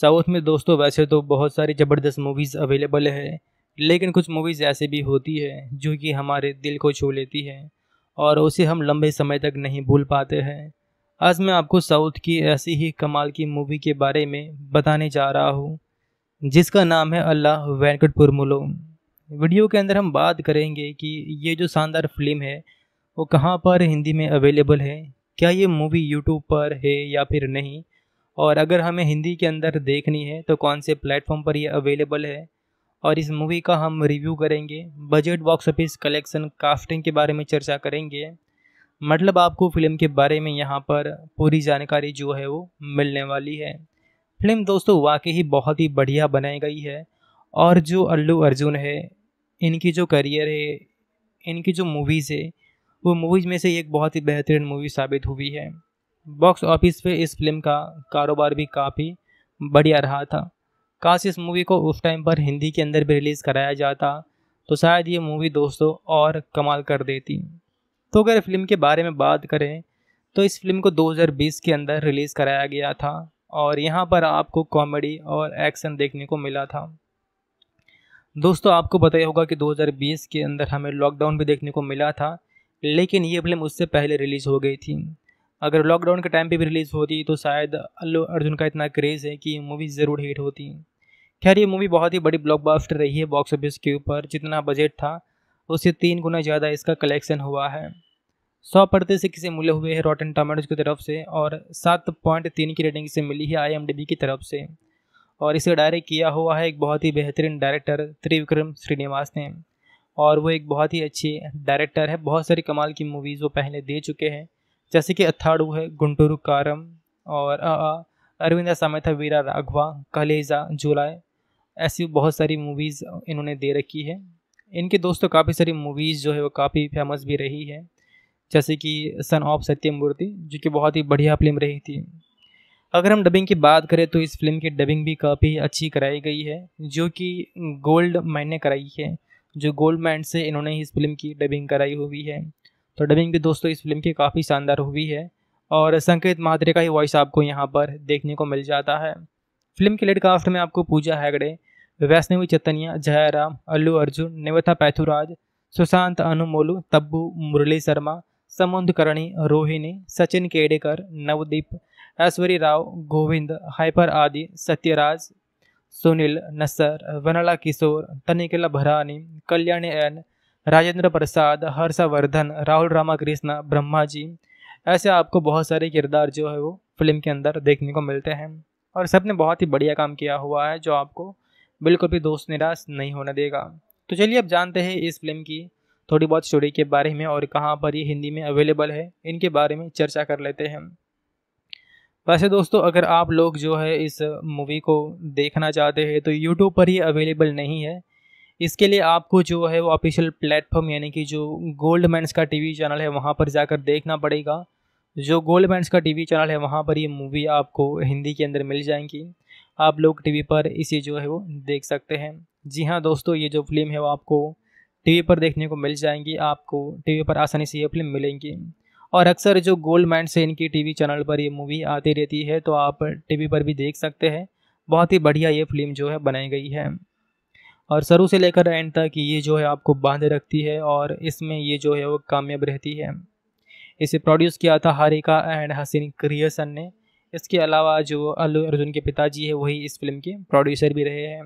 south में दोस्तों वैसे तो बहुत सारी ज़बरदस्त मूवीज़ अवेलेबल है लेकिन कुछ मूवीज़ ऐसे भी होती है जो कि हमारे दिल को छू लेती है और उसे हम लंबे समय तक नहीं भूल पाते हैं आज मैं आपको साउथ की ऐसी ही कमाल की मूवी के बारे में बताने जा रहा हूँ जिसका नाम है अल्लाह वेंकटपुर मुलो वीडियो के अंदर हम बात करेंगे कि ये जो शानदार फिल्म है वो कहाँ पर हिंदी में अवेलेबल है क्या ये मूवी यूट्यूब पर है या फिर नहीं और अगर हमें हिंदी के अंदर देखनी है तो कौन से प्लेटफॉर्म पर ये अवेलेबल है और इस मूवी का हम रिव्यू करेंगे budget box office collection casting के बारे में चर्चा करेंगे मतलब आपको फिल्म के बारे में यहाँ पर पूरी जानकारी जो है वो मिलने वाली है फिल्म दोस्तों वाकई ही बहुत ही बढ़िया बनाई गई है और जो अल्लू अर्जुन है इनकी जो करियर है इनकी जो मूवीज़ है वो मूवीज़ में से एक बहुत ही बेहतरीन मूवी साबित हुई है बॉक्स ऑफिस पे इस फिल्म का कारोबार भी काफ़ी बढ़िया रहा था काश इस मूवी को उस टाइम पर हिंदी के अंदर भी रिलीज़ कराया जाता तो शायद ये मूवी दोस्तों और कमाल कर देती तो अगर फिल्म के बारे में बात करें तो इस फिल्म को 2020 के अंदर रिलीज़ कराया गया था और यहाँ पर आपको कॉमेडी और एक्शन देखने को मिला था दोस्तों आपको पता ही होगा कि 2020 के अंदर हमें लॉकडाउन भी देखने को मिला था लेकिन ये फिल्म उससे पहले रिलीज़ हो गई थी अगर लॉकडाउन के टाइम पे भी रिलीज़ होती तो शायद अल्लू अर्जुन का इतना क्रेज़ है कि मूवी ज़रूर हिट होती खैर ये मूवी बहुत ही बड़ी ब्लॉकबस्टर रही है बॉक्स ऑफिस के ऊपर जितना बजट था उससे तीन गुना ज़्यादा इसका कलेक्शन हुआ है सौ पर्दे से किसे मिले हुए हैं रॉटन टमाटोज की तरफ से और सात पॉइंट तीन की रेटिंग से मिली है आई की तरफ से और इसे डायरेक्ट किया हुआ है एक बहुत ही बेहतरीन डायरेक्टर त्रिविक्रम श्रीनिवास ने और वो एक बहुत ही अच्छे डायरेक्टर है बहुत सारी कमाल की मूवीज़ वो पहले दे चुके हैं जैसे कि अथाड़ू है गुंटूर कारम और अरविंदा असमय था वीरा राघवा कलेजा जुलाए ऐसी बहुत सारी मूवीज़ इन्होंने दे रखी है इनके दोस्तों काफ़ी सारी मूवीज़ जो है वो काफ़ी फेमस भी रही है जैसे कि सन ऑफ सत्यमूर्ति जो कि बहुत ही बढ़िया फिल्म रही थी अगर हम डबिंग की बात करें तो इस फिल्म की डबिंग भी काफ़ी अच्छी कराई गई है जो कि गोल्ड मैन ने कराई है जो गोल्ड मैन से इन्होंने इस फिल्म की डबिंग कराई हुई है तो डबिंग भी दोस्तों इस फिल्म की काफ़ी शानदार हुई है और संकेत मात्रे का ही वॉइस आपको यहाँ पर देखने को मिल जाता है फिल्म के लेड कास्ट में आपको Pooja Hegde Vaishnavi चतनिया Jairam Allu Arjun Nivetha Pethuraj Sushanth Anumolu Tabu Murali Sharma Samuthirakani Rohini Sachin Khedekar Navdeep ऐश्वरी Rao Govind Hyper Aadi Sathyaraj Sunil Nassar Vennela Kishore Tanikella Bharani Kalyani N Rajendra Prasad Harshavardhan Rahul Ramakrishna Brahma जी ऐसे आपको बहुत सारे किरदार जो है वो फिल्म के अंदर देखने को मिलते हैं और सब ने बहुत ही बढ़िया काम किया हुआ है जो आपको बिल्कुल भी दोस्त निराश नहीं होने देगा तो चलिए अब जानते हैं इस फिल्म की थोड़ी बहुत स्टोरी के बारे में और कहाँ पर ये हिंदी में अवेलेबल है इनके बारे में चर्चा कर लेते हैं वैसे दोस्तों अगर आप लोग जो है इस मूवी को देखना चाहते हैं तो यूट्यूब पर ये अवेलेबल नहीं है इसके लिए आपको जो है वो ऑफिशियल प्लेटफॉर्म यानी कि जो गोल्ड मैंस का टीवी चैनल है वहाँ पर जाकर देखना पड़ेगा जो गोल्ड मैंस का टीवी चैनल है वहाँ पर ये मूवी आपको हिंदी के अंदर मिल जाएंगी आप लोग टीवी पर इसे जो है वो देख सकते हैं जी हाँ दोस्तों ये जो फिल्म है वो आपको टीवी पर देखने को मिल जाएंगी आपको टीवी पर आसानी से ये फिल्म मिलेंगी और अक्सर जो गोल्ड मैन से इनकी टीवी चैनल पर ये मूवी आती रहती है तो आप टीवी पर भी देख सकते हैं बहुत ही बढ़िया ये फिल्म जो है बनाई गई है और शुरू से लेकर एंड तक ये जो है आपको बांधे रखती है और इसमें ये जो है वो कामयाब रहती है इसे प्रोड्यूस किया था हारिका एंड हसीन क्रिएसन ने इसके अलावा जो अल्लू अर्जुन के पिताजी है वही इस फिल्म के प्रोड्यूसर भी रहे हैं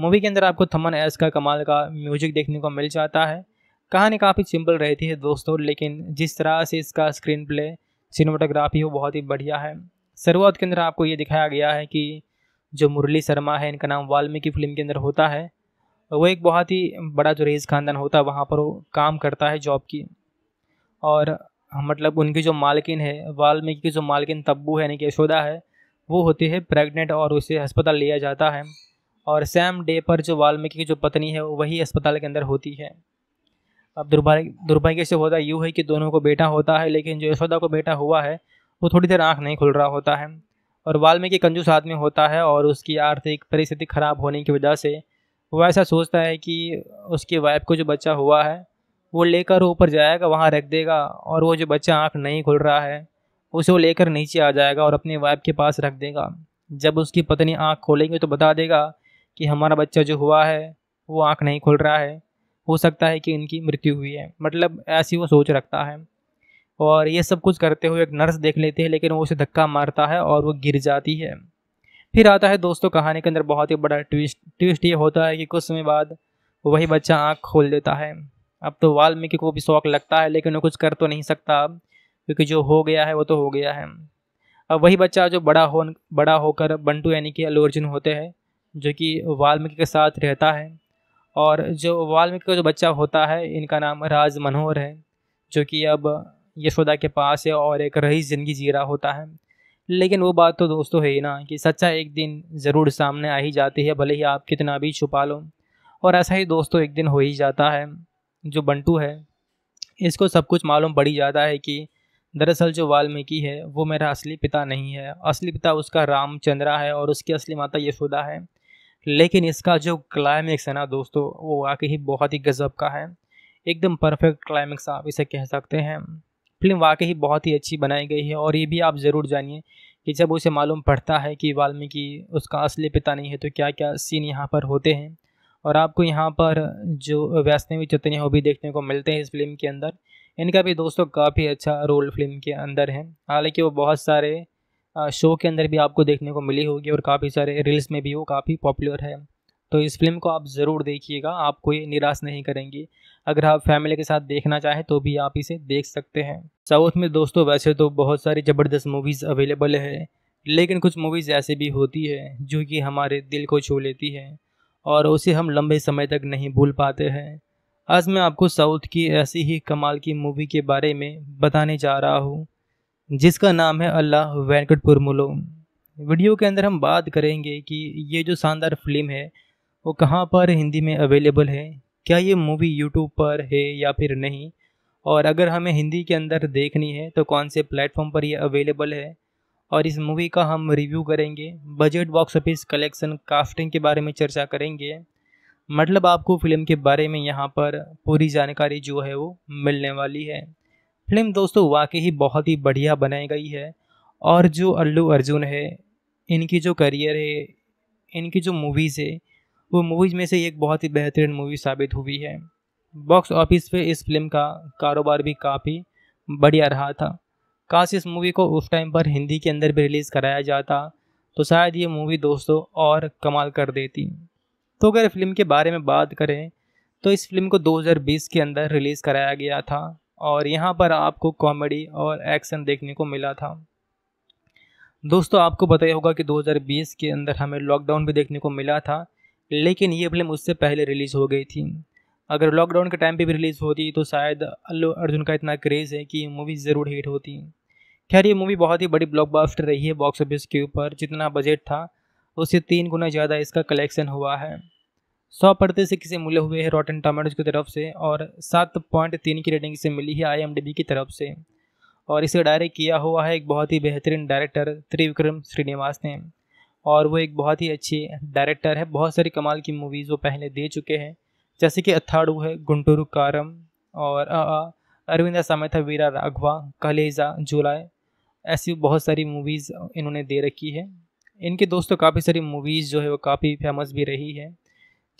मूवी के अंदर आपको थमन एस का कमाल का म्यूजिक देखने को मिल जाता है कहानी काफ़ी सिंपल रहती है दोस्तों लेकिन जिस तरह से इसका स्क्रीन प्ले सिनेमाटोग्राफी वो बहुत ही बढ़िया है शुरुआत के अंदर आपको ये दिखाया गया है कि जो मुरली शर्मा है इनका नाम वाल्मीकि फिल्म के अंदर होता है वो एक बहुत ही बड़ा जो रेज ख़ानदान होता है वहाँ पर वो काम करता है जॉब की और मतलब उनकी जो मालकिन है वाल्मीकि की जो मालकिन तब्बू है यानी कि यशोदा है वो होती है प्रेग्नेंट और उसे अस्पताल लिया जाता है और सैम डे पर जो वाल्मीकि की जो पत्नी है वही अस्पताल के अंदर होती है अब दुर्भाग्य दुर्भाग्य से होता यूँ है कि दोनों को बेटा होता है लेकिन जो यशोदा को बेटा हुआ है वो थोड़ी देर आँख नहीं खुल रहा होता है और वाल्मीकि कंजूस आदमी होता है और उसकी आर्थिक परिस्थिति खराब होने की वजह से वो ऐसा सोचता है कि उसके वाइफ को जो बच्चा हुआ है वो लेकर ऊपर जाएगा वहाँ रख देगा और वो जो बच्चा आँख नहीं खुल रहा है उसे वो लेकर नीचे आ जाएगा और अपनी वाइफ के पास रख देगा जब उसकी पत्नी आँख खोलेंगे तो बता देगा कि हमारा बच्चा जो हुआ है वो आँख नहीं खुल रहा है हो सकता है कि इनकी मृत्यु हुई है मतलब ऐसी वो सोच रखता है और ये सब कुछ करते हुए एक नर्स देख लेते हैं लेकिन वो उसे धक्का मारता है और वो गिर जाती है फिर आता है दोस्तों कहानी के अंदर बहुत ही बड़ा ट्विस्ट ट्विस्ट ये होता है कि कुछ समय बाद वही बच्चा आँख खोल देता है अब तो वाल्मीकि को भी शौक लगता है लेकिन वो कुछ कर तो नहीं सकता अब क्योंकि जो हो गया है वो तो हो गया है अब वही बच्चा जो बड़ा हो बड़ा होकर बंटू यानी कि अल्लू अर्जुन होते हैं जो कि वाल्मीकि के साथ रहता है और जो वाल्मीकि का जो बच्चा होता है इनका नाम राज मनोहर है जो कि अब यशोदा के पास है और एक रही ज़िंदगी जी रहा होता है लेकिन वो बात तो दोस्तों है ही ना कि सच्चा एक दिन ज़रूर सामने आ ही जाती है भले ही आप कितना भी छुपा लो और ऐसा ही दोस्तों एक दिन हो ही जाता है जो बंटू है इसको सब कुछ मालूम पड़ ही जाता है कि दरअसल जो वाल्मीकि है वो मेरा असली पिता नहीं है असली पिता उसका रामचंद्रा है और उसकी असली माता यशोदा है लेकिन इसका जो क्लाइमेक्स है ना दोस्तों वो वाकई बहुत ही गज़ब का है एकदम परफेक्ट क्लाइमेक्स आप इसे कह सकते हैं फिल्म वाकई बहुत ही अच्छी बनाई गई है और ये भी आप ज़रूर जानिए कि जब उसे मालूम पड़ता है कि वाल्मीकि उसका असली पिता नहीं है तो क्या क्या सीन यहाँ पर होते हैं और आपको यहाँ पर जो वैष्णवी चतनी हो भी देखने को मिलते हैं इस फिल्म के अंदर इनका भी दोस्तों काफ़ी अच्छा रोल फिल्म के अंदर है हालांकि वो बहुत सारे शो के अंदर भी आपको देखने को मिली होगी और काफ़ी सारे रील्स में भी वो काफ़ी पॉपुलर है तो इस फिल्म को आप ज़रूर देखिएगा आपको ये निराश नहीं करेंगी अगर आप फैमिली के साथ देखना चाहें तो भी आप इसे देख सकते हैं साउथ में दोस्तों वैसे तो बहुत सारी ज़बरदस्त मूवीज़ अवेलेबल है लेकिन कुछ मूवीज़ ऐसे भी होती है जो कि हमारे दिल को छू लेती है और उसे हम लंबे समय तक नहीं भूल पाते हैं आज मैं आपको साउथ की ऐसी ही कमाल की मूवी के बारे में बताने जा रहा हूँ जिसका नाम है अल्लाह वेंकटपुर मुलो वीडियो के अंदर हम बात करेंगे कि ये जो शानदार फिल्म है वो कहाँ पर हिंदी में अवेलेबल है क्या ये मूवी यूट्यूब पर है या फिर नहीं और अगर हमें हिंदी के अंदर देखनी है तो कौन से प्लेटफॉर्म पर ये अवेलेबल है और इस मूवी का हम रिव्यू करेंगे budget box office collection casting के बारे में चर्चा करेंगे मतलब आपको फिल्म के बारे में यहाँ पर पूरी जानकारी जो है वो मिलने वाली है फिल्म दोस्तों वाकई ही बहुत ही बढ़िया बनाई गई है और जो अल्लू अर्जुन है इनकी जो करियर है इनकी जो मूवीज़ है वो मूवीज़ में से एक बहुत ही बेहतरीन मूवी साबित हुई है बॉक्स ऑफिस पे इस फिल्म का कारोबार भी काफ़ी बढ़िया रहा था काश इस मूवी को उस टाइम पर हिंदी के अंदर भी रिलीज़ कराया जाता तो शायद ये मूवी दोस्तों और कमाल कर देती तो अगर फिल्म के बारे में बात करें तो इस फिल्म को 2020 के अंदर रिलीज़ कराया गया था और यहाँ पर आपको कॉमेडी और एक्शन देखने को मिला था दोस्तों आपको पता ही होगा कि 2020 के अंदर हमें लॉकडाउन भी देखने को मिला था लेकिन ये फिल्म उससे पहले रिलीज़ हो गई थी अगर लॉकडाउन के टाइम पे भी रिलीज़ होती तो शायद अल्लू अर्जुन का इतना क्रेज़ है कि मूवी ज़रूर हिट होती खैर ये मूवी बहुत ही बड़ी ब्लॉकबस्टर रही है बॉक्स ऑफिस के ऊपर जितना बजट था उससे तीन गुना ज़्यादा इसका कलेक्शन हुआ है सौ पर्दे से किसे मिले हुए हैं रॉटन टमाटोज की तरफ से और सात पॉइंट तीन की रेटिंग से मिली है आई की तरफ से और इसे डायरेक्ट किया हुआ है एक बहुत ही बेहतरीन डायरेक्टर त्रिविक्रम श्रीनिवास ने और वो एक बहुत ही अच्छी डायरेक्टर है बहुत सारी कमाल की मूवीज़ वो पहले दे चुके हैं जैसे कि अथाड़ू है गुंटूरू कारम और अरविंदा सामयथा वीरा राघवा कलेजा जुलाई ऐसी बहुत सारी मूवीज़ इन्होंने दे रखी है इनके दोस्तों काफ़ी सारी मूवीज़ जो है वो काफ़ी फेमस भी रही है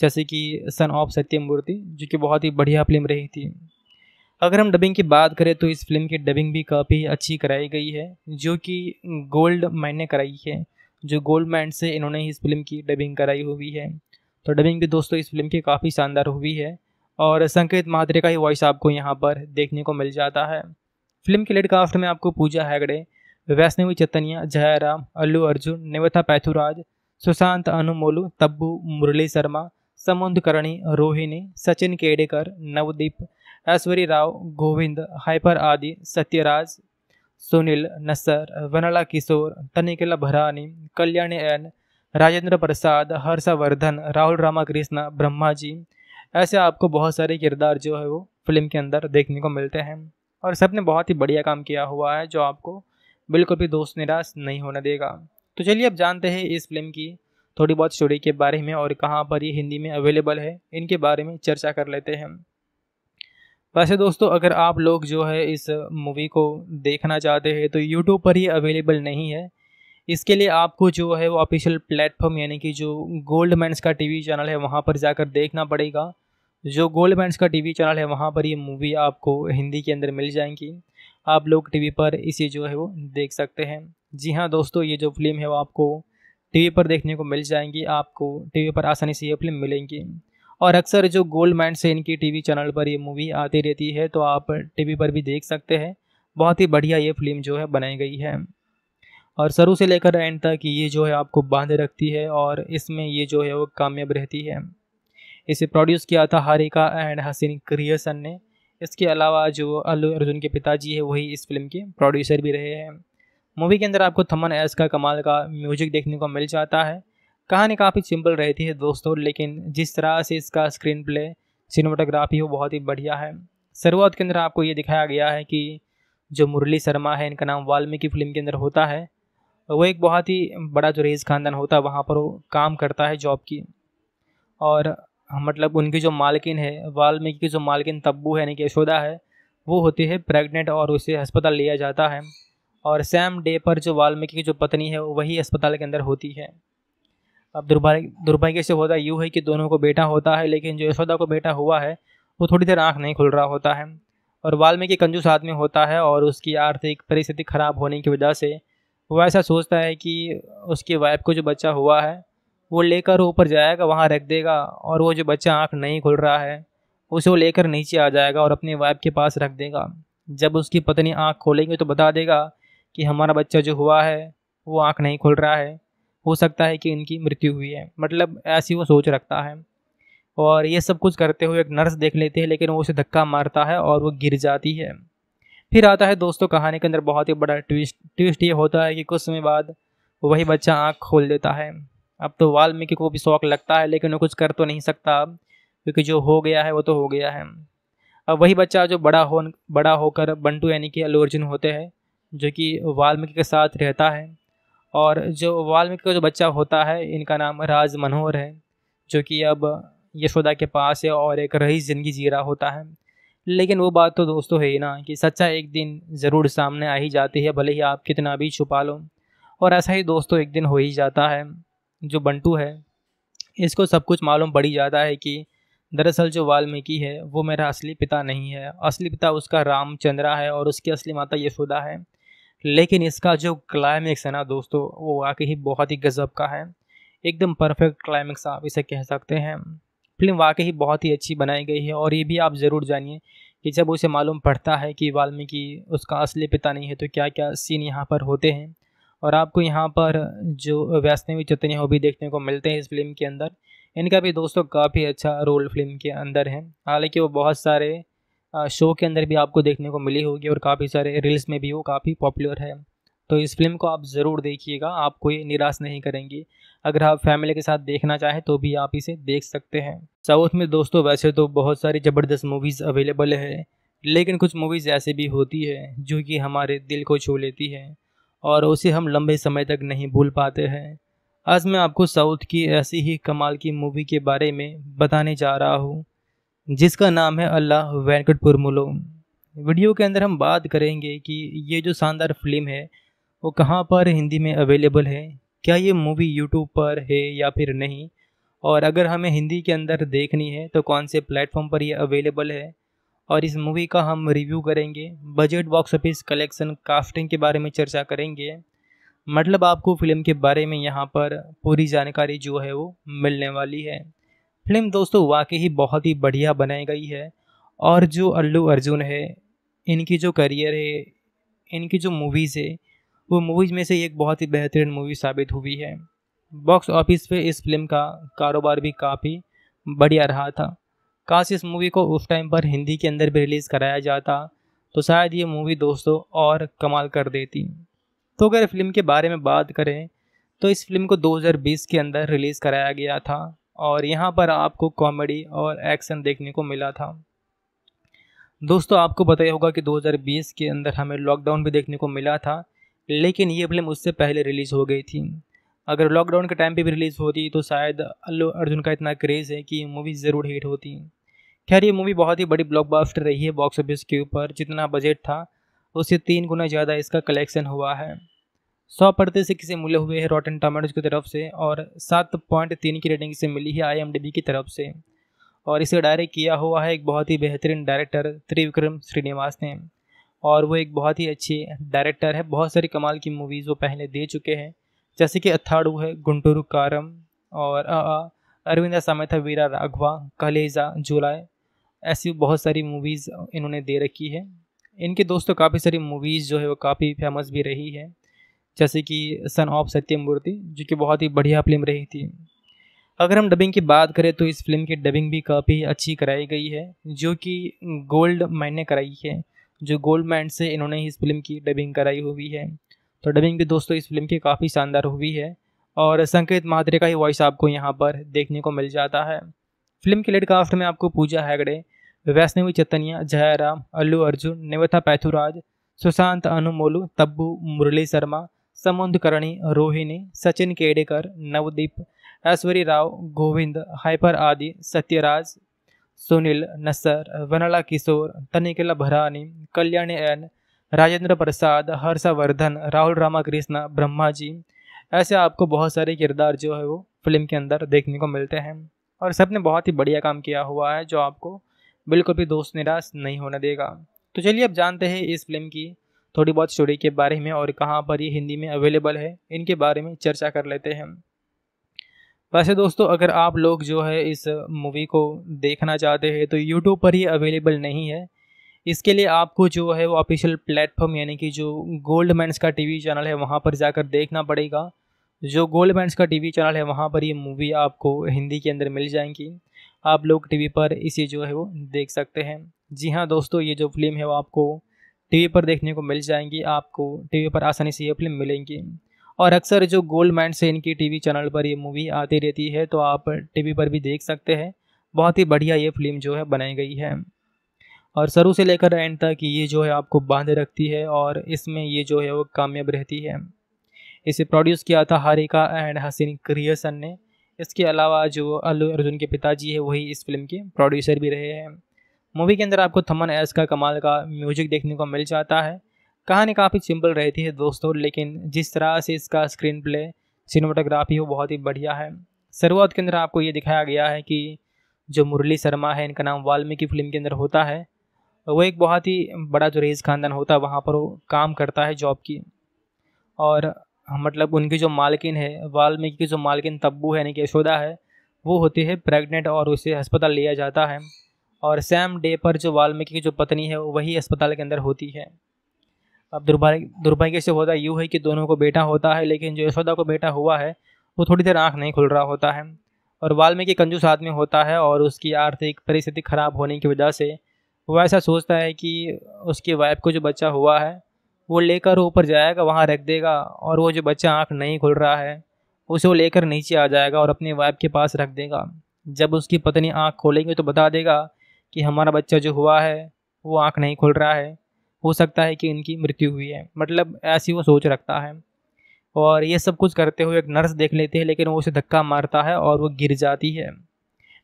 जैसे कि सन ऑफ सत्यमूर्ति जो कि बहुत ही बढ़िया फिल्म रही थी अगर हम डबिंग की बात करें तो इस फिल्म की डबिंग भी काफ़ी अच्छी कराई गई है जो कि गोल्ड मैंने कराई है जो गोल्ड गोल्डमैन से इन्होंने ही इस फिल्म की डबिंग कराई हुई है तो डबिंग भी दोस्तों इस फिल्म की काफ़ी शानदार हुई है और संकेत महात्रे का ही वॉइस आपको यहाँ पर देखने को मिल जाता है फिल्म के लेड कास्ट में आपको पूजा हैगड़े वैष्णवी चैतन्या जयराम अल्लू अर्जुन निवथा पैथुराज सुशांत अनुमोलू तब्बू मुरली शर्मा समुद्रकर्णी रोहिणी सचिन केडेकर नवदीप ऐश्वर्य राव गोविंद हाइपर आदि सत्यराज सुनील नसर वनला किशोर तनिकला भरानी कल्याणी एन राजेंद्र प्रसाद हर्षवर्धन राहुल रामाकृष्ण ब्रह्मा जी ऐसे आपको बहुत सारे किरदार जो है वो फिल्म के अंदर देखने को मिलते हैं और सब ने बहुत ही बढ़िया काम किया हुआ है जो आपको बिल्कुल भी दोस्त निराश नहीं होने देगा तो चलिए अब जानते हैं इस फिल्म की थोड़ी बहुत स्टोरी के बारे में और कहाँ पर ये हिंदी में अवेलेबल है इनके बारे में चर्चा कर लेते हैं वैसे दोस्तों अगर आप लोग जो है इस मूवी को देखना चाहते हैं तो यूट्यूब पर ये अवेलेबल नहीं है इसके लिए आपको जो है वो ऑफिशियल प्लेटफॉर्म यानी कि जो गोल्ड मैंस का टीवी चैनल है वहाँ पर जाकर देखना पड़ेगा जो गोल्ड मैंस का टीवी चैनल है वहाँ पर ये मूवी आपको हिंदी के अंदर मिल जाएंगी आप लोग टीवी पर इसे जो है वो देख सकते हैं जी हाँ दोस्तों ये जो फिल्म है वो आपको टीवी पर देखने को मिल जाएंगी आपको टीवी पर आसानी से ये फिल्म मिलेंगी और अक्सर जो गोल्ड माइंड से इनकी टीवी चैनल पर ये मूवी आती रहती है तो आप टीवी पर भी देख सकते हैं बहुत ही बढ़िया ये फिल्म जो है बनाई गई है और शुरू से लेकर एंड तक ये जो है आपको बांध रखती है और इसमें ये जो है वो कामयाब रहती है इसे प्रोड्यूस किया था हारिका एंड हसीन क्रिएसन ने इसके अलावा जो अल्लू अर्जुन के पिताजी है वही इस फिल्म के प्रोड्यूसर भी रहे हैं मूवी के अंदर आपको थमन एस का कमाल का म्यूजिक देखने को मिल जाता है कहानी काफ़ी सिंपल रहती है दोस्तों लेकिन जिस तरह से इसका स्क्रीन प्ले सिनेमाटोग्राफी हो बहुत ही बढ़िया है शुरुआत के अंदर आपको ये दिखाया गया है कि जो मुरली शर्मा है इनका नाम वाल्मीकि फिल्म के अंदर होता है वो एक बहुत ही बड़ा जो रेज खानदान होता है वहाँ पर वो काम करता है जॉब की और मतलब उनकी जो मालकिन है वाल्मीकि की जो मालकिन तब्बू है यानी कि यशोदा है वो होती है प्रेग्नेंट और उसे अस्पताल लिया जाता है और सैम डे पर जो वाल्मीकि की जो पत्नी है वही अस्पताल के अंदर होती है अब दुर्भाग्य दुर्भाग्य से होता यूँ है कि दोनों को बेटा होता है लेकिन जो यशोदा को बेटा हुआ है वो थोड़ी देर आँख नहीं खुल रहा होता है और वाल्मीकि कंजूस आदमी होता है और उसकी आर्थिक परिस्थिति खराब होने की वजह से वो ऐसा सोचता है कि उसकी वाइफ को जो बच्चा हुआ है वो लेकर ऊपर जाएगा वहाँ रख देगा और वो जो बच्चा आँख नहीं खुल रहा है उसे वो लेकर नीचे आ जाएगा और अपनी वाइफ के पास रख देगा जब उसकी पत्नी आँख खोलेंगे तो बता देगा कि हमारा बच्चा जो हुआ है वो आँख नहीं खुल रहा है हो सकता है कि इनकी मृत्यु हुई है मतलब ऐसी वो सोच रखता है और ये सब कुछ करते हुए एक नर्स देख लेती है लेकिन वो उसे धक्का मारता है और वो गिर जाती है फिर आता है दोस्तों कहानी के अंदर बहुत ही बड़ा ट्विस्ट ट्विस्ट ये होता है कि कुछ समय बाद वही बच्चा आँख खोल देता है अब तो वाल्मीकि को भी शौक लगता है लेकिन वो कुछ कर तो नहीं सकता अब क्योंकि जो हो गया है वो तो हो गया है अब वही बच्चा जो बड़ा हो बड़ा होकर बंटू यानी कि अलू अर्जुन होते हैं जो कि वाल्मीकि के साथ रहता है और जो वाल्मीकि का जो बच्चा होता है इनका नाम राज मनोहर है जो कि अब यशोदा के पास है और एक रही ज़िंदगी जी रहा होता है लेकिन वो बात तो दोस्तों है ही ना कि सच्चा एक दिन ज़रूर सामने आ ही जाती है भले ही आप कितना भी छुपा लो और ऐसा ही दोस्तों एक दिन हो ही जाता है जो बंटू है इसको सब कुछ मालूम पड़ ही जाता है कि दरअसल जो वाल्मीकि है वो मेरा असली पिता नहीं है असली पिता उसका रामचंद्रा है और उसकी असली माता यशोदा है लेकिन इसका जो क्लाइमेक्स है ना दोस्तों वो वाकई ही बहुत ही गजब का है एकदम परफेक्ट क्लाइमैक्स आप इसे कह सकते हैं फिल्म वाकई ही बहुत ही अच्छी बनाई गई है और ये भी आप ज़रूर जानिए कि जब उसे मालूम पड़ता है कि वाल्मीकि उसका असली पिता नहीं है तो क्या क्या सीन यहाँ पर होते हैं और आपको यहाँ पर जो वैष्णवी चतनी वो भी देखने को मिलते हैं इस फिल्म के अंदर इनका भी दोस्तों काफ़ी अच्छा रोल फिल्म के अंदर है हालांकि वो बहुत सारे शो के अंदर भी आपको देखने को मिली होगी और काफ़ी सारे रील्स में भी वो काफ़ी पॉपुलर है तो इस फिल्म को आप ज़रूर देखिएगा आपको ये निराश नहीं करेंगी अगर आप फैमिली के साथ देखना चाहें तो भी आप इसे देख सकते हैं साउथ में दोस्तों वैसे तो बहुत सारी ज़बरदस्त मूवीज़ अवेलेबल है लेकिन कुछ मूवीज़ ऐसे भी होती है जो कि हमारे दिल को छू लेती है और उसे हम लंबे समय तक नहीं भूल पाते हैं आज मैं आपको साउथ की ऐसी ही कमाल की मूवी के बारे में बताने जा रहा हूँ जिसका नाम है अल्लाह वेंकट पुरमुलो वीडियो के अंदर हम बात करेंगे कि ये जो शानदार फिल्म है वो कहाँ पर हिंदी में अवेलेबल है क्या ये मूवी यूट्यूब पर है या फिर नहीं और अगर हमें हिंदी के अंदर देखनी है तो कौन से प्लेटफॉर्म पर ये अवेलेबल है और इस मूवी का हम रिव्यू करेंगे budget box office collection casting के बारे में चर्चा करेंगे मतलब आपको फिल्म के बारे में यहाँ पर पूरी जानकारी जो है वो मिलने वाली है फिल्म दोस्तों वाकई ही बहुत ही बढ़िया बनाई गई है और जो अल्लू अर्जुन है इनकी जो करियर है इनकी जो मूवीज़ है वो मूवीज़ में से एक बहुत ही बेहतरीन मूवी साबित हुई है बॉक्स ऑफिस पे इस फिल्म का कारोबार भी काफ़ी बढ़िया रहा था काश इस मूवी को उस टाइम पर हिंदी के अंदर भी रिलीज़ कराया जाता तो शायद ये मूवी दोस्तों और कमाल कर देती तो अगर फिल्म के बारे में बात करें तो इस फिल्म को 2020 के अंदर रिलीज़ कराया गया था और यहाँ पर आपको कॉमेडी और एक्शन देखने को मिला था दोस्तों आपको पता ही होगा कि 2020 के अंदर हमें लॉकडाउन भी देखने को मिला था लेकिन ये फिल्म उससे पहले रिलीज़ हो गई थी अगर लॉकडाउन के टाइम पे भी रिलीज़ होती तो शायद अल्लू अर्जुन का इतना क्रेज़ है कि मूवी ज़रूर हिट होती खैर ये मूवी बहुत ही बड़ी ब्लॉकबस्टर रही है बॉक्स ऑफिस के ऊपर जितना बजट था उससे तीन गुना ज़्यादा इसका कलेक्शन हुआ है सौ पर्दे से किसे मिले हुए हैं रॉटन टमाटोज की तरफ से और सात पॉइंट तीन की रेटिंग इसे मिली है आई की तरफ से और इसे डायरेक्ट किया हुआ है एक बहुत ही बेहतरीन डायरेक्टर त्रिविक्रम श्रीनिवास ने और वो एक बहुत ही अच्छी डायरेक्टर है बहुत सारी कमाल की मूवीज़ वो पहले दे चुके हैं जैसे कि अथाड़ू है गुंटूरू कारम और अरविंदा सामेथा वीरा राघवा कलेजा जुलाए ऐसी बहुत सारी मूवीज़ इन्होंने दे रखी है इनके दोस्तों काफ़ी सारी मूवीज़ जो है वो काफ़ी फेमस भी रही है जैसे कि सन ऑफ सत्यमूर्ति जो कि बहुत ही बढ़िया फिल्म रही थी अगर हम डबिंग की बात करें तो इस फिल्म की डबिंग भी काफ़ी अच्छी कराई गई है जो कि गोल्ड मैन ने कराई है जो गोल्ड मैन से इन्होंने इस फिल्म की डबिंग कराई हुई है तो डबिंग भी दोस्तों इस फिल्म की काफ़ी शानदार हुई है और संकेत महात्रे का ही वॉइस आपको यहाँ पर देखने को मिल जाता है फिल्म के लेड कास्ट में आपको पूजा हैगड़े वैष्णवी चैतनिया जयराम अल्लू अर्जुन निवथा पैथुराज सुशांत अनुमोलू तब्बू मुरली शर्मा करणी रोहिणी सचिन केडेकर नवदीप ऐश्वरी राव गोविंद हाइपर आदि सत्यराज सुनील नसर वनला किशोर तनिकेला भरानी कल्याणी एन राजेंद्र प्रसाद हर्षवर्धन राहुल रामाकृष्ण ब्रह्मा जी ऐसे आपको बहुत सारे किरदार जो है वो फिल्म के अंदर देखने को मिलते हैं और सब ने बहुत ही बढ़िया काम किया हुआ है जो आपको बिल्कुल भी दोस्त निराश नहीं होने देगा तो चलिए अब जानते हैं इस फिल्म की थोड़ी बहुत स्टोरी के बारे में और कहाँ पर ये हिंदी में अवेलेबल है इनके बारे में चर्चा कर लेते हैं वैसे दोस्तों अगर आप लोग जो है इस मूवी को देखना चाहते हैं तो यूट्यूब पर ही अवेलेबल नहीं है इसके लिए आपको जो है वो ऑफिशियल प्लेटफॉर्म यानी कि जो गोल्ड मैंस का टीवी चैनल है वहाँ पर जाकर देखना पड़ेगा जो गोल्ड मैंस का टीवी चैनल है वहाँ पर ये मूवी आपको हिंदी के अंदर मिल जाएंगी आप लोग टीवी पर इसे जो है वो देख सकते हैं जी हाँ दोस्तों ये जो फिल्म है वो आपको टीवी पर देखने को मिल जाएंगी आपको टीवी पर आसानी से ये फिल्म मिलेंगी और अक्सर जो गोल्ड माइंड से इनकी टीवी चैनल पर ये मूवी आती रहती है तो आप टीवी पर भी देख सकते हैं बहुत ही बढ़िया ये फिल्म जो है बनाई गई है और शुरू से लेकर एंड तक ये जो है आपको बांधे रखती है और इसमें ये जो है वो कामयाब रहती है इसे प्रोड्यूस किया था हारिका एंड हसीन क्रियसन ने इसके अलावा जो अल्लू अर्जुन के पिताजी है वही इस फिल्म के प्रोड्यूसर भी रहे हैं मूवी के अंदर आपको थमन एस का कमाल का म्यूजिक देखने को मिल जाता है कहानी काफ़ी सिंपल रहती है दोस्तों लेकिन जिस तरह से इसका स्क्रीन प्ले सिनेमाटोग्राफी हो बहुत ही बढ़िया है शुरुआत के अंदर आपको ये दिखाया गया है कि जो मुरली शर्मा है इनका नाम वाल्मीकि फिल्म के अंदर होता है वो एक बहुत ही बड़ा जो रेज ख़ानदान होता है वहाँ पर वो काम करता है जॉब की और मतलब उनकी जो मालकिन है वाल्मीकि की जो मालकिन तब्बू है यानी कि यशोदा है वो होती है प्रेग्नेंट और उसे अस्पताल लिया जाता है और सैम डे पर जो वाल्मीकि की जो पत्नी है वही अस्पताल के अंदर होती है अब दुर्भाग्य दुर्भाग्य से होता यूँ है कि दोनों को बेटा होता है लेकिन जो यशोदा को बेटा हुआ है वो थोड़ी देर आँख नहीं खुल रहा होता है और वाल्मीकि कंजूस आदमी होता है और उसकी आर्थिक परिस्थिति खराब होने की वजह से वो ऐसा सोचता है कि उसकी वाइफ को जो बच्चा हुआ है वो लेकर ऊपर जाएगा वहाँ रख देगा और वो जो बच्चा आँख नहीं खुल रहा है उसे वो लेकर नीचे आ जाएगा और अपनी वाइफ के पास रख देगा जब उसकी पत्नी आँख खोलेंगे तो बता देगा कि हमारा बच्चा जो हुआ है वो आँख नहीं खुल रहा है हो सकता है कि इनकी मृत्यु हुई है मतलब ऐसी वो सोच रखता है और ये सब कुछ करते हुए एक नर्स देख लेते हैं लेकिन वो उसे धक्का मारता है और वो गिर जाती है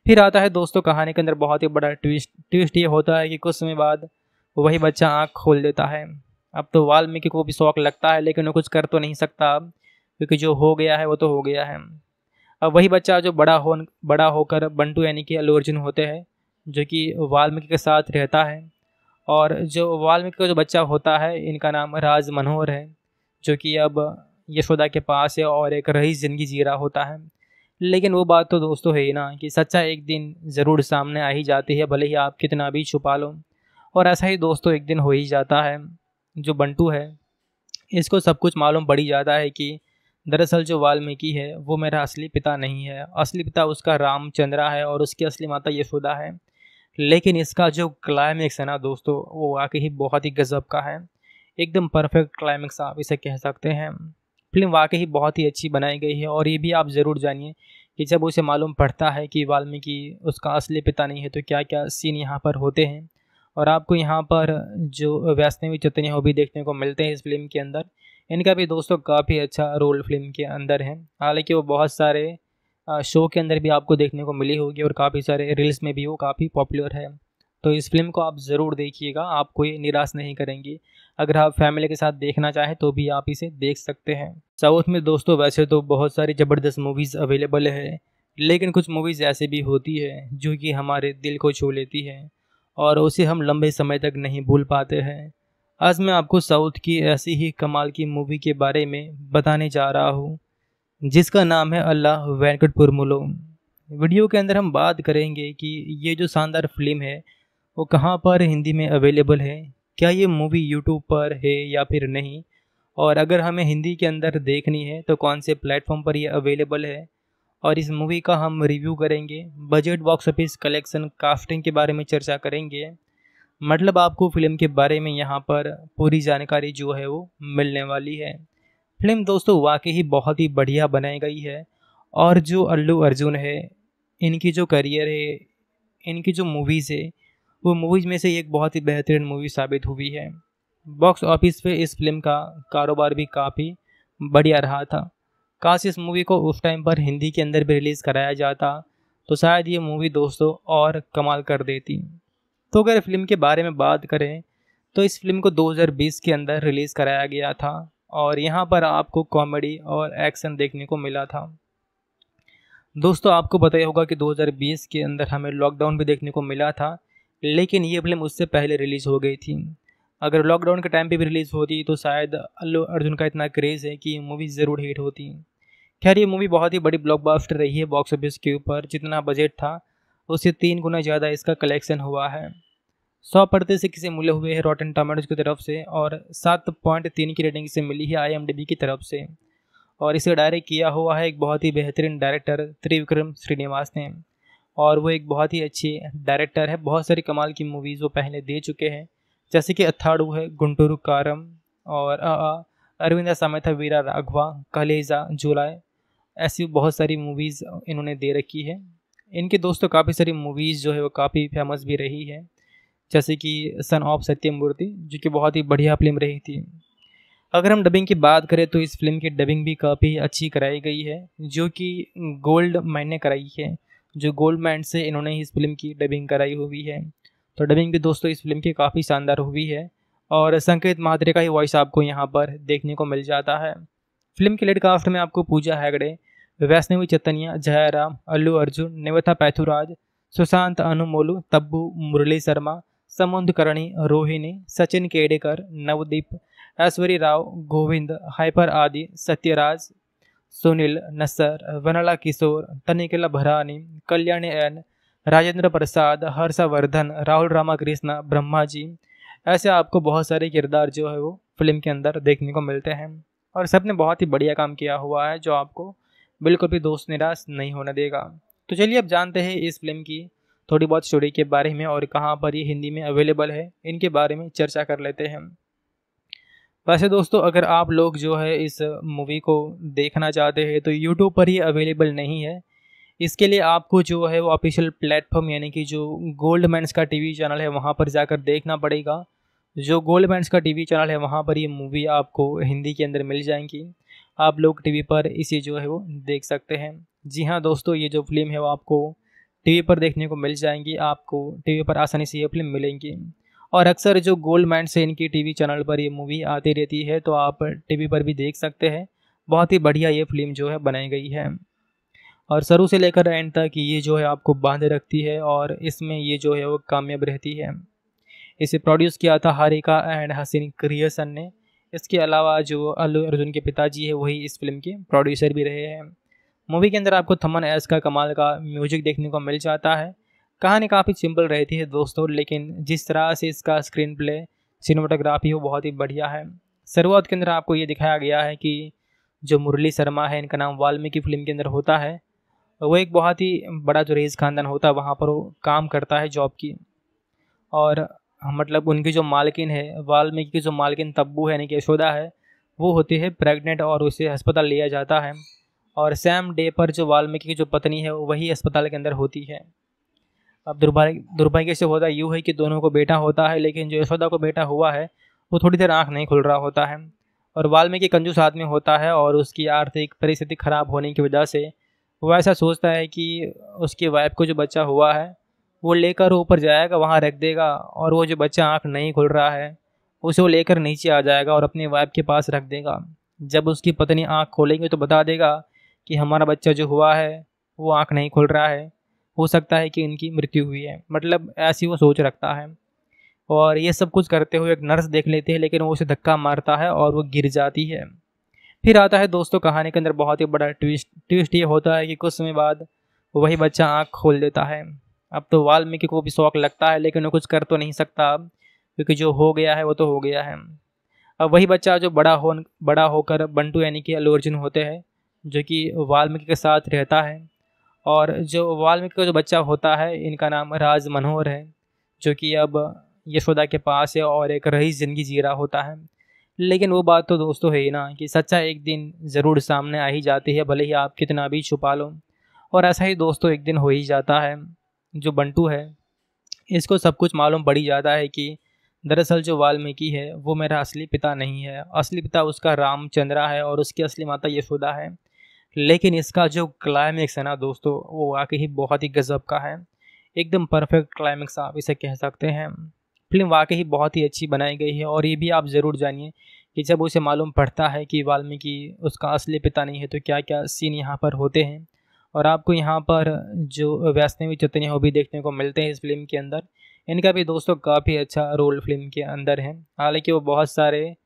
फिर आता है दोस्तों कहानी के अंदर बहुत ही बड़ा ट्विस्ट ट्विस्ट ये होता है कि कुछ समय बाद वही बच्चा आँख खोल देता है अब तो वाल्मीकि को भी शौक लगता है लेकिन वो कुछ कर तो नहीं सकता अब क्योंकि जो हो गया है वो तो हो गया है अब वही बच्चा जो बड़ा हो बड़ा होकर बंटू यानी कि अलोर्जुन होते हैं जो कि वाल्मीकि के साथ रहता है और जो वाल्मीकि का जो बच्चा होता है इनका नाम राज मनोहर है जो कि अब यशोदा के पास है और एक रही ज़िंदगी जी रहा होता है लेकिन वो बात तो दोस्तों है ही ना कि सच्चा एक दिन ज़रूर सामने आ ही जाती है भले ही आप कितना भी छुपा लो और ऐसा ही दोस्तों एक दिन हो ही जाता है जो बंटू है इसको सब कुछ मालूम पड़ ही जाता है कि दरअसल जो वाल्मीकि है वो मेरा असली पिता नहीं है असली पिता उसका रामचंद्रा है और उसकी असली माता यशोदा है लेकिन इसका जो क्लाइमैक्स है ना दोस्तों वो वाकई ही बहुत ही गज़ब का है एकदम परफेक्ट क्लाइमैक्स आप इसे कह सकते हैं फिल्म वाकई ही बहुत ही अच्छी बनाई गई है और ये भी आप ज़रूर जानिए कि जब उसे मालूम पड़ता है कि वाल्मीकि उसका असली पिता नहीं है तो क्या क्या सीन यहाँ पर होते हैं और आपको यहाँ पर जो वैष्णवी चतनी हो भी देखने को मिलते हैं इस फिल्म के अंदर इनका भी दोस्तों काफ़ी अच्छा रोल फिल्म के अंदर है हालांकि वो बहुत सारे शो के अंदर भी आपको देखने को मिली होगी और काफ़ी सारे रील्स में भी वो काफ़ी पॉपुलर है तो इस फिल्म को आप ज़रूर देखिएगा आपको ये निराश नहीं करेंगी अगर आप फैमिली के साथ देखना चाहें तो भी आप इसे देख सकते हैं साउथ में दोस्तों वैसे तो बहुत सारी ज़बरदस्त मूवीज़ अवेलेबल है लेकिन कुछ मूवीज़ ऐसे भी होती है जो कि हमारे दिल को छू लेती है और उसे हम लंबे समय तक नहीं भूल पाते हैं आज मैं आपको साउथ की ऐसी ही कमाल की मूवी के बारे में बताने जा रहा हूँ जिसका नाम है अल्लाह वेंकट पुरमुलो वीडियो के अंदर हम बात करेंगे कि ये जो शानदार फिल्म है वो कहाँ पर हिंदी में अवेलेबल है क्या ये मूवी यूट्यूब पर है या फिर नहीं और अगर हमें हिंदी के अंदर देखनी है तो कौन से प्लेटफॉर्म पर यह अवेलेबल है और इस मूवी का हम रिव्यू करेंगे budget box office collection casting के बारे में चर्चा करेंगे मतलब आपको फिल्म के बारे में यहाँ पर पूरी जानकारी जो है वो मिलने वाली है फिल्म दोस्तों वाकई ही बहुत ही बढ़िया बनाई गई है और जो अल्लू अर्जुन है इनकी जो करियर है इनकी जो मूवीज़ है वो मूवीज़ में से एक बहुत ही बेहतरीन मूवी साबित हुई है बॉक्स ऑफिस पे इस फिल्म का कारोबार भी काफ़ी बढ़िया रहा था काश इस मूवी को उस टाइम पर हिंदी के अंदर भी रिलीज़ कराया जाता तो शायद ये मूवी दोस्तों और कमाल कर देती तो अगर फिल्म के बारे में बात करें तो इस फिल्म को 2020 के अंदर रिलीज़ कराया गया था और यहाँ पर आपको कॉमेडी और एक्शन देखने को मिला था दोस्तों आपको पता ही होगा कि 2020 के अंदर हमें लॉकडाउन भी देखने को मिला था लेकिन ये फिल्म उससे पहले रिलीज़ हो गई थी अगर लॉकडाउन के टाइम पे भी रिलीज़ होती तो शायद अल्लू अर्जुन का इतना क्रेज़ है कि मूवी ज़रूर हिट होती खैर ये मूवी बहुत ही बड़ी ब्लॉकबस्टर रही है बॉक्स ऑफिस के ऊपर जितना बजट था उससे तीन गुना ज़्यादा इसका कलेक्शन हुआ है सौ पर्दे से किसे मिले हुए है रॉटन टमाटोज की तरफ से और सात पॉइंट तीन की रेटिंग इसे मिली है आई की तरफ से और इसे डायरेक्ट किया हुआ है एक बहुत ही बेहतरीन डायरेक्टर त्रिविक्रम श्रीनिवास ने और वो एक बहुत ही अच्छी डायरेक्टर है बहुत सारी कमाल की मूवीज़ वो पहले दे चुके हैं जैसे कि अथाड़ू है गुंटूरू कारम और अरविंदा सामेथा वीरा राघवा कलेजा जुलाए ऐसी बहुत सारी मूवीज़ इन्होंने दे रखी है इनके दोस्तों काफ़ी सारी मूवीज़ जो है वो काफ़ी फेमस भी रही है जैसे कि सन ऑफ सत्यमूर्ति जो कि बहुत ही बढ़िया फिल्म रही थी अगर हम डबिंग की बात करें तो इस फिल्म की डबिंग भी काफ़ी अच्छी कराई गई है जो कि गोल्ड माइन ने कराई है जो गोल्ड माइन से इन्होंने ही इस फिल्म की डबिंग कराई हुई है तो डबिंग भी दोस्तों इस फिल्म की काफ़ी शानदार हुई है और संकेत महात्रे का ही वॉइस आपको यहाँ पर देखने को मिल जाता है फिल्म के लेट कास्ट में आपको पूजा हैगड़े वैष्णवी चैतन्य जयाराम अल्लू अर्जुन नेवथा पैथुराज सुशांत अनुमोलू तब्बू मुरली शर्मा करणी रोहिणी सचिन केडेकर नवदीप ऐश्वरी राव गोविंद हाइपर आदि सत्यराज सुनील नसर वनला किशोर तनिकला भरानी कल्याणी एन राजेंद्र प्रसाद हर्षवर्धन राहुल रामाकृष्ण ब्रह्मा जी ऐसे आपको बहुत सारे किरदार जो है वो फिल्म के अंदर देखने को मिलते हैं और सब ने बहुत ही बढ़िया काम किया हुआ है जो आपको बिल्कुल भी दोस्त निराश नहीं होने देगा तो चलिए अब जानते हैं इस फिल्म की थोड़ी बहुत स्टोरी के बारे में और कहाँ पर ये हिंदी में अवेलेबल है इनके बारे में चर्चा कर लेते हैं वैसे दोस्तों अगर आप लोग जो है इस मूवी को देखना चाहते हैं तो यूट्यूब पर ही अवेलेबल नहीं है इसके लिए आपको जो है वो ऑफिशियल प्लेटफॉर्म यानी कि जो गोल्ड मैंस का टीवी चैनल है वहाँ पर जाकर देखना पड़ेगा जो गोल्ड मैंस का टीवी चैनल है वहाँ पर ये मूवी आपको हिंदी के अंदर मिल जाएंगी आप लोग टीवी पर इसे जो है वो देख सकते हैं जी हाँ दोस्तों ये जो फिल्म है वो आपको टीवी पर देखने को मिल जाएंगी आपको टीवी पर आसानी से ये फिल्म मिलेंगी और अक्सर जो गोल्ड माइंड से इनकी टीवी चैनल पर ये मूवी आती रहती है तो आप टीवी पर भी देख सकते हैं बहुत ही बढ़िया ये फिल्म जो है बनाई गई है और शुरू से लेकर एंड तक ये जो है आपको बांधे रखती है और इसमें ये जो है वो कामयाब रहती है इसे प्रोड्यूस किया था हारिका एंड हसीन क्रियसन ने इसके अलावा जो अल्लू अर्जुन के पिताजी है वही इस फिल्म के प्रोड्यूसर भी रहे हैं मूवी के अंदर आपको थमन एस का कमाल का म्यूजिक देखने को मिल जाता है कहानी काफ़ी सिंपल रहती है दोस्तों लेकिन जिस तरह से इसका स्क्रीन प्ले सिनेमाटोग्राफी हो बहुत ही बढ़िया है शुरुआत के अंदर आपको ये दिखाया गया है कि जो मुरली शर्मा है इनका नाम वाल्मीकि फिल्म के अंदर होता है वो एक बहुत ही बड़ा जो रईस ख़ानदान होता है वहाँ पर वो काम करता है जॉब की और मतलब उनकी जो मालकिन है वाल्मीकि की जो मालकिन तब्बू है यानी कि यशोदा है वो होती है प्रेग्नेंट और उसे अस्पताल लिया जाता है और सेम डे पर जो वाल्मीकि की जो पत्नी है वही अस्पताल के अंदर होती है अब दुर्भाग्य दुर्भाग्य से होता यूँ है कि दोनों को बेटा होता है लेकिन जो यशोदा को बेटा हुआ है वो थोड़ी देर आँख नहीं खुल रहा होता है और वाल्मीकि कंजूस आदमी होता है और उसकी आर्थिक परिस्थिति खराब होने की वजह से वो ऐसा सोचता है कि उसकी वाइफ को जो बच्चा हुआ है वो लेकर ऊपर जाएगा वहाँ रख देगा और वो जो बच्चा आँख नहीं खुल रहा है उसे वो लेकर नीचे आ जाएगा और अपनी वाइफ के पास रख देगा जब उसकी पत्नी आँख खोलेंगे तो बता देगा कि हमारा बच्चा जो हुआ है वो आँख नहीं खोल रहा है हो सकता है कि इनकी मृत्यु हुई है मतलब ऐसी वो सोच रखता है और ये सब कुछ करते हुए एक नर्स देख लेती है लेकिन वो उसे धक्का मारता है और वो गिर जाती है फिर आता है दोस्तों कहानी के अंदर बहुत ही बड़ा ट्विस्ट ट्विस्ट ये होता है कि कुछ समय बाद वही बच्चा आँख खोल देता है अब तो वाल्मीकि को भी शौक लगता है लेकिन वो कुछ कर तो नहीं सकता अब क्योंकि जो हो गया है वो तो हो गया है अब वही बच्चा जो बड़ा हो बड़ा होकर बंटू यानी कि अलू अर्जुन होते हैं जो कि वाल्मीकि के साथ रहता है और जो वाल्मीकि का जो बच्चा होता है इनका नाम राज मनोहर है जो कि अब यशोदा के पास है और एक रही ज़िंदगी जी रहा होता है लेकिन वो बात तो दोस्तों है ही ना कि सच्चा एक दिन ज़रूर सामने आ ही जाती है भले ही आप कितना भी छुपा लो और ऐसा ही दोस्तों एक दिन हो ही जाता है जो बंटू है इसको सब कुछ मालूम पड़ ही जाता है कि दरअसल जो वाल्मीकि है वो मेरा असली पिता नहीं है असली पिता उसका रामचंद्रा है और उसकी असली माता यशोदा है लेकिन इसका जो क्लाइमैक्स है ना दोस्तों वो वाकई ही बहुत ही गज़ब का है एकदम परफेक्ट क्लाइमैक्स आप इसे कह सकते हैं फिल्म वाकई ही बहुत ही अच्छी बनाई गई है और ये भी आप ज़रूर जानिए कि जब उसे मालूम पड़ता है कि वाल्मीकि उसका असली पिता नहीं है तो क्या क्या सीन यहाँ पर होते हैं और आपको यहाँ पर जो वैष्णवी चतनी हो भी देखने को मिलते हैं इस फिल्म के अंदर इनका भी दोस्तों काफ़ी अच्छा रोल फिल्म के अंदर है हालांकि वो बहुत सारे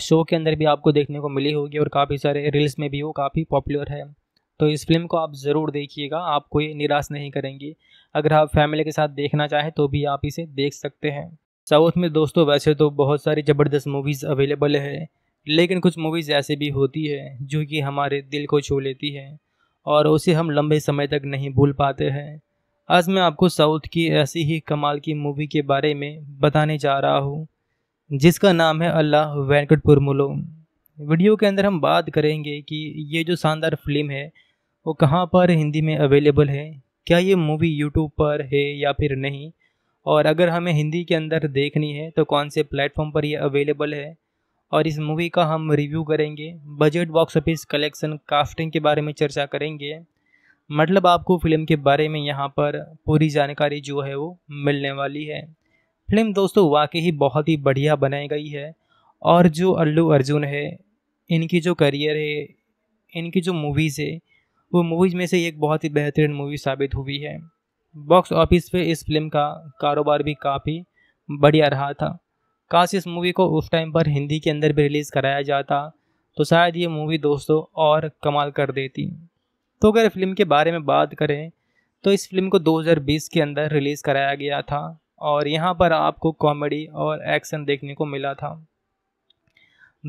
शो के अंदर भी आपको देखने को मिली होगी और काफ़ी सारे रील्स में भी वो काफ़ी पॉपुलर है तो इस फिल्म को आप ज़रूर देखिएगा आपको ये निराश नहीं करेंगी अगर आप फैमिली के साथ देखना चाहें तो भी आप इसे देख सकते हैं साउथ में दोस्तों वैसे तो बहुत सारी ज़बरदस्त मूवीज़ अवेलेबल है लेकिन कुछ मूवीज़ ऐसे भी होती है जो कि हमारे दिल को छू लेती है और उसे हम लंबे समय तक नहीं भूल पाते हैं आज मैं आपको साउथ की ऐसी ही कमाल की मूवी के बारे में बताने जा रहा हूँ जिसका नाम है अल्लाह वेंकट पुरमुलो वीडियो के अंदर हम बात करेंगे कि ये जो शानदार फिल्म है वो कहाँ पर हिंदी में अवेलेबल है क्या ये मूवी यूट्यूब पर है या फिर नहीं और अगर हमें हिंदी के अंदर देखनी है तो कौन से प्लेटफॉर्म पर ये अवेलेबल है और इस मूवी का हम रिव्यू करेंगे budget box office collection casting के बारे में चर्चा करेंगे मतलब आपको फिल्म के बारे में यहाँ पर पूरी जानकारी जो है वो मिलने वाली है फिल्म दोस्तों वाकई ही बहुत ही बढ़िया बनाई गई है और जो अल्लू अर्जुन है इनकी जो करियर है इनकी जो मूवीज़ है वो मूवीज़ में से एक बहुत ही बेहतरीन मूवी साबित हुई है बॉक्स ऑफिस पे इस फिल्म का कारोबार भी काफ़ी बढ़िया रहा था काश इस मूवी को उस टाइम पर हिंदी के अंदर भी रिलीज़ कराया जाता तो शायद ये मूवी दोस्तों और कमाल कर देती तो अगर फिल्म के बारे में बात करें तो इस फिल्म को 2020 के अंदर रिलीज़ कराया गया था और यहाँ पर आपको कॉमेडी और एक्शन देखने को मिला था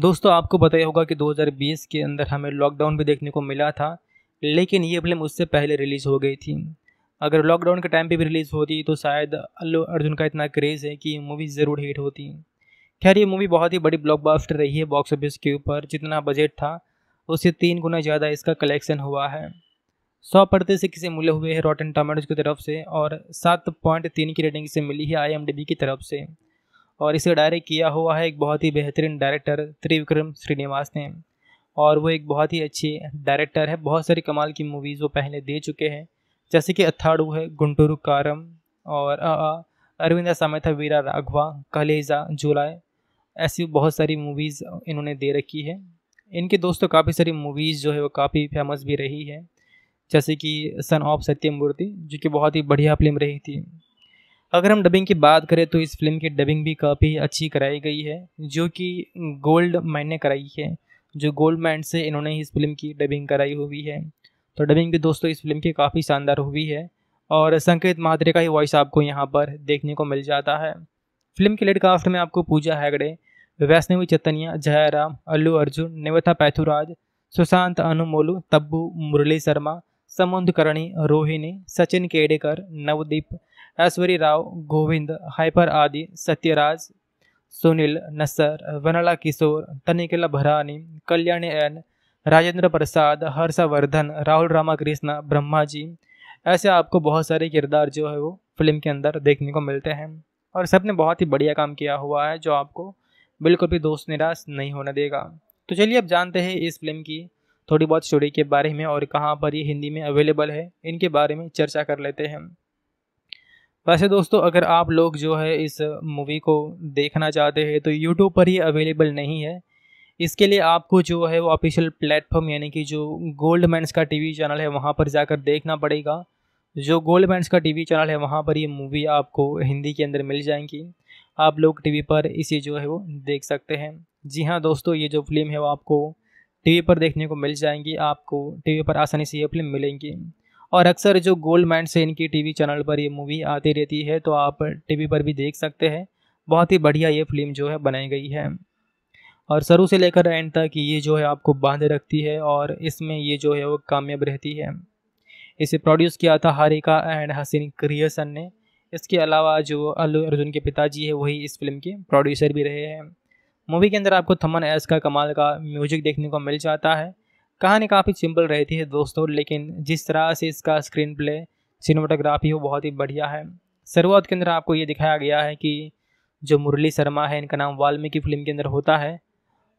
दोस्तों आपको पता ही होगा कि 2020 के अंदर हमें लॉकडाउन भी देखने को मिला था लेकिन ये फिल्म उससे पहले रिलीज़ हो गई थी अगर लॉकडाउन के टाइम पे भी रिलीज़ होती तो शायद अल्लू अर्जुन का इतना क्रेज़ है कि मूवी ज़रूर हिट होती खैर ये मूवी बहुत ही बड़ी ब्लॉकबस्टर रही है बॉक्स ऑफिस के ऊपर जितना बजट था उससे तीन गुना ज़्यादा इसका कलेक्शन हुआ है सौ पर्दे से किसे मिले हुए हैं रॉटन टमाटोज की तरफ से और सात पॉइंट तीन की रेटिंग इसे मिली है आई की तरफ से और इसे डायरेक्ट किया हुआ है एक बहुत ही बेहतरीन डायरेक्टर त्रिविक्रम श्रीनिवास ने और वो एक बहुत ही अच्छी डायरेक्टर है बहुत सारी कमाल की मूवीज़ वो पहले दे चुके हैं जैसे कि अथाड़ू है गुंटूरू कारम और अरविंदा सामेथा वीरा राघवा कलेजा जुलाई ऐसी बहुत सारी मूवीज़ इन्होंने दे रखी है इनके दोस्तों काफ़ी सारी मूवीज़ जो है वो काफ़ी फेमस भी रही है जैसे कि सन ऑफ सत्यमूर्ति जो कि बहुत ही बढ़िया फिल्म रही थी अगर हम डबिंग की बात करें तो इस फिल्म की डबिंग भी काफ़ी अच्छी कराई गई है जो कि गोल्ड माइन ने कराई है जो गोल्ड माइन से इन्होंने ही इस फिल्म की डबिंग कराई हुई है तो डबिंग भी दोस्तों इस फिल्म की काफ़ी शानदार हुई है और संकेत महात्रे का ही वॉइस आपको यहाँ पर देखने को मिल जाता है फिल्म के लेट कास्ट में आपको पूजा हैगड़े वैष्णवी चैतन्य जयराम अल्लू अर्जुन नेवथा पैथुराज सुशांत अनुमोलू तब्बू मुरली शर्मा करणी रोहिणी सचिन केडेकर नवदीप ऐश्वरी राव गोविंद हाइपर आदि सत्यराज सुनील नसर वनला किशोर तनिकला भरानी कल्याणी एन राजेंद्र प्रसाद हर्षवर्धन राहुल रामाकृष्ण ब्रह्मा जी ऐसे आपको बहुत सारे किरदार जो है वो फिल्म के अंदर देखने को मिलते हैं और सब ने बहुत ही बढ़िया काम किया हुआ है जो आपको बिल्कुल भी दोस्त निराश नहीं होने देगा तो चलिए अब जानते हैं इस फिल्म की थोड़ी बहुत स्टोरी के बारे में और कहाँ पर ये हिंदी में अवेलेबल है इनके बारे में चर्चा कर लेते हैं वैसे दोस्तों अगर आप लोग जो है इस मूवी को देखना चाहते हैं तो यूट्यूब पर ये अवेलेबल नहीं है इसके लिए आपको जो है वो ऑफिशियल प्लेटफॉर्म यानी कि जो गोल्ड मैंस का टीवी चैनल है वहाँ पर जाकर देखना पड़ेगा जो गोल्ड मैंस का टीवी चैनल है वहाँ पर ये मूवी आपको हिंदी के अंदर मिल जाएंगी आप लोग टीवी पर इसे जो है वो देख सकते हैं जी हाँ दोस्तों ये जो फिल्म है वो आपको टीवी पर देखने को मिल जाएंगी आपको टीवी पर आसानी से ये फिल्म मिलेंगी और अक्सर जो गोल्ड माइंड से इनकी टीवी चैनल पर ये मूवी आती रहती है तो आप टीवी पर भी देख सकते हैं बहुत ही बढ़िया ये फिल्म जो है बनाई गई है और शुरू से लेकर एंड तक ये जो है आपको बांधे रखती है और इसमें ये जो है वो कामयाब रहती है इसे प्रोड्यूस किया था हारिका एंड हसीन क्रियसन ने इसके अलावा जो अल्लू अर्जुन के पिताजी है वही इस फिल्म के प्रोड्यूसर भी रहे हैं मूवी के अंदर आपको थमन एस का कमाल का म्यूजिक देखने को मिल जाता है कहानी काफ़ी सिंपल रहती है दोस्तों लेकिन जिस तरह से इसका स्क्रीन प्ले सिनेमाटोग्राफी हो बहुत ही बढ़िया है शुरुआत के अंदर आपको ये दिखाया गया है कि जो मुरली शर्मा है इनका नाम वाल्मीकि फिल्म के अंदर होता है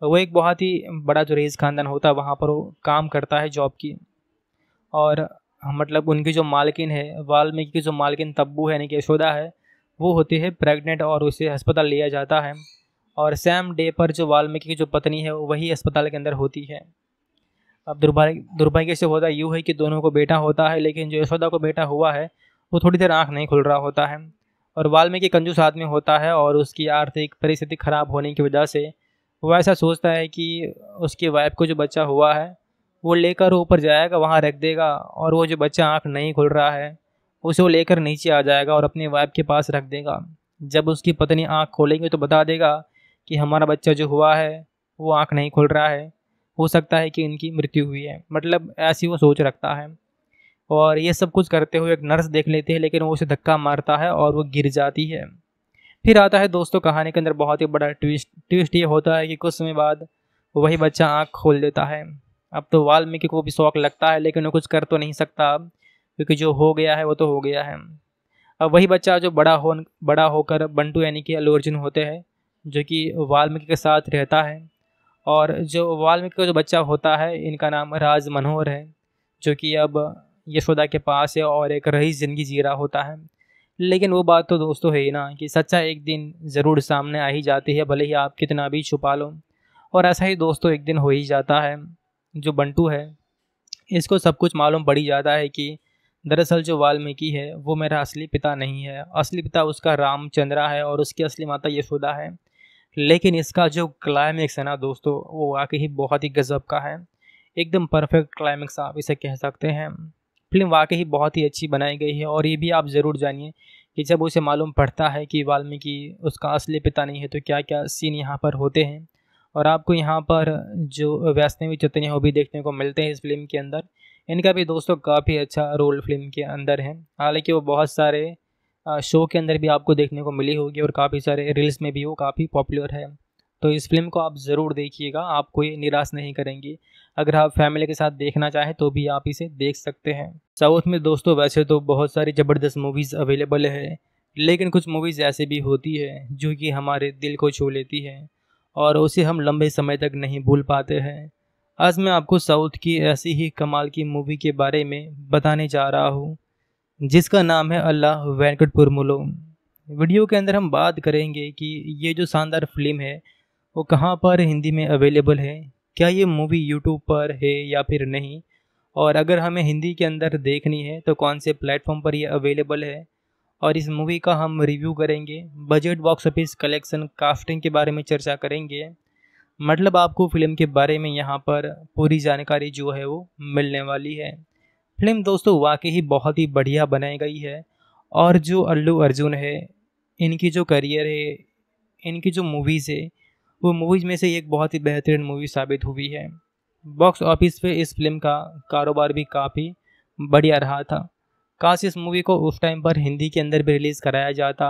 वो एक बहुत ही बड़ा जो रईस ख़ानदान होता है वहाँ पर वो काम करता है जॉब की और मतलब उनकी जो मालकिन है वाल्मीकि की जो मालकिन तब्बू है यानी कि यशोदा है वो होती है प्रेग्नेंट और उसे अस्पताल लिया जाता है और सेम डे पर जो वाल्मीकि की जो पत्नी है वही अस्पताल के अंदर होती है अब दुर्भाग्य दुर्भाग्य से होता यूँ है कि दोनों को बेटा होता है लेकिन जो यशोदा को बेटा हुआ है वो थोड़ी देर आँख नहीं खुल रहा होता है और वाल्मीकि कंजूस आदमी होता है और उसकी आर्थिक परिस्थिति खराब होने की वजह से वो ऐसा सोचता है कि उसकी वाइफ को जो बच्चा हुआ है वो लेकर ऊपर जाएगा वहाँ रख देगा और वो जो बच्चा आँख नहीं खुल रहा है उसे वो लेकर नीचे आ जाएगा और अपनी वाइफ के पास रख देगा जब उसकी पत्नी आँख खोलेंगे तो बता देगा कि हमारा बच्चा जो हुआ है वो आँख नहीं खुल रहा है हो सकता है कि इनकी मृत्यु हुई है मतलब ऐसी वो सोच रखता है और ये सब कुछ करते हुए एक नर्स देख लेती है लेकिन वो उसे धक्का मारता है और वो गिर जाती है फिर आता है दोस्तों कहानी के अंदर बहुत ही बड़ा ट्विस्ट ट्विस्ट ये होता है कि कुछ समय बाद वही बच्चा आँख खोल देता है अब तो वाल्मीकि को भी शौक लगता है लेकिन वो कुछ कर तो नहीं सकता अब क्योंकि जो हो गया है वो तो हो गया है अब वही बच्चा जो बड़ा हो बड़ा होकर बंटू यानी कि अलू अर्जुन होते हैं जो कि वाल्मीकि के साथ रहता है और जो वाल्मीकि का जो बच्चा होता है इनका नाम राज मनोहर है जो कि अब यशोदा के पास है और एक रही ज़िंदगी जी रहा होता है लेकिन वो बात तो दोस्तों है ही ना कि सच्चा एक दिन ज़रूर सामने आ ही जाती है भले ही आप कितना भी छुपा लो और ऐसा ही दोस्तों एक दिन हो ही जाता है जो बंटू है इसको सब कुछ मालूम पड़ ही जाता है कि दरअसल जो वाल्मीकि है वो मेरा असली पिता नहीं है असली पिता उसका रामचंद्रा है और उसकी असली माता यशोदा है लेकिन इसका जो क्लाइमैक्स है ना दोस्तों वो वाकई ही बहुत ही गज़ब का है एकदम परफेक्ट क्लाइमैक्स आप इसे कह सकते हैं फिल्म वाकई ही बहुत ही अच्छी बनाई गई है और ये भी आप ज़रूर जानिए कि जब उसे मालूम पड़ता है कि वाल्मीकि उसका असली पिता नहीं है तो क्या क्या सीन यहाँ पर होते हैं और आपको यहाँ पर जो वैष्णवी चतनी हो भी देखने को मिलते हैं इस फिल्म के अंदर इनका भी दोस्तों काफ़ी अच्छा रोल फिल्म के अंदर है हालांकि वो बहुत सारे शो के अंदर भी आपको देखने को मिली होगी और काफ़ी सारे रील्स में भी वो काफ़ी पॉपुलर है तो इस फिल्म को आप ज़रूर देखिएगा आपको ये निराश नहीं करेंगी अगर आप फैमिली के साथ देखना चाहें तो भी आप इसे देख सकते हैं साउथ में दोस्तों वैसे तो बहुत सारी ज़बरदस्त मूवीज़ अवेलेबल है लेकिन कुछ मूवीज़ ऐसे भी होती है जो कि हमारे दिल को छू लेती है और उसे हम लंबे समय तक नहीं भूल पाते हैं आज मैं आपको साउथ की ऐसी ही कमाल की मूवी के बारे में बताने जा रहा हूँ जिसका नाम है अल्लाह वेंकट पुरमुलो वीडियो के अंदर हम बात करेंगे कि ये जो शानदार फिल्म है वो कहाँ पर हिंदी में अवेलेबल है क्या ये मूवी यूट्यूब पर है या फिर नहीं और अगर हमें हिंदी के अंदर देखनी है तो कौन से प्लेटफॉर्म पर यह अवेलेबल है और इस मूवी का हम रिव्यू करेंगे budget box office collection casting के बारे में चर्चा करेंगे मतलब आपको फिल्म के बारे में यहाँ पर पूरी जानकारी जो है वो मिलने वाली है फिल्म दोस्तों वाकई ही बहुत ही बढ़िया बनाई गई है और जो अल्लू अर्जुन है इनकी जो करियर है इनकी जो मूवीज़ है वो मूवीज़ में से एक बहुत ही बेहतरीन मूवी साबित हुई है बॉक्स ऑफिस पे इस फिल्म का कारोबार भी काफ़ी बढ़िया रहा था काश इस मूवी को उस टाइम पर हिंदी के अंदर भी रिलीज़ कराया जाता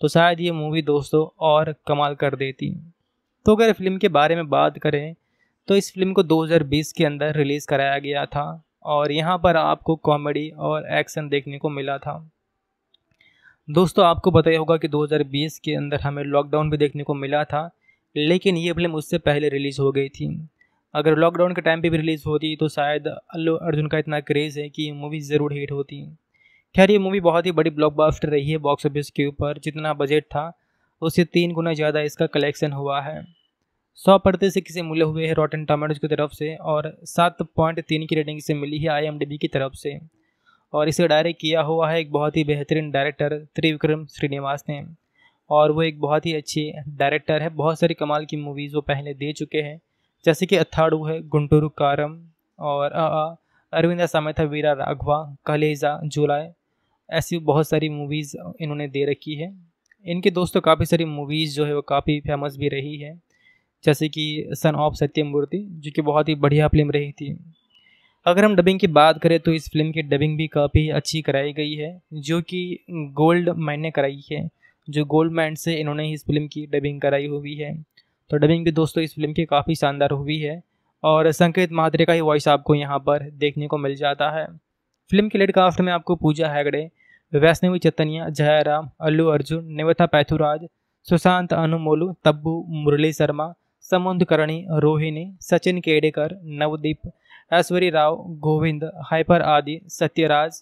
तो शायद ये मूवी दोस्तों और कमाल कर देती तो अगर फिल्म के बारे में बात करें तो इस फिल्म को 2020 के अंदर रिलीज़ कराया गया था और यहाँ पर आपको कॉमेडी और एक्शन देखने को मिला था दोस्तों आपको बताया होगा कि 2020 के अंदर हमें लॉकडाउन भी देखने को मिला था लेकिन ये फिल्म उससे पहले रिलीज़ हो गई थी अगर लॉकडाउन के टाइम पे भी रिलीज़ होती तो शायद अल्लू अर्जुन का इतना क्रेज़ है कि मूवी ज़रूर हिट होती खैर ये मूवी बहुत ही बड़ी ब्लॉकबस्टर रही है बॉक्स ऑफिस के ऊपर जितना बजट था उससे तीन गुना ज़्यादा इसका कलेक्शन हुआ है सौ प्रतिशत से किसे मिले हुए हैं रॉटन टमाटोज की तरफ से और सात पॉइंट तीन की रेटिंग इसे मिली है आई की तरफ से और इसे डायरेक्ट किया हुआ है एक बहुत ही बेहतरीन डायरेक्टर त्रिविक्रम श्रीनिवास ने और वो एक बहुत ही अच्छे डायरेक्टर है बहुत सारी कमाल की मूवीज़ वो पहले दे चुके हैं जैसे कि अथाड़ू है गुंटूरू कारम और अरविंदा सामेथा वीरा राघवा कलेजा जुलाए ऐसी बहुत सारी मूवीज़ इन्होंने दे रखी है इनके दोस्तों काफ़ी सारी मूवीज़ जो है वो काफ़ी फेमस भी रही है जैसे कि सन ऑफ सत्यमूर्ति जो कि बहुत ही बढ़िया फिल्म रही थी अगर हम डबिंग की बात करें तो इस फिल्म की डबिंग भी काफ़ी अच्छी कराई गई है जो कि गोल्ड मैन ने कराई है जो गोल्ड मैन से इन्होंने ही इस फिल्म की डबिंग कराई हुई है तो डबिंग भी दोस्तों इस फिल्म की काफ़ी शानदार हुई है और संकेत महात्रे का ही वॉइस आपको यहाँ पर देखने को मिल जाता है फिल्म के लेट कास्ट में आपको पूजा हैगड़े वैष्णवी चतनिया जया राम अल्लू अर्जुन निवथा पैथुराज सुशांत अनुमोलू तब्बू मुरली शर्मा करणी रोहिणी सचिन केडेकर नवदीप ऐश्वरी राव गोविंद हाइपर आदि सत्यराज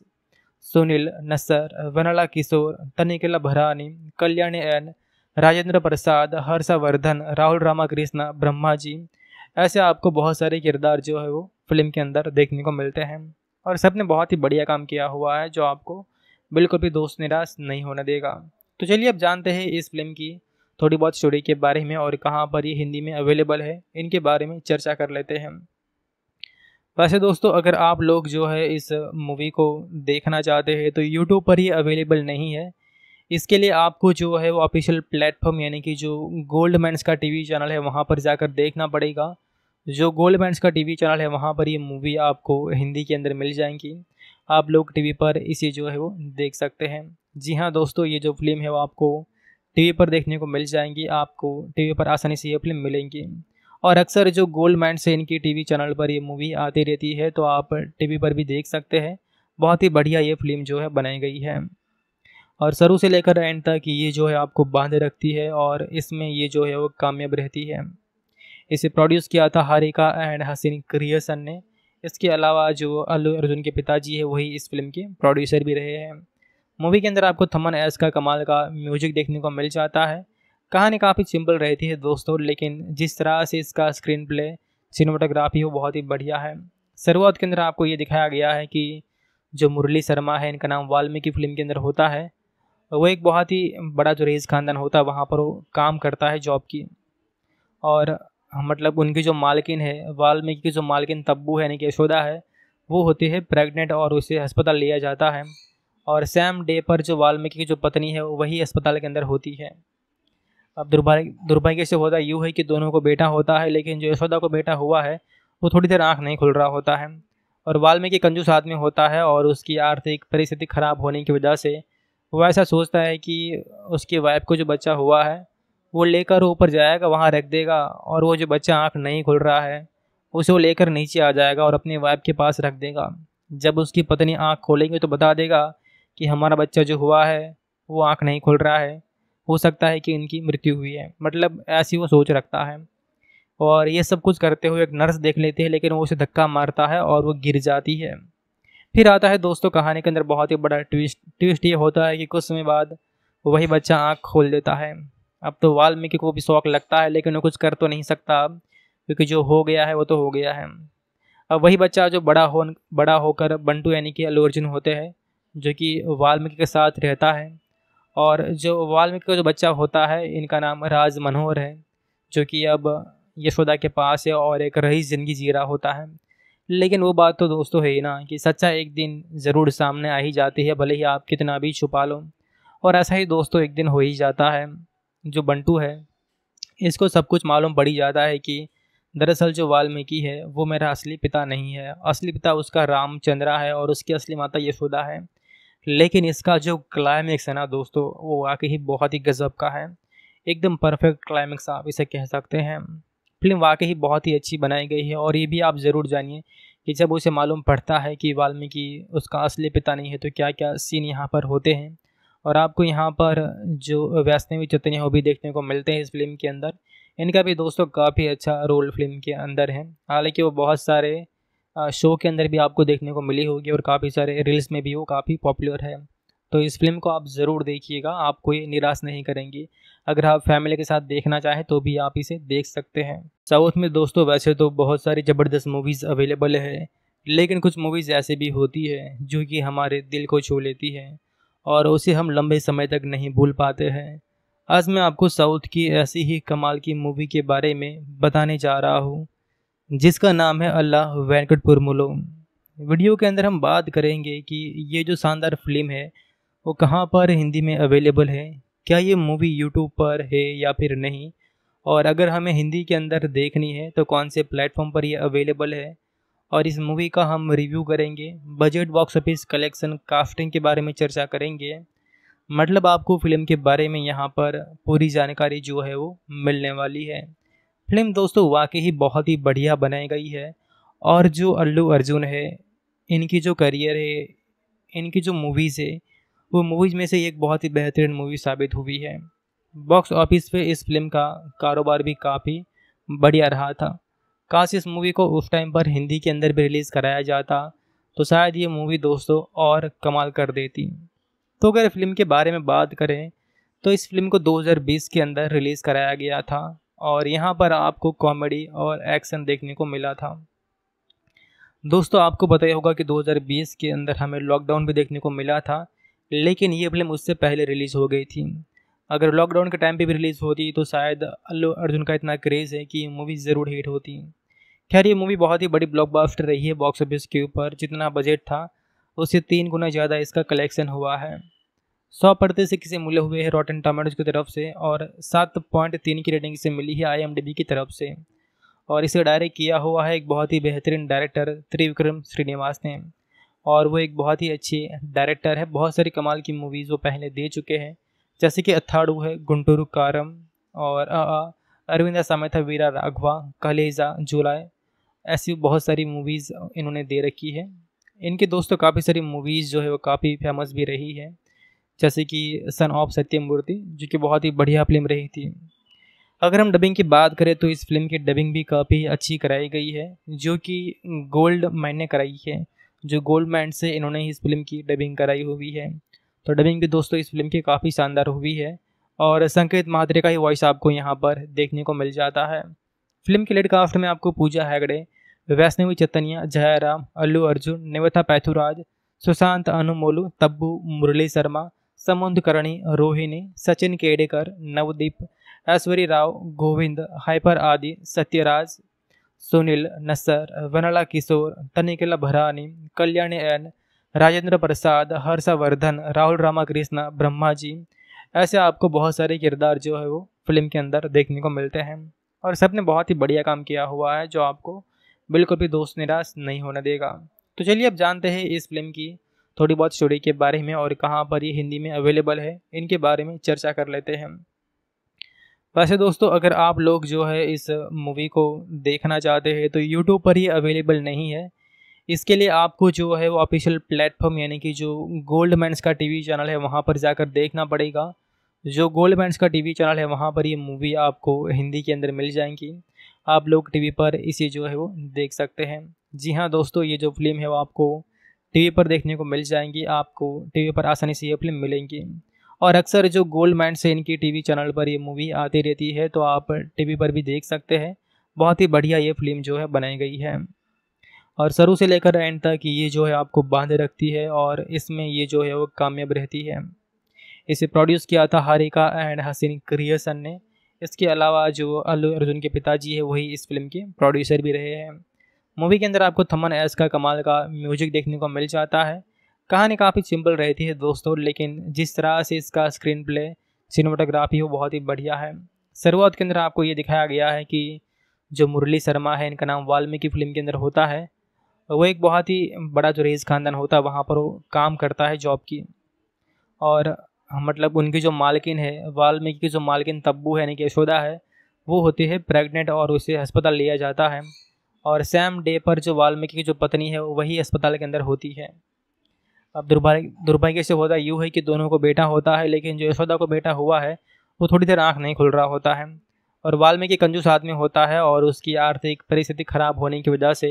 सुनील नसर वनला किशोर तनिकेला भरानी कल्याणी एन राजेंद्र प्रसाद हर्षवर्धन राहुल रामाकृष्ण ब्रह्मा जी ऐसे आपको बहुत सारे किरदार जो है वो फिल्म के अंदर देखने को मिलते हैं और सब ने बहुत ही बढ़िया काम किया हुआ है जो आपको बिल्कुल भी दोस्त निराश नहीं होने देगा तो चलिए अब जानते हैं इस फिल्म की थोड़ी बहुत स्टोरी के बारे में और कहाँ पर ये हिंदी में अवेलेबल है इनके बारे में चर्चा कर लेते हैं वैसे दोस्तों अगर आप लोग जो है इस मूवी को देखना चाहते हैं तो यूट्यूब पर ही अवेलेबल नहीं है इसके लिए आपको जो है वो ऑफिशियल प्लेटफॉर्म यानी कि जो गोल्ड मैंस का टीवी चैनल है वहाँ पर जाकर देखना पड़ेगा जो गोल्ड मैंस का टीवी चैनल है वहाँ पर ये मूवी आपको हिंदी के अंदर मिल जाएंगी आप लोग टीवी पर इसे जो है वो देख सकते हैं जी हाँ दोस्तों ये जो फिल्म है वो आपको टीवी पर देखने को मिल जाएंगी आपको टीवी पर आसानी से ये फिल्म मिलेंगी और अक्सर जो गोल्ड माइंड से इनकी टीवी चैनल पर ये मूवी आती रहती है तो आप टीवी पर भी देख सकते हैं बहुत ही बढ़िया ये फिल्म जो है बनाई गई है और शुरू से लेकर एंड तक ये जो है आपको बांध रखती है और इसमें ये जो है वो कामयाब रहती है इसे प्रोड्यूस किया था हारिका एंड हसीन क्रियसन ने इसके अलावा जो अल्लू अर्जुन के पिताजी है वही इस फिल्म के प्रोड्यूसर भी रहे हैं मूवी के अंदर आपको थमन एस का कमाल का म्यूजिक देखने को मिल जाता है कहानी काफ़ी सिंपल रहती है दोस्तों लेकिन जिस तरह से इसका स्क्रीन प्ले सिनेमाटोग्राफी हो बहुत ही बढ़िया है शुरुआत के अंदर आपको ये दिखाया गया है कि जो मुरली शर्मा है इनका नाम वाल्मीकि फिल्म के अंदर होता है वो एक बहुत ही बड़ा जो रेज खानदान होता है वहाँ पर वो काम करता है जॉब की और मतलब उनकी जो मालकिन है वाल्मीकि की जो मालकिन तब्बू है यानी कि यशोदा है वो होती है प्रेग्नेंट और उसे अस्पताल लिया जाता है और सेम डे पर जो वाल्मीकि की जो पत्नी है वही अस्पताल के अंदर होती है अब दुर्भाग्य दुर्भाग्य से होता यूँ है कि दोनों को बेटा होता है लेकिन जो यशोदा को बेटा हुआ है वो थोड़ी देर आँख नहीं खुल रहा होता है और वाल्मीकि कंजूस आदमी होता है और उसकी आर्थिक परिस्थिति ख़राब होने की वजह से वो ऐसा सोचता है कि उसकी वाइफ को जो बच्चा हुआ है वो लेकर ऊपर जाएगा वहाँ रख देगा और वो जो बच्चा आँख नहीं खुल रहा है उसे वो लेकर नीचे आ जाएगा और अपनी वाइफ के पास रख देगा जब उसकी पत्नी आँख खोलेंगी तो बता देगा कि हमारा बच्चा जो हुआ है वो आँख नहीं खोल रहा है हो सकता है कि इनकी मृत्यु हुई है मतलब ऐसी वो सोच रखता है और ये सब कुछ करते हुए एक नर्स देख लेती है लेकिन वो उसे धक्का मारता है और वो गिर जाती है फिर आता है दोस्तों कहानी के अंदर बहुत ही बड़ा ट्विस्ट ट्विस्ट ये होता है कि कुछ समय बाद वही बच्चा आँख खोल देता है अब तो वाल्मीकि को भी शौक लगता है लेकिन वो कुछ कर तो नहीं सकता अब क्योंकि जो हो गया है वो तो हो गया है अब वही बच्चा जो बड़ा हो बड़ा होकर बंटू यानी कि अलू अर्जुन होते हैं जो कि वाल्मीकि के साथ रहता है और जो वाल्मीकि का जो बच्चा होता है इनका नाम राज मनोहर है जो कि अब यशोदा के पास है और एक रही ज़िंदगी जी रहा होता है लेकिन वो बात तो दोस्तों है ही ना कि सच्चा एक दिन ज़रूर सामने आ ही जाती है भले ही आप कितना भी छुपा लो और ऐसा ही दोस्तों एक दिन हो ही जाता है जो बंटू है इसको सब कुछ मालूम पड़ ही जाता है कि दरअसल जो वाल्मीकि है वो मेरा असली पिता नहीं है असली पिता उसका रामचंद्रा है और उसकी असली माता यशोदा है लेकिन इसका जो क्लाइमैक्स है ना दोस्तों वो वाकई ही बहुत ही गज़ब का है एकदम परफेक्ट क्लाइमैक्स आप इसे कह सकते हैं फिल्म वाकई ही बहुत ही अच्छी बनाई गई है और ये भी आप ज़रूर जानिए कि जब उसे मालूम पड़ता है कि वाल्मीकि उसका असली पिता नहीं है तो क्या क्या सीन यहाँ पर होते हैं और आपको यहाँ पर जो वैष्णवी चतनी वो भी देखने को मिलते हैं इस फिल्म के अंदर इनका भी दोस्तों काफ़ी अच्छा रोल फिल्म के अंदर है हालांकि वो बहुत सारे शो के अंदर भी आपको देखने को मिली होगी और काफ़ी सारे रील्स में भी वो काफ़ी पॉपुलर है तो इस फिल्म को आप ज़रूर देखिएगा आपको ये निराश नहीं करेंगी अगर आप फैमिली के साथ देखना चाहें तो भी आप इसे देख सकते हैं साउथ में दोस्तों वैसे तो बहुत सारी ज़बरदस्त मूवीज़ अवेलेबल है लेकिन कुछ मूवीज़ ऐसे भी होती है जो कि हमारे दिल को छू लेती है और उसे हम लंबे समय तक नहीं भूल पाते हैं आज मैं आपको साउथ की ऐसी ही कमाल की मूवी के बारे में बताने जा रहा हूँ जिसका नाम है अल्लाह वेंकट पुरमुलो वीडियो के अंदर हम बात करेंगे कि ये जो शानदार फिल्म है वो कहाँ पर हिंदी में अवेलेबल है क्या ये मूवी यूट्यूब पर है या फिर नहीं और अगर हमें हिंदी के अंदर देखनी है तो कौन से प्लेटफॉर्म पर ये अवेलेबल है और इस मूवी का हम रिव्यू करेंगे budget box office collection casting के बारे में चर्चा करेंगे मतलब आपको फिल्म के बारे में यहाँ पर पूरी जानकारी जो है वो मिलने वाली है फिल्म दोस्तों वाकई ही बहुत ही बढ़िया बनाई गई है और जो अल्लू अर्जुन है इनकी जो करियर है इनकी जो मूवीज़ है वो मूवीज़ में से एक बहुत ही बेहतरीन मूवी साबित हुई है बॉक्स ऑफिस पे इस फिल्म का कारोबार भी काफ़ी बढ़िया रहा था काश इस मूवी को उस टाइम पर हिंदी के अंदर भी रिलीज़ कराया जाता तो शायद ये मूवी दोस्तों और कमाल कर देती तो अगर फिल्म के बारे में बात करें तो इस फिल्म को 2020 के अंदर रिलीज़ कराया गया था और यहाँ पर आपको कॉमेडी और एक्शन देखने को मिला था दोस्तों आपको बताया होगा कि 2020 के अंदर हमें लॉकडाउन भी देखने को मिला था लेकिन ये फिल्म उससे पहले रिलीज़ हो गई थी अगर लॉकडाउन के टाइम पे भी रिलीज़ होती तो शायद अल्लू अर्जुन का इतना क्रेज़ है कि मूवी ज़रूर हिट होती खैर ये मूवी बहुत ही बड़ी ब्लॉकबस्टर रही है बॉक्स ऑफिस के ऊपर जितना बजट था उससे तीन गुना ज़्यादा इसका कलेक्शन हुआ है सौ प्रतिशत से मिले हुए हैं रॉटन टमाटोज की तरफ से और सात पॉइंट तीन की रेटिंग से मिली है आई की तरफ से और इसे डायरेक्ट किया हुआ है एक बहुत ही बेहतरीन डायरेक्टर त्रिविक्रम श्रीनिवास ने और वो एक बहुत ही अच्छी डायरेक्टर है बहुत सारी कमाल की मूवीज़ वो पहले दे चुके हैं जैसे कि अथाड़ू है गुंटूरू कारम और अरविंदा सामेथा वीरा राघवा कलेजा जुलाई ऐसी बहुत सारी मूवीज़ इन्होंने दे रखी है इनके दोस्तों काफ़ी सारी मूवीज़ जो है वो काफ़ी फेमस भी रही है जैसे कि सन ऑफ सत्यमूर्ति जो कि बहुत ही बढ़िया फिल्म रही थी अगर हम डबिंग की बात करें तो इस फिल्म की डबिंग भी काफ़ी अच्छी कराई गई है जो कि गोल्ड मैन ने कराई है जो गोल्ड मैन से इन्होंने इस फिल्म की डबिंग कराई हुई है तो डबिंग भी दोस्तों इस फिल्म की काफ़ी शानदार हुई है और संकेत मात्रे का ही वॉइस आपको यहाँ पर देखने को मिल जाता है फिल्म के लेट कास्ट में आपको पूजा हैगड़े वैष्णवी चैतनिया जयाराम अल्लू अर्जुन नेवथा पैथुराज सुशांत अनुमोलू तब्बू मुरली शर्मा करणी रोहिणी सचिन केडेकर नवदीप ऐश्वरी राव गोविंद हाइपर आदि सत्यराज सुनील नसर वनला किशोर तनिकेला भरानी कल्याणी एन राजेंद्र प्रसाद हर्षवर्धन राहुल रामाकृष्ण ब्रह्मा जी ऐसे आपको बहुत सारे किरदार जो है वो फिल्म के अंदर देखने को मिलते हैं और सब ने बहुत ही बढ़िया काम किया हुआ है जो आपको बिल्कुल भी दोस्त निराश नहीं होने देगा तो चलिए अब जानते हैं इस फिल्म की थोड़ी बहुत स्टोरी के बारे में और कहाँ पर ये हिंदी में अवेलेबल है इनके बारे में चर्चा कर लेते हैं वैसे दोस्तों अगर आप लोग जो है इस मूवी को देखना चाहते हैं तो यूट्यूब पर ये अवेलेबल नहीं है इसके लिए आपको जो है वो ऑफिशियल प्लेटफॉर्म यानी कि जो गोल्ड मैंस का टीवी चैनल है वहाँ पर जाकर देखना पड़ेगा जो गोल्ड मैंस का टीवी चैनल है वहाँ पर ये मूवी आपको हिंदी के अंदर मिल जाएंगी आप लोग टीवी पर इसे जो है वो देख सकते हैं जी हाँ दोस्तों ये जो फिल्म है वो आपको टीवी पर देखने को मिल जाएंगी आपको टीवी पर आसानी से ये फिल्म मिलेंगी और अक्सर जो गोल्ड माइंड से इनकी टीवी चैनल पर ये मूवी आती रहती है तो आप टीवी पर भी देख सकते हैं बहुत ही बढ़िया ये फिल्म जो है बनाई गई है और शुरू से लेकर एंड तक ये जो है आपको बांधे रखती है और इसमें ये जो है वो कामयाब रहती है इसे प्रोड्यूस किया था हारिका एंड हसीन क्रिएसन ने इसके अलावा जो अल्लू अर्जुन के पिताजी है वही इस फिल्म के प्रोड्यूसर भी रहे हैं मूवी के अंदर आपको थमन एस का कमाल का म्यूजिक देखने को मिल जाता है कहानी काफ़ी सिंपल रहती है दोस्तों लेकिन जिस तरह से इसका स्क्रीन प्ले सिनेमाटोग्राफी वो बहुत ही बढ़िया है शुरुआत के अंदर आपको ये दिखाया गया है कि जो मुरली शर्मा है इनका नाम वाल्मीकि फिल्म के अंदर होता है वो एक बहुत ही बड़ा जो रेज ख़ानदान होता है वहाँ पर वो काम करता है जॉब की और मतलब उनकी जो मालकिन है वाल्मीकि की जो मालकिन तब्बू है यानी कि यशोदा है वो होती है प्रेग्नेंट और उसे अस्पताल लिया जाता है और सैम डे पर जो वाल्मीकि की जो पत्नी है वो वही अस्पताल के अंदर होती है अब दुर्भाग्य दुर्भाग्य से होता यूँ है कि दोनों को बेटा होता है लेकिन जो यशोदा को बेटा हुआ है वो थोड़ी देर आँख नहीं खुल रहा होता है और वाल्मीकि कंजूस आदमी होता है और उसकी आर्थिक परिस्थिति खराब होने की वजह से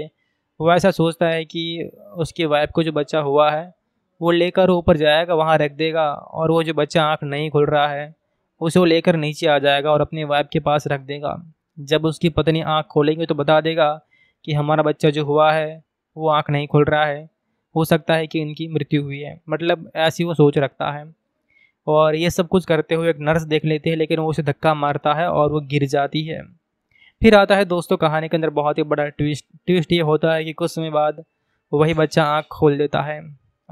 वो ऐसा सोचता है कि उसकी वाइफ को जो बच्चा हुआ है वो लेकर ऊपर जाएगा वहाँ रख देगा और वो जो बच्चा आँख नहीं खुल रहा है उसे वो लेकर नीचे आ जाएगा और अपनी वाइफ के पास रख देगा जब उसकी पत्नी आँख खोलेंगे तो बता देगा कि हमारा बच्चा जो हुआ है वो आँख नहीं खोल रहा है हो सकता है कि इनकी मृत्यु हुई है मतलब ऐसी वो सोच रखता है और ये सब कुछ करते हुए एक नर्स देख लेती है लेकिन वो उसे धक्का मारता है और वो गिर जाती है फिर आता है दोस्तों कहानी के अंदर बहुत ही बड़ा ट्विस्ट ट्विस्ट ये होता है कि कुछ समय बाद वही बच्चा आँख खोल देता है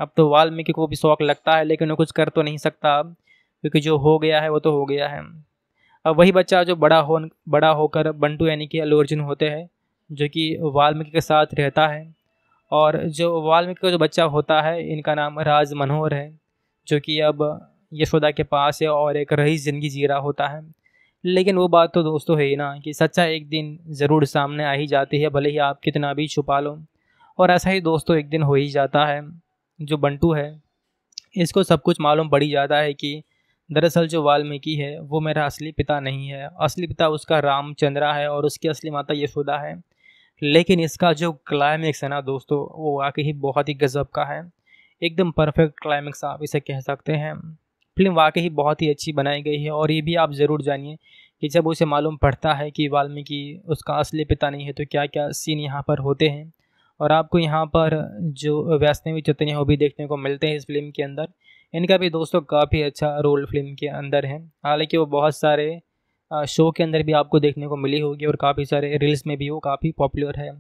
अब तो वाल्मीकि को भी शौक लगता है लेकिन वो कुछ कर तो नहीं सकता अब क्योंकि जो हो गया है वो तो हो गया है अब वही बच्चा जो बड़ा हो बड़ा होकर बंटू यानी कि अलोर्जुन होते हैं जो कि वाल्मीकि के साथ रहता है और जो वाल्मीकि का जो बच्चा होता है इनका नाम राज मनोहर है जो कि अब यशोदा के पास है और एक रही ज़िंदगी जी रहा होता है लेकिन वो बात तो दोस्तों है ही ना कि सच्चा एक दिन ज़रूर सामने आ ही जाती है भले ही आप कितना भी छुपा लो और ऐसा ही दोस्तों एक दिन हो ही जाता है जो बंटू है इसको सब कुछ मालूम पड़ ही जाता है कि दरअसल जो वाल्मीकि है वो मेरा असली पिता नहीं है असली पिता उसका रामचंद्रा है और उसकी असली माता यशोदा है लेकिन इसका जो क्लाइमेक्स है ना दोस्तों वो वाकई ही बहुत ही गज़ब का है एकदम परफेक्ट क्लाइमैक्स आप इसे कह सकते हैं फिल्म वाकई ही बहुत ही अच्छी बनाई गई है और ये भी आप ज़रूर जानिए कि जब उसे मालूम पड़ता है कि वाल्मीकि उसका असली पिता नहीं है तो क्या क्या सीन यहाँ पर होते हैं और आपको यहाँ पर जो वैष्णवी चतनी हो भी देखने को मिलते हैं इस फिल्म के अंदर इनका भी दोस्तों काफ़ी अच्छा रोल फिल्म के अंदर है हालांकि वो बहुत सारे शो के अंदर भी आपको देखने को मिली होगी और काफ़ी सारे रील्स में भी वो काफ़ी पॉपुलर है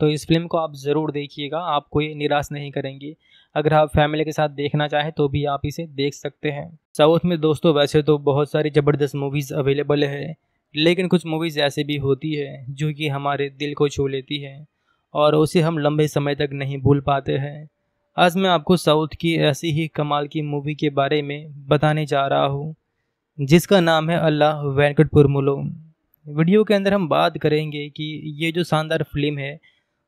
तो इस फिल्म को आप ज़रूर देखिएगा आपको ये निराश नहीं करेंगी अगर आप फैमिली के साथ देखना चाहें तो भी आप इसे देख सकते हैं साउथ में दोस्तों वैसे तो बहुत सारी ज़बरदस्त मूवीज़ अवेलेबल है लेकिन कुछ मूवीज़ ऐसे भी होती है जो कि हमारे दिल को छू लेती है और उसे हम लंबे समय तक नहीं भूल पाते हैं आज मैं आपको साउथ की ऐसी ही कमाल की मूवी के बारे में बताने जा रहा हूँ जिसका नाम है अल्लाह वेंकट पुरमुलो वीडियो के अंदर हम बात करेंगे कि ये जो शानदार फिल्म है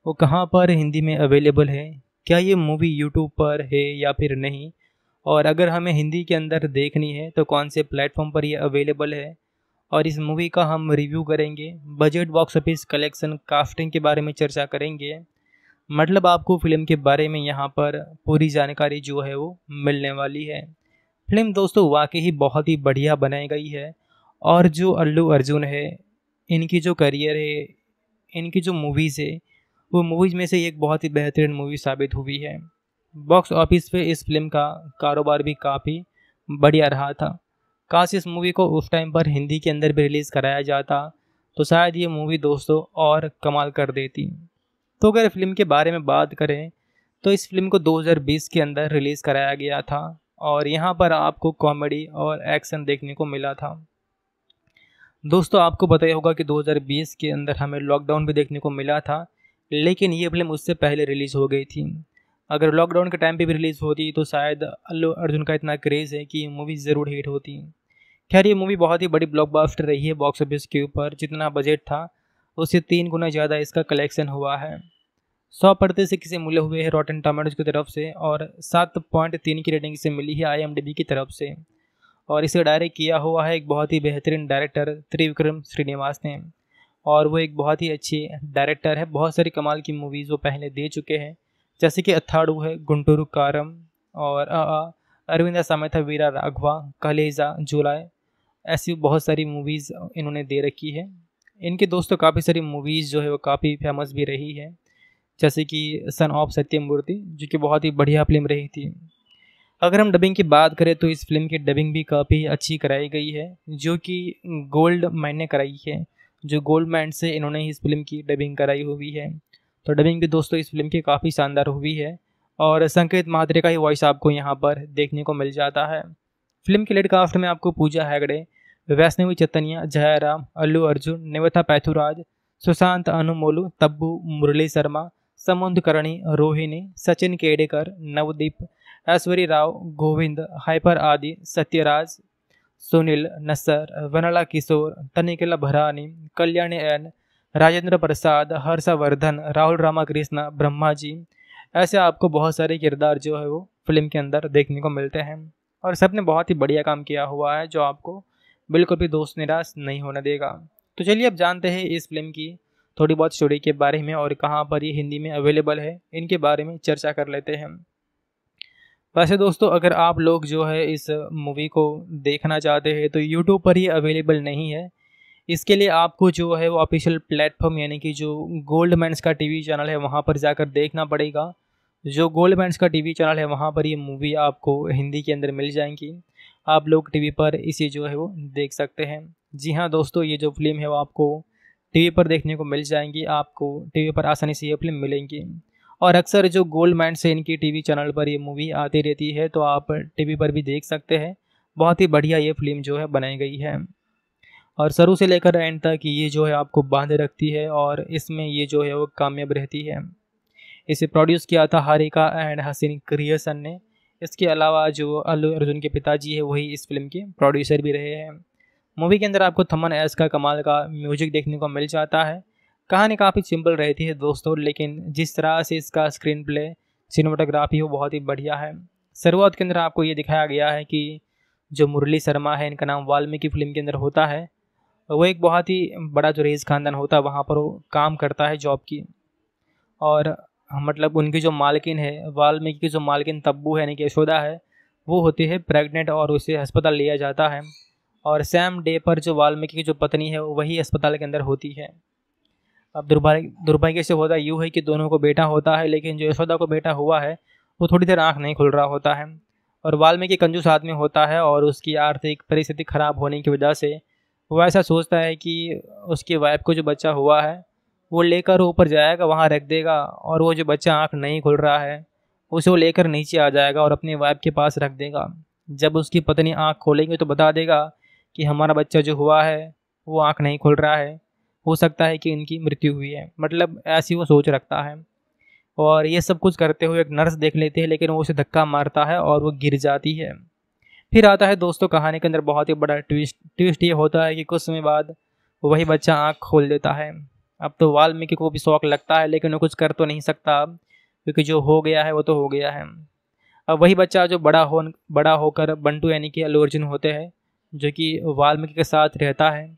वो कहाँ पर हिंदी में अवेलेबल है क्या ये मूवी यूट्यूब पर है या फिर नहीं और अगर हमें हिंदी के अंदर देखनी है तो कौन से प्लेटफॉर्म पर ये अवेलेबल है और इस मूवी का हम रिव्यू करेंगे budget box office collection casting के बारे में चर्चा करेंगे मतलब आपको फिल्म के बारे में यहाँ पर पूरी जानकारी जो है वो मिलने वाली है फिल्म दोस्तों वाकई ही बहुत ही बढ़िया बनाई गई है और जो अल्लू अर्जुन है इनकी जो करियर है इनकी जो मूवीज़ है वो मूवीज़ में से एक बहुत ही बेहतरीन मूवी साबित हुई है बॉक्स ऑफिस पे इस फिल्म का कारोबार भी काफ़ी बढ़िया रहा था काश इस मूवी को उस टाइम पर हिंदी के अंदर भी रिलीज़ कराया जाता तो शायद ये मूवी दोस्तों और कमाल कर देती तो अगर फिल्म के बारे में बात करें तो इस फिल्म को 2020 के अंदर रिलीज़ कराया गया था और यहाँ पर आपको कॉमेडी और एक्शन देखने को मिला था दोस्तों आपको पता ही होगा कि 2020 के अंदर हमें लॉकडाउन भी देखने को मिला था लेकिन ये फिल्म उससे पहले रिलीज़ हो गई थी अगर लॉकडाउन के टाइम पे भी रिलीज़ होती तो शायद अल्लू अर्जुन का इतना क्रेज़ है कि मूवी ज़रूर हिट होती खैर ये मूवी बहुत ही बड़ी ब्लॉकबस्टर रही है बॉक्स ऑफिस के ऊपर जितना बजट था उससे तीन गुना ज़्यादा इसका कलेक्शन हुआ है सौ पर्दे से किसे मिले हुए हैं रॉटन टमाटोज की तरफ से और सात पॉइंट तीन की रेटिंग से मिली है आई की तरफ से और इसे डायरेक्ट किया हुआ है एक बहुत ही बेहतरीन डायरेक्टर त्रिविक्रम श्रीनिवास ने और वो एक बहुत ही अच्छी डायरेक्टर है बहुत सारी कमाल की मूवीज़ वो पहले दे चुके हैं जैसे कि अथाड़ू है गुंटूरू कारम और अरविंदा सामेथा वीरा राघवा कलेजा जुलाई ऐसी बहुत सारी मूवीज़ इन्होंने दे रखी है इनके दोस्तों काफ़ी सारी मूवीज़ जो है वो काफ़ी फेमस भी रही है जैसे कि सन ऑफ सत्यमूर्ति जो कि बहुत ही बढ़िया फिल्म रही थी अगर हम डबिंग की बात करें तो इस फिल्म की डबिंग भी काफ़ी अच्छी कराई गई है जो कि गोल्ड मैन ने कराई है जो गोल्ड मैन से इन्होंने इस फिल्म की डबिंग कराई हुई है तो डबिंग भी दोस्तों इस फिल्म की काफ़ी शानदार हुई है और संकेत मात्रे का ही वॉइस आपको यहाँ पर देखने को मिल जाता है फिल्म के लेडकास्ट कास्ट में आपको पूजा हैगड़े वैष्णवी चतनिया जया राम अल्लू अर्जुन निवथा पैथुराज सुशांत अनुमोलू तब्बू मुरली शर्मा करणी रोहिणी सचिन केडेकर नवदीप ऐश्वरी राव गोविंद हाइपर आदि सत्यराज सुनील नसर वनला किशोर तनिकला भरानी कल्याणी एन राजेंद्र प्रसाद हर्षवर्धन राहुल रामाकृष्ण ब्रह्मा जी ऐसे आपको बहुत सारे किरदार जो है वो फिल्म के अंदर देखने को मिलते हैं और सब ने बहुत ही बढ़िया काम किया हुआ है जो आपको बिल्कुल भी दोस्त निराश नहीं होने देगा तो चलिए अब जानते हैं इस फिल्म की थोड़ी बहुत स्टोरी के बारे में और कहाँ पर ये हिंदी में अवेलेबल है इनके बारे में चर्चा कर लेते हैं वैसे दोस्तों अगर आप लोग जो है इस मूवी को देखना चाहते हैं तो यूट्यूब पर ये अवेलेबल नहीं है इसके लिए आपको जो है वो ऑफिशियल प्लेटफॉर्म यानी कि जो गोल्ड मैंस का टीवी चैनल है वहाँ पर जाकर देखना पड़ेगा जो गोल्ड मैंस का टीवी चैनल है वहाँ पर ये मूवी आपको हिंदी के अंदर मिल जाएंगी आप लोग टीवी पर इसे जो है वो देख सकते हैं जी हाँ दोस्तों ये जो फिल्म है वो आपको टीवी पर देखने को मिल जाएंगी आपको टीवी पर आसानी से ये फिल्म मिलेंगी और अक्सर जो गोल्ड माइंड से इनकी टीवी चैनल पर ये मूवी आती रहती है तो आप टीवी पर भी देख सकते हैं बहुत ही बढ़िया ये फिल्म जो है बनाई गई है और शुरू से लेकर एंड तक ये जो है आपको बांध रखती है और इसमें ये जो है वो कामयाब रहती है इसे प्रोड्यूस किया था हारिका एंड हसीन क्रिएसन ने इसके अलावा जो अल्लू अर्जुन के पिताजी है वही इस फिल्म के प्रोड्यूसर भी रहे हैं मूवी के अंदर आपको थमन एस का कमाल का म्यूजिक देखने को मिल जाता है कहानी काफ़ी सिंपल रहती है दोस्तों लेकिन जिस तरह से इसका स्क्रीन प्ले सिनेमाटोग्राफी वो बहुत ही बढ़िया है शुरुआत के अंदर आपको ये दिखाया गया है कि जो मुरली शर्मा है इनका नाम वाल्मीकि फिल्म के अंदर होता है वो एक बहुत ही बड़ा जो रेज खानदान होता है वहाँ पर वो काम करता है जॉब की और मतलब उनकी जो मालकिन है वाल्मीकि की जो मालकिन तब्बू है यानी कि यशोदा है वो होती है प्रेग्नेंट और उसे अस्पताल लिया जाता है और सैम डे पर जो वाल्मीकि की जो पत्नी है वही अस्पताल के अंदर होती है अब दुर्भाग्य दुर्भाग्य से होता यूँ है कि दोनों को बेटा होता है लेकिन जो यशोदा को बेटा हुआ है वो थोड़ी देर आँख नहीं खुल रहा होता है और वाल्मीकि कंजूस आदमी होता है और उसकी आर्थिक परिस्थिति खराब होने की वजह से वो ऐसा सोचता है कि उसकी वाइफ को जो बच्चा हुआ है वो लेकर ऊपर जाएगा वहाँ रख देगा और वो जो बच्चा आँख नहीं खुल रहा है उसे वो लेकर नीचे आ जाएगा और अपनी वाइफ के पास रख देगा जब उसकी पत्नी आँख खोलेंगे तो बता देगा कि हमारा बच्चा जो हुआ है वो आँख नहीं खुल रहा है हो सकता है कि इनकी मृत्यु हुई है मतलब ऐसी वो सोच रखता है और ये सब कुछ करते हुए एक नर्स देख लेती है लेकिन वो उसे धक्का मारता है और वो गिर जाती है फिर आता है दोस्तों कहानी के अंदर बहुत ही बड़ा ट्विस्ट ट्विस्ट ये होता है कि कुछ समय बाद वही बच्चा आँख खोल देता है अब तो वाल्मीकि को भी शौक लगता है लेकिन वो कुछ कर तो नहीं सकता अब क्योंकि जो हो गया है वो तो हो गया है अब वही बच्चा जो बड़ा हो बड़ा होकर बंटू यानी कि अलोर्जुन होते हैं जो कि वाल्मीकि के साथ रहता है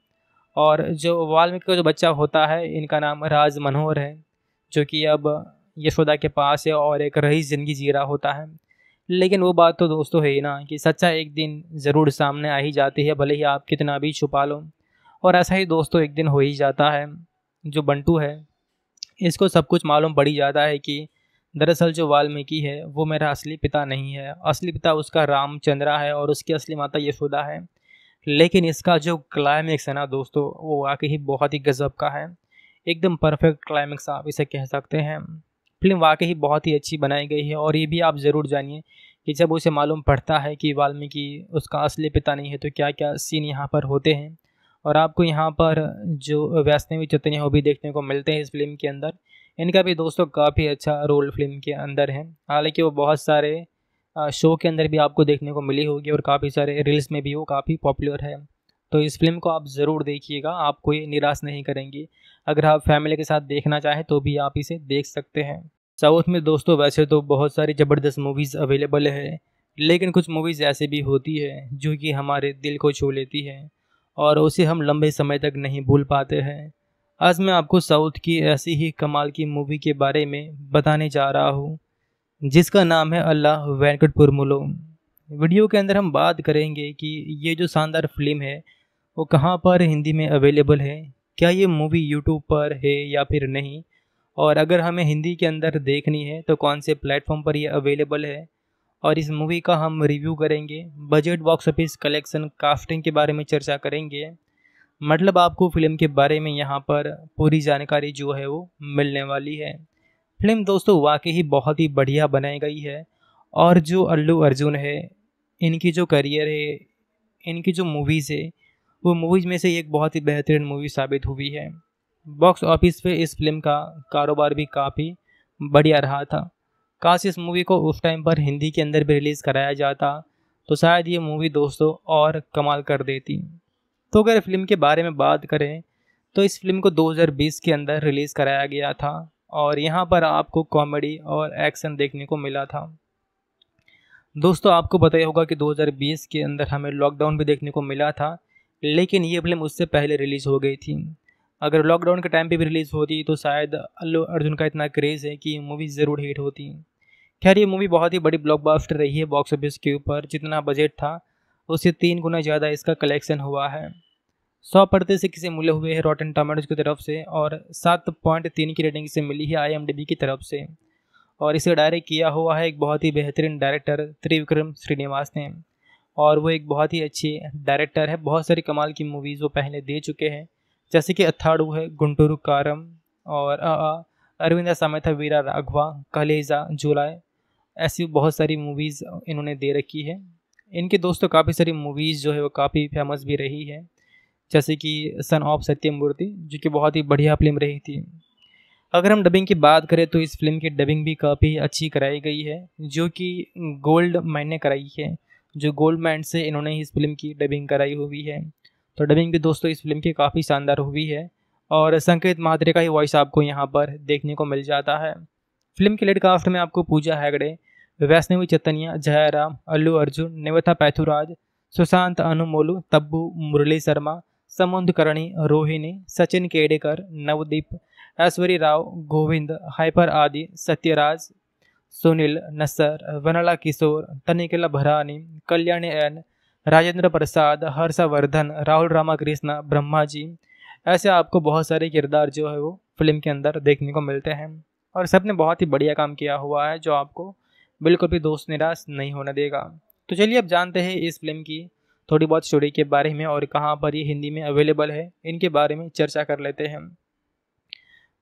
और जो वाल्मीकि का जो बच्चा होता है इनका नाम राज मनोहर है जो कि अब यशोदा के पास है और एक रही ज़िंदगी जी रहा होता है लेकिन वो बात तो दोस्तों है ही ना कि सच्चा एक दिन ज़रूर सामने आ ही जाती है भले ही आप कितना भी छुपा लो और ऐसा ही दोस्तों एक दिन हो ही जाता है जो बंटू है इसको सब कुछ मालूम पड़ ही जाता है कि दरअसल जो वाल्मीकि है वो मेरा असली पिता नहीं है असली पिता उसका रामचंद्रा है और उसकी असली माता यशोदा है लेकिन इसका जो क्लाइमेक्स है ना दोस्तों वो वाकई ही बहुत ही गज़ब का है एकदम परफेक्ट क्लाइमैक्स आप इसे कह सकते हैं फिल्म वाकई ही बहुत ही अच्छी बनाई गई है और ये भी आप ज़रूर जानिए कि जब उसे मालूम पड़ता है कि वाल्मीकि उसका असली पिता नहीं है तो क्या क्या सीन यहाँ पर होते हैं और आपको यहाँ पर जो वैष्णवी चतनी है वो भी देखने को मिलते हैं इस फिल्म के अंदर इनका भी दोस्तों काफ़ी अच्छा रोल फिल्म के अंदर है हालांकि वो बहुत सारे शो के अंदर भी आपको देखने को मिली होगी और काफ़ी सारे रील्स में भी वो काफ़ी पॉपुलर है तो इस फिल्म को आप ज़रूर देखिएगा आपको ये निराश नहीं करेंगी अगर आप फैमिली के साथ देखना चाहें तो भी आप इसे देख सकते हैं साउथ में दोस्तों वैसे तो बहुत सारी ज़बरदस्त मूवीज़ अवेलेबल है लेकिन कुछ मूवीज़ ऐसे भी होती है जो कि हमारे दिल को छू लेती है और उसे हम लंबे समय तक नहीं भूल पाते हैं आज मैं आपको साउथ की ऐसी ही कमाल की मूवी के बारे में बताने जा रहा हूँ जिसका नाम है अल्लाह वेंकट पुरमुलो वीडियो के अंदर हम बात करेंगे कि ये जो शानदार फिल्म है वो कहाँ पर हिंदी में अवेलेबल है क्या ये मूवी यूट्यूब पर है या फिर नहीं और अगर हमें हिंदी के अंदर देखनी है तो कौन से प्लेटफॉर्म पर ये अवेलेबल है और इस मूवी का हम रिव्यू करेंगे budget box office collection casting के बारे में चर्चा करेंगे मतलब आपको फिल्म के बारे में यहाँ पर पूरी जानकारी जो है वो मिलने वाली है फिल्म दोस्तों वाकई ही बहुत ही बढ़िया बनाई गई है और जो अल्लू अर्जुन है इनकी जो करियर है इनकी जो मूवीज़ है वो मूवीज़ में से एक बहुत ही बेहतरीन मूवी साबित हुई है बॉक्स ऑफिस पे इस फिल्म का कारोबार भी काफ़ी बढ़िया रहा था काश इस मूवी को उस टाइम पर हिंदी के अंदर भी रिलीज़ कराया जाता तो शायद ये मूवी दोस्तों और कमाल कर देती तो अगर फिल्म के बारे में बात करें तो इस फिल्म को 2020 के अंदर रिलीज़ कराया गया था और यहाँ पर आपको कॉमेडी और एक्शन देखने को मिला था दोस्तों आपको बताया होगा कि 2020 के अंदर हमें लॉकडाउन भी देखने को मिला था लेकिन ये फिल्म उससे पहले रिलीज़ हो गई थी अगर लॉकडाउन के टाइम पे भी रिलीज़ होती तो शायद अल्लू अर्जुन का इतना क्रेज़ है कि मूवी ज़रूर हिट होती खैर ये मूवी बहुत ही बड़ी ब्लॉकबस्टर रही है बॉक्स ऑफिस के ऊपर जितना बजट था उससे तीन गुना ज़्यादा इसका कलेक्शन हुआ है सौ पर्दे से किसे मिले हुए हैं रॉटन टमाटोज की तरफ से और सात पॉइंट तीन की रेटिंग इसे मिली है आई की तरफ से और इसे डायरेक्ट किया हुआ है एक बहुत ही बेहतरीन डायरेक्टर त्रिविक्रम श्रीनिवास ने और वो एक बहुत ही अच्छी डायरेक्टर है बहुत सारी कमाल की मूवीज़ वो पहले दे चुके हैं जैसे कि अथाड़ू है गुंटूरू कारम और अरविंदा सामेथा वीरा राघवा कलेजा जुलाई ऐसी बहुत सारी मूवीज़ इन्होंने दे रखी है इनके दोस्तों काफ़ी सारी मूवीज़ जो है वो काफ़ी फेमस भी रही है जैसे कि सन ऑफ सत्यमूर्ति जो कि बहुत ही बढ़िया फिल्म रही थी अगर हम डबिंग की बात करें तो इस फिल्म की डबिंग भी काफ़ी अच्छी कराई गई है जो कि गोल्ड मैन ने कराई है जो गोल्ड मैन से इन्होंने ही इस फिल्म की डबिंग कराई हुई है तो डबिंग भी दोस्तों इस फिल्म की काफ़ी शानदार हुई है और संकेत मात्रे का ही वॉइस आपको यहाँ पर देखने को मिल जाता है फिल्म के लेट कास्ट में आपको पूजा हैगड़े वैष्णवी चतनिया जया राम अल्लू अर्जुन निवथा पैथुराज सुशांत अनुमोलू तब्बू मुरली शर्मा करणी रोहिणी सचिन केडेकर नवदीप ऐश्वरी राव गोविंद हाइपर आदि सत्यराज सुनील नसर वनला किशोर तनिकेला भरानी कल्याणी एन राजेंद्र प्रसाद हर्षवर्धन राहुल रामाकृष्ण ब्रह्मा जी ऐसे आपको बहुत सारे किरदार जो है वो फिल्म के अंदर देखने को मिलते हैं और सब ने बहुत ही बढ़िया काम किया हुआ है जो आपको बिल्कुल भी दोस्त निराश नहीं होने देगा तो चलिए अब जानते हैं इस फिल्म की थोड़ी बहुत स्टोरी के बारे में और कहाँ पर ये हिंदी में अवेलेबल है इनके बारे में चर्चा कर लेते हैं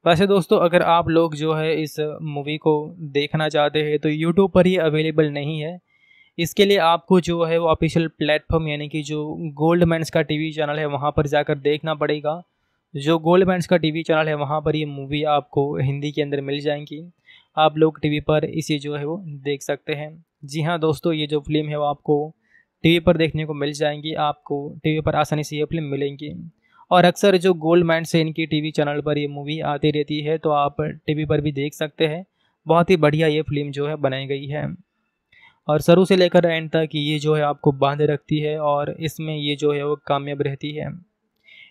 वैसे दोस्तों अगर आप लोग जो है इस मूवी को देखना चाहते हैं तो यूट्यूब पर ये अवेलेबल नहीं है इसके लिए आपको जो है वो ऑफिशियल प्लेटफॉर्म यानी कि जो गोल्ड मैंस का टीवी चैनल है वहाँ पर जाकर देखना पड़ेगा जो गोल्ड मैंस का टीवी चैनल है वहाँ पर ये मूवी आपको हिंदी के अंदर मिल जाएंगी आप लोग टीवी पर इसे जो है वो देख सकते हैं जी हाँ दोस्तों ये जो फिल्म है वो आपको टीवी पर देखने को मिल जाएंगी आपको टीवी पर आसानी से ये फिल्म मिलेंगी और अक्सर जो गोल्ड माइंड से इनकी टीवी चैनल पर ये मूवी आती रहती है तो आप टीवी पर भी देख सकते हैं बहुत ही बढ़िया ये फिल्म जो है बनाई गई है और शुरू से लेकर एंड तक ये जो है आपको बांध रखती है और इसमें ये जो है वो कामयाब रहती है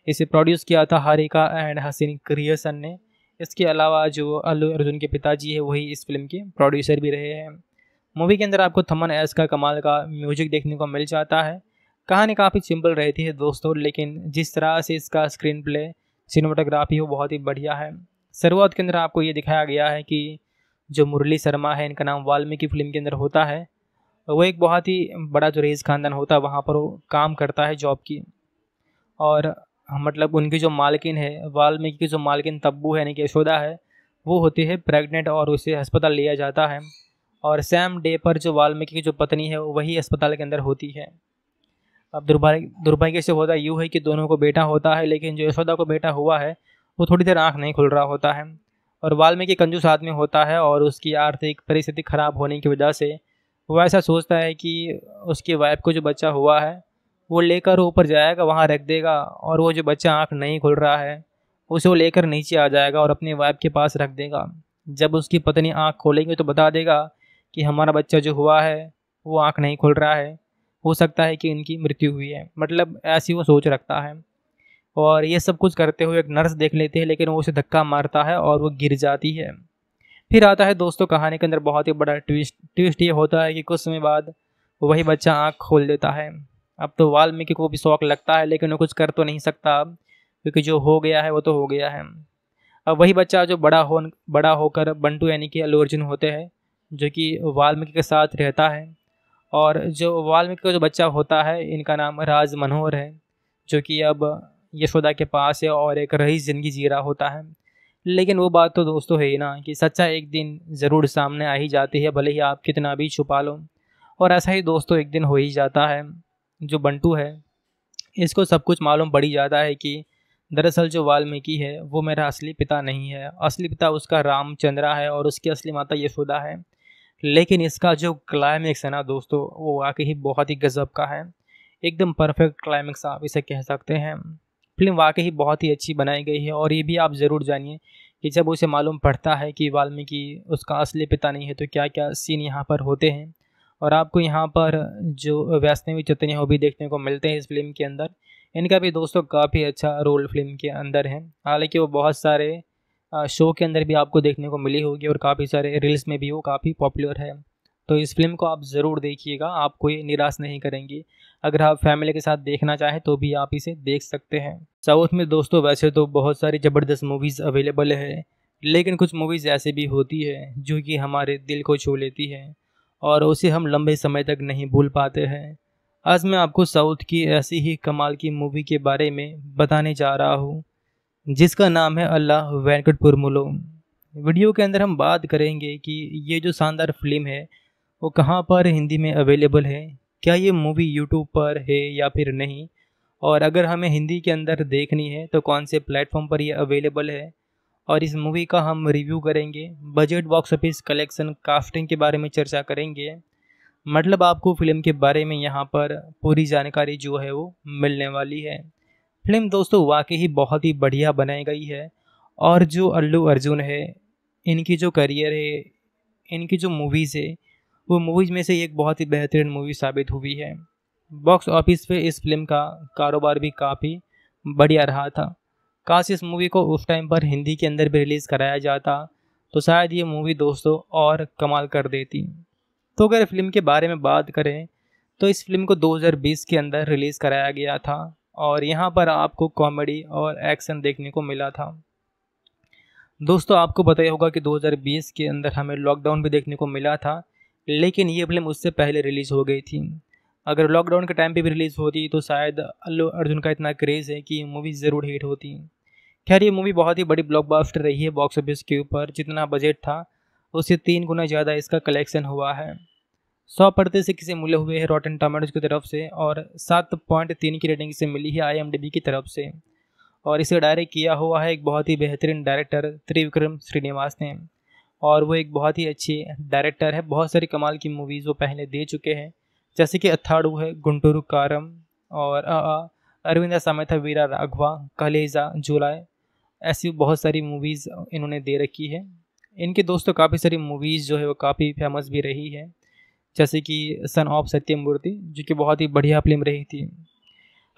इसे प्रोड्यूस किया था हारिका एंड हसीन क्रिएसन ने इसके अलावा जो अल्लू अर्जुन के पिताजी है वही इस फिल्म के प्रोड्यूसर भी रहे हैं मूवी के अंदर आपको थमन एस का कमाल का म्यूजिक देखने को मिल जाता है कहानी काफ़ी सिंपल रहती है दोस्तों लेकिन जिस तरह से इसका स्क्रीन प्ले सिनेमाटोग्राफी वो बहुत ही बढ़िया है शुरुआत के अंदर आपको ये दिखाया गया है कि जो मुरली शर्मा है इनका नाम वाल्मीकि फिल्म के अंदर होता है वो एक बहुत ही बड़ा जो रेज ख़ानदान होता है वहाँ पर वो काम करता है जॉब की और मतलब उनकी जो मालकिन है वाल्मीकि की जो मालकिन तब्बू है यानी कि यशोदा है वो होती है प्रेग्नेंट और उसे अस्पताल लिया जाता है और सेम डे पर जो वाल्मीकि की जो पत्नी है वही अस्पताल के अंदर होती है अब दुर्भाग्य दुर्भाग्य से होता यूँ है कि दोनों को बेटा होता है लेकिन जो यशोदा को बेटा हुआ है वो थोड़ी देर आँख नहीं खुल रहा होता है और वाल्मीकि कंजूस आदमी होता है और उसकी आर्थिक परिस्थिति खराब होने की वजह से वो ऐसा सोचता है कि उसकी वाइफ को जो बच्चा हुआ है वो लेकर ऊपर जाएगा वहाँ रख देगा और वो जो बच्चा आँख नहीं खुल रहा है उसे वो लेकर नीचे आ जाएगा और अपनी वाइफ के पास रख देगा जब उसकी पत्नी आँख खोलेंगे तो बता देगा कि हमारा बच्चा जो हुआ है वो आँख नहीं खुल रहा है हो सकता है कि इनकी मृत्यु हुई है मतलब ऐसी वो सोच रखता है और ये सब कुछ करते हुए एक नर्स देख लेती है लेकिन वो उसे धक्का मारता है और वो गिर जाती है फिर आता है दोस्तों कहानी के अंदर बहुत ही बड़ा ट्विस्ट ट्विस्ट ये होता है कि कुछ समय बाद वही बच्चा आँख खोल देता है अब तो वाल्मीकि को भी शौक लगता है लेकिन वो कुछ कर तो नहीं सकता अब क्योंकि जो हो गया है वो तो हो गया है अब वही बच्चा जो बड़ा हो बड़ा होकर बंटू यानी कि अलोर्जुन होते हैं जो कि वाल्मीकि के साथ रहता है और जो वाल्मीकि का जो बच्चा होता है इनका नाम राज मनोहर है जो कि अब यशोदा के पास है और एक रही ज़िंदगी जी रहा होता है लेकिन वो बात तो दोस्तों है ही ना कि सच्चा एक दिन ज़रूर सामने आ ही जाती है भले ही आप कितना भी छुपा लो और ऐसा ही दोस्तों एक दिन हो ही जाता है जो बंटू है इसको सब कुछ मालूम पड़ जाता है कि दरअसल जो वाल्मीकि है वो मेरा असली पिता नहीं है असली पिता उसका रामचंद्रा है और उसकी असली माता यशोदा है लेकिन इसका जो क्लाइमैक्स है ना दोस्तों वो वाकई ही बहुत ही गजब का है एकदम परफेक्ट क्लाइमैक्स आप इसे कह सकते हैं फिल्म वाकई ही बहुत ही अच्छी बनाई गई है और ये भी आप ज़रूर जानिए कि जब उसे मालूम पड़ता है कि वाल्मीकि उसका असली पिता नहीं है तो क्या क्या सीन यहाँ पर होते हैं और आपको यहाँ पर जो वैष्णवी चतनी वो भी देखने को मिलते हैं इस फिल्म के अंदर इनका भी दोस्तों काफ़ी अच्छा रोल फिल्म के अंदर है हालांकि वो बहुत सारे शो के अंदर भी आपको देखने को मिली होगी और काफ़ी सारे रील्स में भी वो काफ़ी पॉपुलर है तो इस फिल्म को आप ज़रूर देखिएगा आपको ये निराश नहीं करेंगी अगर आप फैमिली के साथ देखना चाहें तो भी आप इसे देख सकते हैं साउथ में दोस्तों वैसे तो बहुत सारी ज़बरदस्त मूवीज़ अवेलेबल है लेकिन कुछ मूवीज़ ऐसे भी होती है जो कि हमारे दिल को छू लेती है और उसे हम लंबे समय तक नहीं भूल पाते हैं आज मैं आपको साउथ की ऐसी ही कमाल की मूवी के बारे में बताने जा रहा हूँ जिसका नाम है अल्लाह वेंकटपुर मुलो वीडियो के अंदर हम बात करेंगे कि ये जो शानदार फिल्म है वो कहाँ पर हिंदी में अवेलेबल है क्या ये मूवी यूट्यूब पर है या फिर नहीं और अगर हमें हिंदी के अंदर देखनी है तो कौन से प्लेटफॉर्म पर ये अवेलेबल है और इस मूवी का हम रिव्यू करेंगे budget box office collection casting के बारे में चर्चा करेंगे मतलब आपको फिल्म के बारे में यहाँ पर पूरी जानकारी जो है वो मिलने वाली है फिल्म दोस्तों वाकई ही बहुत ही बढ़िया बनाई गई है और जो अल्लू अर्जुन है इनकी जो करियर है इनकी जो मूवीज़ है वो मूवीज़ में से एक बहुत ही बेहतरीन मूवी साबित हुई है बॉक्स ऑफिस पे इस फिल्म का कारोबार भी काफ़ी बढ़िया रहा था काश इस मूवी को उस टाइम पर हिंदी के अंदर भी रिलीज़ कराया जाता तो शायद ये मूवी दोस्तों और कमाल कर देती तो अगर फिल्म के बारे में बात करें तो इस फिल्म को 2020 के अंदर रिलीज़ कराया गया था और यहाँ पर आपको कॉमेडी और एक्शन देखने को मिला था दोस्तों आपको पता ही होगा कि 2020 के अंदर हमें लॉकडाउन भी देखने को मिला था लेकिन ये फिल्म उससे पहले रिलीज़ हो गई थी अगर लॉकडाउन के टाइम पे भी रिलीज़ होती तो शायद अल्लू अर्जुन का इतना क्रेज़ है कि मूवी ज़रूर हिट होती खैर ये मूवी बहुत ही बड़ी ब्लॉकबस्टर रही है बॉक्स ऑफिस के ऊपर जितना बजट था उससे तीन गुना ज़्यादा इसका कलेक्शन हुआ है सौ पर्दे से किसे मिले हुए हैं रॉटन टमाटोज की तरफ से और सात पॉइंट तीन की रेटिंग इसे मिली है आई की तरफ से और इसे डायरेक्ट किया हुआ है एक बहुत ही बेहतरीन डायरेक्टर त्रिविक्रम श्रीनिवास ने और वो एक बहुत ही अच्छी डायरेक्टर है बहुत सारी कमाल की मूवीज़ वो पहले दे चुके हैं जैसे कि अथाड़ू है गुंटूरू कारम और अरविंदा सामेथा वीरा राघवा कलेजा जुलाए ऐसी बहुत सारी मूवीज़ इन्होंने दे रखी है इनके दोस्तों काफ़ी सारी मूवीज़ जो है वो काफ़ी फेमस भी रही है जैसे कि सन ऑफ सत्यमूर्ति जो कि बहुत ही बढ़िया फिल्म रही थी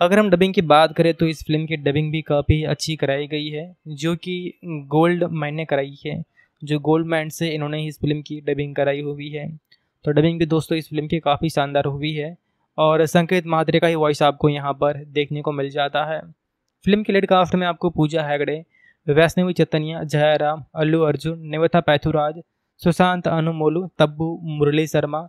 अगर हम डबिंग की बात करें तो इस फिल्म की डबिंग भी काफ़ी अच्छी कराई गई है जो कि गोल्ड माइन ने कराई है जो गोल्ड माइन से इन्होंने ही इस फिल्म की डबिंग कराई हुई है तो डबिंग भी दोस्तों इस फिल्म की काफ़ी शानदार हुई है और संकेत महात्रे का ही वॉइस आपको यहाँ पर देखने को मिल जाता है फिल्म के लेट कास्ट में आपको पूजा हैगड़े वैष्णवी चैतनिया जयराम अल्लू अर्जुन निवथा पैथुराज सुशांत अनुमोलू तब्बू मुरली शर्मा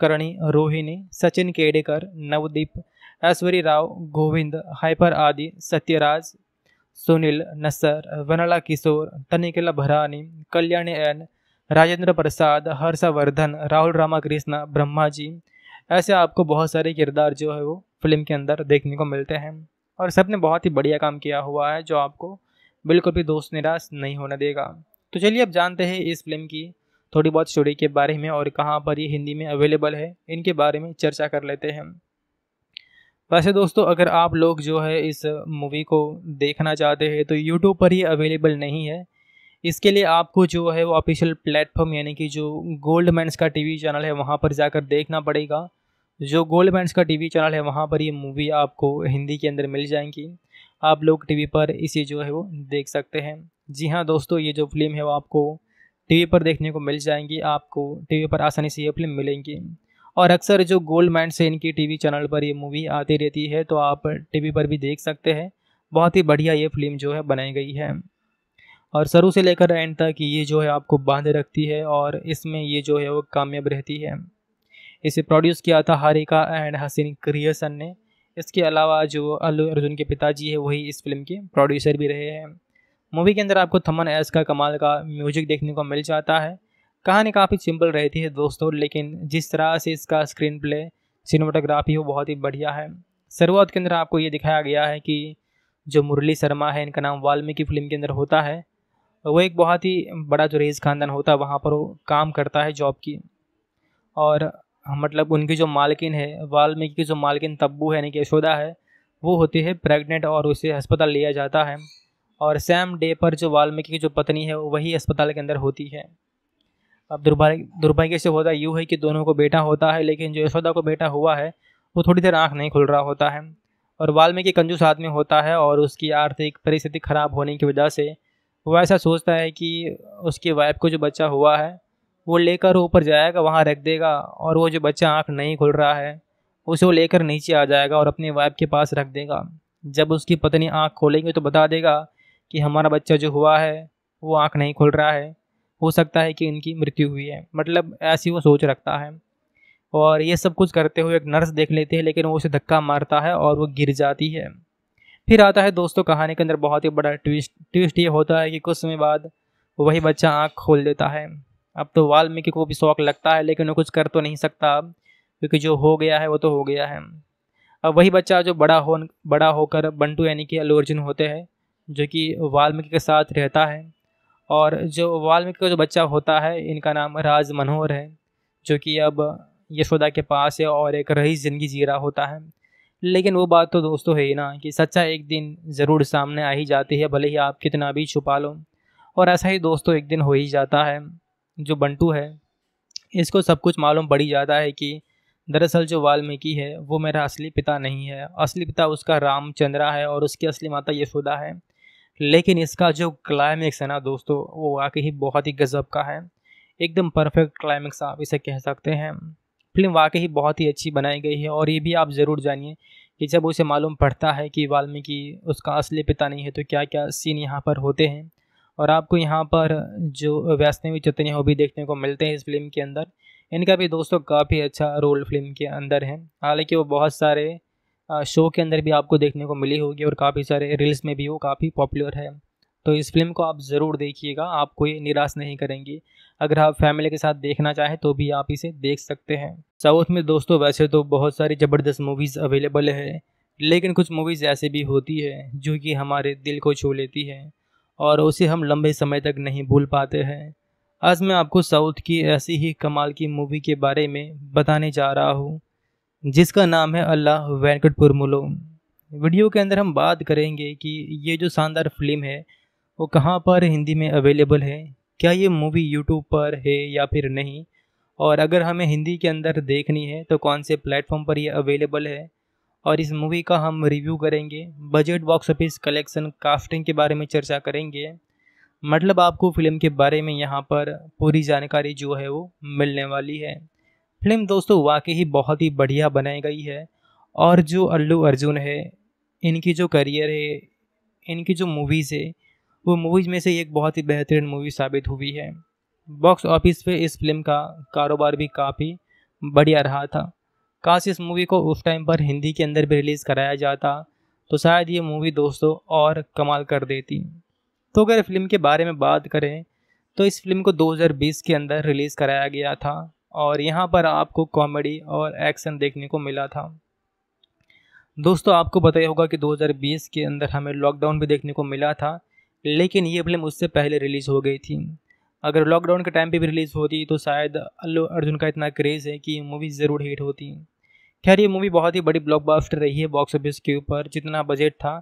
करणी रोहिणी सचिन केडेकर नवदीप ऐश्वरी राव गोविंद हाइपर आदि सत्यराज सुनील नसर वनला किशोर तनिकला भरानी कल्याणी एन राजेंद्र प्रसाद हर्षवर्धन राहुल रामाकृष्ण ब्रह्मा जी ऐसे आपको बहुत सारे किरदार जो है वो फिल्म के अंदर देखने को मिलते हैं और सब ने बहुत ही बढ़िया काम किया हुआ है जो आपको बिल्कुल भी दोस्त निराश नहीं होने देगा तो चलिए अब जानते हैं इस फिल्म की थोड़ी बहुत स्टोरी के बारे में और कहाँ पर ये हिंदी में अवेलेबल है इनके बारे में चर्चा कर लेते हैं वैसे दोस्तों अगर आप लोग जो है इस मूवी को देखना चाहते हैं तो यूट्यूब पर ही अवेलेबल नहीं है इसके लिए आपको जो है वो ऑफिशियल प्लेटफॉर्म यानी कि जो गोल्ड मैंस का टीवी चैनल है वहाँ पर जाकर देखना पड़ेगा जो गोल्ड मैंस का टीवी चैनल है वहाँ पर ये मूवी आपको हिंदी के अंदर मिल जाएंगी आप लोग टीवी पर इसे जो है वो देख सकते हैं जी हाँ दोस्तों ये जो फिल्म है वो आपको टीवी पर देखने को मिल जाएंगी आपको टीवी पर आसानी से ये फिल्म मिलेंगी और अक्सर जो गोल्ड माइंड से इनकी टीवी चैनल पर ये मूवी आती रहती है तो आप टीवी पर भी देख सकते हैं बहुत ही बढ़िया ये फिल्म जो है बनाई गई है और शुरू से लेकर एंड तक ये जो है आपको बांधे रखती है और इसमें ये जो है वो कामयाब रहती है इसे प्रोड्यूस किया था हारिका एंड हसीन क्रियसन ने इसके अलावा जो अल्लू अर्जुन के पिताजी है वही इस फिल्म के प्रोड्यूसर भी रहे हैं मूवी के अंदर आपको थमन एस का कमाल का म्यूजिक देखने को मिल जाता है कहानी काफ़ी सिंपल रहती है दोस्तों लेकिन जिस तरह से इसका स्क्रीन प्ले सिनेमाटोग्राफी हो बहुत ही बढ़िया है शुरुआत के अंदर आपको ये दिखाया गया है कि जो मुरली शर्मा है इनका नाम वाल्मीकि फिल्म के अंदर होता है वो एक बहुत ही बड़ा जो रेज ख़ानदान होता है वहाँ पर वो काम करता है जॉब की और मतलब उनकी जो मालकिन है वाल्मीकि की जो मालकिन तब्बू है यानी कि यशोदा है वो होती है प्रेग्नेंट और उसे अस्पताल लिया जाता है और सैम डे पर जो वाल्मीकि की जो पत्नी है वही अस्पताल के अंदर होती है अब दुर्भाग्य दुर्भाग्य से होता यूँ है कि दोनों को बेटा होता है लेकिन जो यशोदा को बेटा हुआ है वो थोड़ी देर आँख नहीं खुल रहा होता है और वाल्मीकि कंजूस आदमी होता है और उसकी आर्थिक परिस्थिति खराब होने की वजह से वो ऐसा सोचता है कि उसकी वाइफ को जो बच्चा हुआ है वो लेकर ऊपर जाएगा वहाँ रख देगा और वो जो बच्चा आँख नहीं खुल रहा है उसे वो लेकर नीचे आ जाएगा और अपनी वाइफ के पास रख देगा जब उसकी पत्नी आँख खोलेंगे तो बता देगा कि हमारा बच्चा जो हुआ है वो आँख नहीं खुल रहा है हो सकता है कि इनकी मृत्यु हुई है मतलब ऐसी वो सोच रखता है और ये सब कुछ करते हुए एक नर्स देख लेती है लेकिन वो उसे धक्का मारता है और वो गिर जाती है फिर आता है दोस्तों कहानी के अंदर बहुत ही बड़ा ट्विस्ट ट्विस्ट ये होता है कि कुछ समय बाद वही बच्चा आँख खोल देता है अब तो वाल्मीकि को भी शौक लगता है लेकिन वो कुछ कर तो नहीं सकता अब क्योंकि जो हो गया है वो तो हो गया है अब वही बच्चा जो बड़ा हो बड़ा होकर बंटू यानी कि अलोर्जुन होते हैं जो कि वाल्मीकि के साथ रहता है और जो वाल्मीकि का जो बच्चा होता है इनका नाम राज मनोहर है जो कि अब यशोदा के पास है और एक रही ज़िंदगी जी रहा होता है लेकिन वो बात तो दोस्तों है ही ना कि सच्चा एक दिन ज़रूर सामने आ ही जाती है भले ही आप कितना भी छुपा लो और ऐसा ही दोस्तों एक दिन हो ही जाता है जो बंटू है इसको सब कुछ मालूम पड़ जाता है कि दरअसल जो वाल्मीकि है वो मेरा असली पिता नहीं है असली पिता उसका रामचंद्रा है और उसकी असली माता यशोदा है लेकिन इसका जो क्लाइमैक्स है ना दोस्तों वो वाकई ही बहुत ही गज़ब का है एकदम परफेक्ट क्लाइमैक्स आप इसे कह सकते हैं फिल्म वाकई ही बहुत ही अच्छी बनाई गई है और ये भी आप ज़रूर जानिए कि जब उसे मालूम पड़ता है कि वाल्मीकि उसका असली पिता नहीं है तो क्या क्या सीन यहाँ पर होते हैं और आपको यहाँ पर जो वैष्णवी हो भी देखने को मिलते हैं इस फिल्म के अंदर इनका भी दोस्तों काफ़ी अच्छा रोल फिल्म के अंदर है हालांकि वो बहुत सारे शो के अंदर भी आपको देखने को मिली होगी और काफ़ी सारे रील्स में भी वो काफ़ी पॉपुलर है तो इस फिल्म को आप ज़रूर देखिएगा आपको ये निराश नहीं करेंगी अगर आप फैमिली के साथ देखना चाहें तो भी आप इसे देख सकते हैं साउथ में दोस्तों वैसे तो बहुत सारी ज़बरदस्त मूवीज़ अवेलेबल है लेकिन कुछ मूवीज़ ऐसे भी होती है जो कि हमारे दिल को छू लेती है और उसे हम लंबे समय तक नहीं भूल पाते हैं आज मैं आपको साउथ की ऐसी ही कमाल की मूवी के बारे में बताने जा रहा हूँ जिसका नाम है अल्लाह वेंकट पुरमुलो वीडियो के अंदर हम बात करेंगे कि ये जो शानदार फिल्म है वो कहाँ पर हिंदी में अवेलेबल है क्या ये मूवी यूट्यूब पर है या फिर नहीं और अगर हमें हिंदी के अंदर देखनी है तो कौन से प्लेटफॉर्म पर यह अवेलेबल है और इस मूवी का हम रिव्यू करेंगे budget box office collection casting के बारे में चर्चा करेंगे मतलब आपको फिल्म के बारे में यहाँ पर पूरी जानकारी जो है वो मिलने वाली है फिल्म दोस्तों वाकई ही बहुत ही बढ़िया बनाई गई है और जो अल्लू अर्जुन है इनकी जो करियर है इनकी जो मूवीज़ है वो मूवीज़ में से एक बहुत ही बेहतरीन मूवी साबित हुई है बॉक्स ऑफिस पे इस फिल्म का कारोबार भी काफ़ी बढ़िया रहा था काश इस मूवी को उस टाइम पर हिंदी के अंदर भी रिलीज़ कराया जाता तो शायद ये मूवी दोस्तों और कमाल कर देती तो अगर फिल्म के बारे में बात करें तो इस फिल्म को 2020 के अंदर रिलीज़ कराया गया था और यहाँ पर आपको कॉमेडी और एक्शन देखने को मिला था दोस्तों आपको बताया होगा कि 2020 के अंदर हमें लॉकडाउन भी देखने को मिला था लेकिन ये फिल्म उससे पहले रिलीज़ हो गई थी अगर लॉकडाउन के टाइम पे भी रिलीज़ होती तो शायद अल्लू अर्जुन का इतना क्रेज़ है कि ये मूवी ज़रूर हिट होती खैर ये मूवी बहुत ही बड़ी ब्लॉकबस्टर रही है बॉक्स ऑफिस के ऊपर जितना बजट था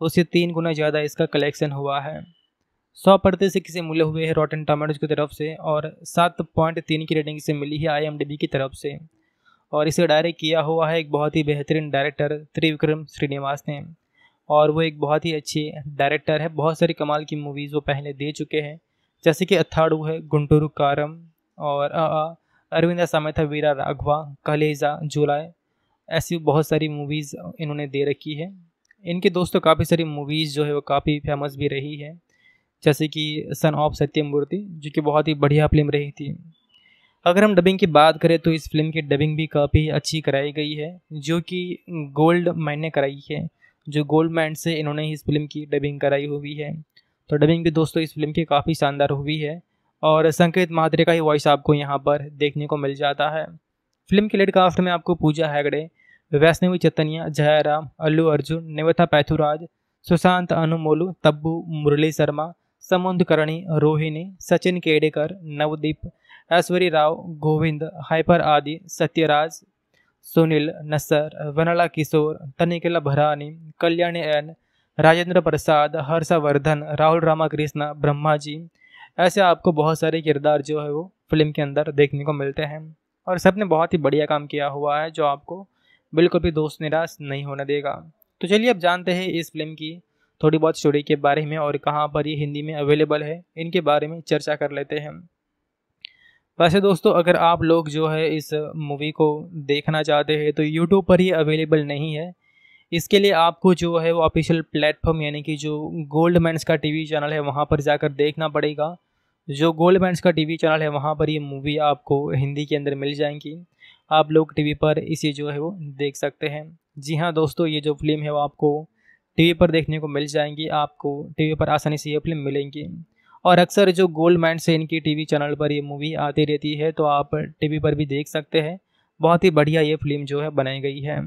उससे तीन गुना ज़्यादा इसका कलेक्शन हुआ है सौ प्रतिशत से किसे मिले हुए है रॉटन टमाटोज की तरफ से और सात पॉइंट तीन की रेटिंग इसे मिली है आई की तरफ से और इसे डायरेक्ट किया हुआ है एक बहुत ही बेहतरीन डायरेक्टर त्रिविक्रम श्रीनिवास ने और वो एक बहुत ही अच्छी डायरेक्टर है बहुत सारी कमाल की मूवीज़ वो पहले दे चुके हैं जैसे कि अथाड़ू है गुंटूरू कारम और अरविंदा सामेथा वीरा राघवा कलेजा जुलाए ऐसी बहुत सारी मूवीज़ इन्होंने दे रखी है इनके दोस्तों काफ़ी सारी मूवीज़ जो है वो काफ़ी फेमस भी रही है जैसे कि सन ऑफ सत्यमूर्ति जो कि बहुत ही बढ़िया फिल्म रही थी अगर हम डबिंग की बात करें तो इस फिल्म की डबिंग भी काफ़ी अच्छी कराई गई है जो कि गोल्ड माइन ने कराई है जो गोल्ड माइन से इन्होंने ही इस फिल्म की डबिंग कराई हुई है तो डबिंग भी दोस्तों इस फिल्म की काफ़ी शानदार हुई है और संकेत महात्रे का ही वॉइस आपको यहाँ पर देखने को मिल जाता है फिल्म के लेट कास्ट में आपको पूजा हैगड़े वैष्णवी चैतन्य जयाराम अल्लू अर्जुन निवथा पैथुराज सुशांत अनुमोलू तब्बू मुरली शर्मा करणी रोहिणी सचिन केडेकर नवदीप ऐश्वरी राव गोविंद हाइपर आदि सत्यराज सुनील नसर वनला किशोर तनिकला भरानी कल्याणी एन राजेंद्र प्रसाद हर्षवर्धन राहुल रामाकृष्ण ब्रह्मा जी ऐसे आपको बहुत सारे किरदार जो है वो फिल्म के अंदर देखने को मिलते हैं और सब ने बहुत ही बढ़िया काम किया हुआ है जो आपको बिल्कुल भी दोस्त निराश नहीं होने देगा तो चलिए अब जानते हैं इस फिल्म की थोड़ी बहुत स्टोरी के बारे में और कहाँ पर ये हिंदी में अवेलेबल है इनके बारे में चर्चा कर लेते हैं वैसे दोस्तों अगर आप लोग जो है इस मूवी को देखना चाहते हैं तो यूट्यूब पर ही अवेलेबल नहीं है इसके लिए आपको जो है वो ऑफिशियल प्लेटफॉर्म यानी कि जो गोल्ड मैंस का टीवी चैनल है वहाँ पर जाकर देखना पड़ेगा जो गोल्ड मैंस का टीवी चैनल है वहाँ पर ये मूवी आपको हिंदी के अंदर मिल जाएंगी आप लोग टीवी पर इसे जो है वो देख सकते हैं जी हाँ दोस्तों ये जो फिल्म है वो आपको टीवी पर देखने को मिल जाएंगी आपको टीवी पर आसानी से ये फिल्म मिलेंगी और अक्सर जो गोल्ड माइंड से इनकी टीवी चैनल पर ये मूवी आती रहती है तो आप टीवी पर भी देख सकते हैं बहुत ही बढ़िया ये फिल्म जो है बनाई गई है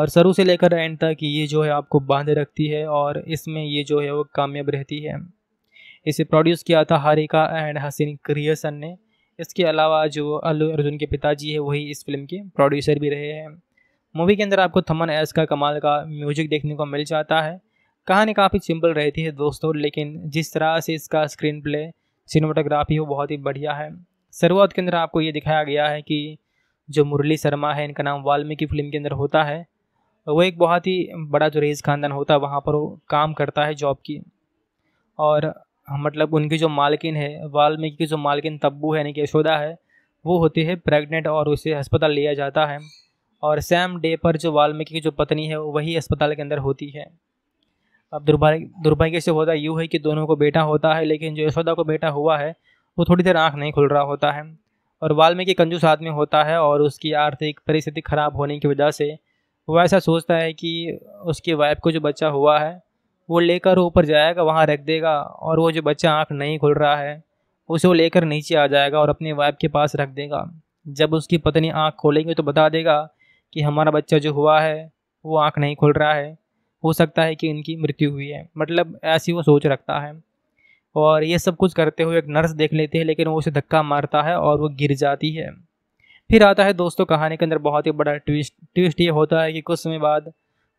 और शुरू से लेकर एंड तक ये जो है आपको बांध रखती है और इसमें ये जो है वो कामयाब रहती है इसे प्रोड्यूस किया था हारिका एंड हसीन क्रिएसन ने इसके अलावा जो अल्लू अर्जुन के पिताजी है वही इस फिल्म के प्रोड्यूसर भी रहे हैं मूवी के अंदर आपको थमन एस का कमाल का म्यूजिक देखने को मिल जाता है कहानी काफ़ी सिंपल रहती है दोस्तों लेकिन जिस तरह से इसका स्क्रीन प्ले सिनेमाटोग्राफी हो बहुत ही बढ़िया है शुरुआत के अंदर आपको ये दिखाया गया है कि जो मुरली शर्मा है इनका नाम वाल्मीकि फिल्म के अंदर होता है वो एक बहुत ही बड़ा जो रेज ख़ानदान होता है वहाँ पर वो काम करता है जॉब की और मतलब उनकी जो मालकिन है वाल्मीकि की जो मालकिन तब्बू है यानी कि यशोदा है वो होती है प्रेग्नेंट और उसे अस्पताल लिया जाता है और सेम डे पर जो वाल्मीकि की जो पत्नी है वही अस्पताल के अंदर होती है अब दुर्भाग्य दुर्भाग्य से होता यूँ है कि दोनों को बेटा होता है लेकिन जो यशोदा को बेटा हुआ है वो थोड़ी देर आँख नहीं खुल रहा होता है और वाल्मीकि कंजूस आदमी होता है और उसकी आर्थिक परिस्थिति खराब होने की वजह से वो ऐसा सोचता है कि उसकी वाइफ को जो बच्चा हुआ है वो लेकर ऊपर जाएगा वहाँ रख देगा और वो जो बच्चा आँख नहीं खुल रहा है उसे वो लेकर नीचे आ जाएगा और अपनी वाइफ के पास रख देगा जब उसकी पत्नी आँख खोलेंगे तो बता देगा कि हमारा बच्चा जो हुआ है वो आँख नहीं खुल रहा है हो सकता है कि इनकी मृत्यु हुई है मतलब ऐसी वो सोच रखता है और ये सब कुछ करते हुए एक नर्स देख लेती है लेकिन वो उसे धक्का मारता है और वो गिर जाती है फिर आता है दोस्तों कहानी के अंदर बहुत ही बड़ा ट्विस्ट ट्विस्ट ये होता है कि कुछ समय बाद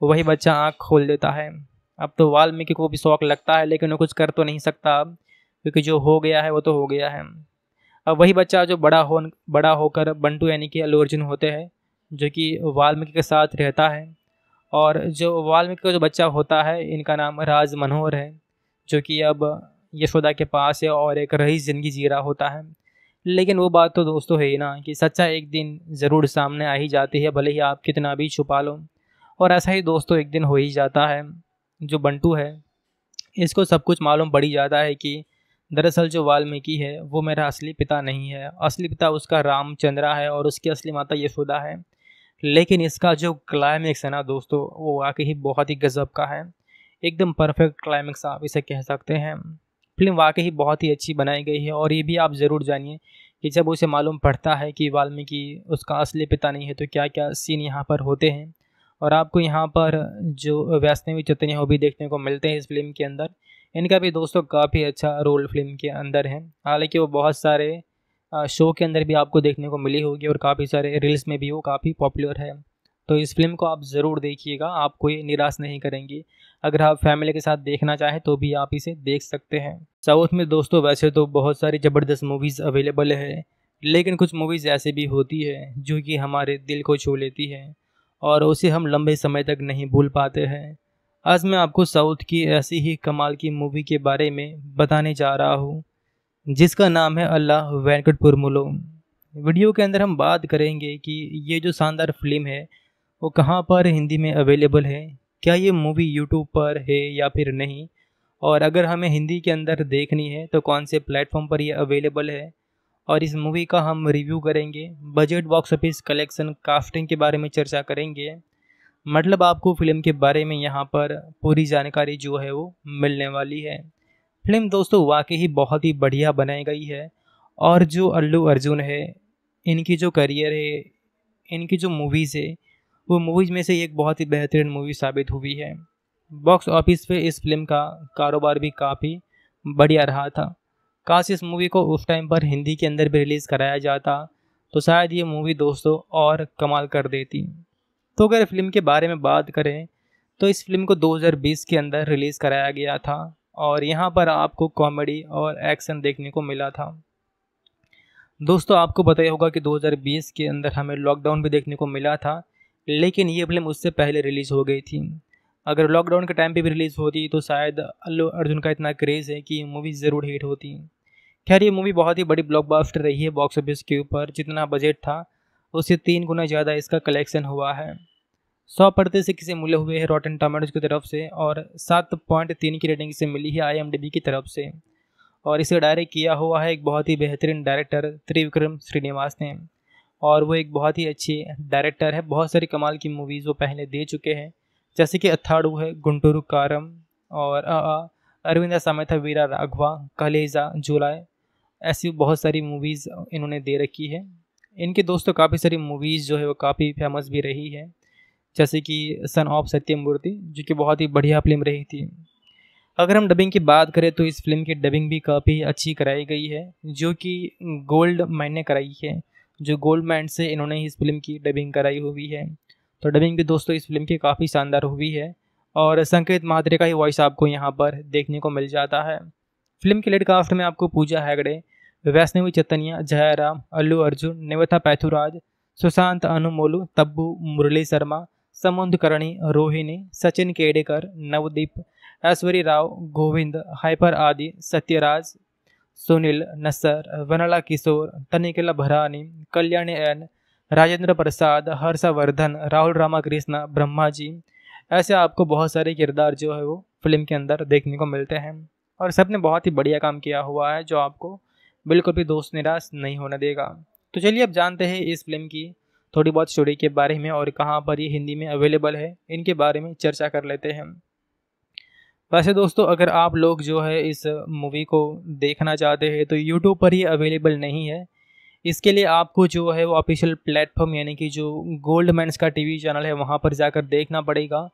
वही बच्चा आँख खोल देता है अब तो वाल्मीकि को भी शौक लगता है लेकिन वो कुछ कर तो नहीं सकता अब क्योंकि जो हो गया है वो तो हो गया है अब वही बच्चा जो बड़ा हो बड़ा होकर बंटू यानी कि अलू अर्जुन होते हैं जो कि वाल्मीकि के साथ रहता है और जो वाल्मीकि का जो बच्चा होता है इनका नाम राज मनोहर है जो कि अब यशोदा के पास है और एक रही ज़िंदगी जी रहा होता है लेकिन वो बात तो दोस्तों है ही ना कि सच्चा एक दिन ज़रूर सामने आ ही जाती है भले ही आप कितना भी छुपा लो और ऐसा ही दोस्तों एक दिन हो ही जाता है जो बंटू है इसको सब कुछ मालूम पड़ ही जाता है कि दरअसल जो वाल्मीकि है वो मेरा असली पिता नहीं है असली पिता उसका रामचंद्रा है और उसकी असली माता यशोदा है लेकिन इसका जो क्लाइमैक्स है ना दोस्तों वो वाकई ही बहुत ही गज़ब का है एकदम परफेक्ट क्लाइमैक्स आप इसे कह सकते हैं फिल्म वाकई ही बहुत ही अच्छी बनाई गई है और ये भी आप ज़रूर जानिए कि जब उसे मालूम पड़ता है कि वाल्मीकि उसका असली पिता नहीं है तो क्या क्या सीन यहाँ पर होते हैं और आपको यहाँ पर जो वैष्णवी चतनी हो भी देखने को मिलते हैं इस फिल्म के अंदर इनका भी दोस्तों काफ़ी अच्छा रोल फिल्म के अंदर है हालांकि वो बहुत सारे शो के अंदर भी आपको देखने को मिली होगी और काफ़ी सारे रील्स में भी वो काफ़ी पॉपुलर है तो इस फिल्म को आप ज़रूर देखिएगा आपको ये निराश नहीं करेंगी अगर आप फैमिली के साथ देखना चाहें तो भी आप इसे देख सकते हैं साउथ में दोस्तों वैसे तो बहुत सारी ज़बरदस्त मूवीज़ अवेलेबल है लेकिन कुछ मूवीज़ ऐसे भी होती है जो कि हमारे दिल को छू लेती है और उसे हम लंबे समय तक नहीं भूल पाते हैं आज मैं आपको साउथ की ऐसी ही कमाल की मूवी के बारे में बताने जा रहा हूँ जिसका नाम है अल्लाह वेंकट पुरमुलो वीडियो के अंदर हम बात करेंगे कि ये जो शानदार फिल्म है वो कहाँ पर हिंदी में अवेलेबल है क्या ये मूवी यूट्यूब पर है या फिर नहीं और अगर हमें हिंदी के अंदर देखनी है तो कौन से प्लेटफॉर्म पर यह अवेलेबल है और इस मूवी का हम रिव्यू करेंगे budget box office collection casting के बारे में चर्चा करेंगे मतलब आपको फिल्म के बारे में यहाँ पर पूरी जानकारी जो है वो मिलने वाली है फिल्म दोस्तों वाकई ही बहुत ही बढ़िया बनाई गई है और जो अल्लू अर्जुन है इनकी जो करियर है इनकी जो मूवीज़ है वो मूवीज़ में से एक बहुत ही बेहतरीन मूवी साबित हुई है बॉक्स ऑफिस पे इस फिल्म का कारोबार भी काफ़ी बढ़िया रहा था काश इस मूवी को उस टाइम पर हिंदी के अंदर भी रिलीज़ कराया जाता तो शायद ये मूवी दोस्तों और कमाल कर देती तो अगर फिल्म के बारे में बात करें तो इस फिल्म को 2020 के अंदर रिलीज़ कराया गया था और यहाँ पर आपको कॉमेडी और एक्शन देखने को मिला था दोस्तों आपको बताया होगा कि 2020 के अंदर हमें लॉकडाउन भी देखने को मिला था लेकिन ये फिल्म उससे पहले रिलीज़ हो गई थी अगर लॉकडाउन के टाइम पे भी रिलीज़ होती तो शायद अल्लू अर्जुन का इतना क्रेज़ है कि मूवी ज़रूर हिट होती खैर ये मूवी बहुत ही बड़ी ब्लॉकबस्टर रही है बॉक्स ऑफिस के ऊपर जितना बजट था उससे तीन गुना ज़्यादा इसका कलेक्शन हुआ है सौ पर्दे से किसे मिले हुए हैं रॉटन टमाटोज की तरफ से और सात पॉइंट तीन की रेटिंग इसे मिली है आई की तरफ से और इसे डायरेक्ट किया हुआ है एक बहुत ही बेहतरीन डायरेक्टर त्रिविक्रम श्रीनिवास ने और वो एक बहुत ही अच्छे डायरेक्टर है बहुत सारी कमाल की मूवीज़ वो पहले दे चुके हैं जैसे कि अथाड़ू है गुंटूरू कारम और अरविंदा सामेथा वीरा राघवा कलेजा जुलाई ऐसी बहुत सारी मूवीज़ इन्होंने दे रखी है इनके दोस्तों काफ़ी सारी मूवीज़ जो है वो काफ़ी फेमस भी रही है जैसे कि सन ऑफ सत्यमूर्ति जो कि बहुत ही बढ़िया फिल्म रही थी अगर हम डबिंग की बात करें तो इस फिल्म की डबिंग भी काफ़ी अच्छी कराई गई है जो कि गोल्ड मैन ने कराई है जो गोल्ड मैन से इन्होंने इस फिल्म की डबिंग कराई हुई है तो डबिंग भी दोस्तों इस फिल्म की काफ़ी शानदार हुई है और संकेत महात्रे का ही वॉइस आपको यहाँ पर देखने को मिल जाता है फिल्म के लेट कास्ट में आपको पूजा हैगड़े वैष्णवी चतनिया जया राम अल्लू अर्जुन नेवथा पैथुराज सुशांत अनुमोलू तब्बू मुरली शर्मा करणी रोहिणी सचिन केडेकर नवदीप ऐश्वरी राव गोविंद हाइपर आदि सत्यराज सुनील नसर वनला किशोर तनिकेला भरानी कल्याणी एन राजेंद्र प्रसाद हर्षवर्धन राहुल रामाकृष्ण ब्रह्मा जी ऐसे आपको बहुत सारे किरदार जो है वो फिल्म के अंदर देखने को मिलते हैं और सब ने बहुत ही बढ़िया काम किया हुआ है जो आपको बिल्कुल भी दोस्त निराश नहीं होने देगा तो चलिए अब जानते हैं इस फिल्म की थोड़ी बहुत स्टोरी के बारे में और कहाँ पर ये हिंदी में अवेलेबल है इनके बारे में चर्चा कर लेते हैं वैसे दोस्तों अगर आप लोग जो है इस मूवी को देखना चाहते हैं तो यूट्यूब पर ये अवेलेबल नहीं है इसके लिए आपको जो है वो ऑफिशियल प्लेटफॉर्म यानी कि जो गोल्ड मैंस का टीवी चैनल है वहाँ पर जाकर देखना पड़ेगा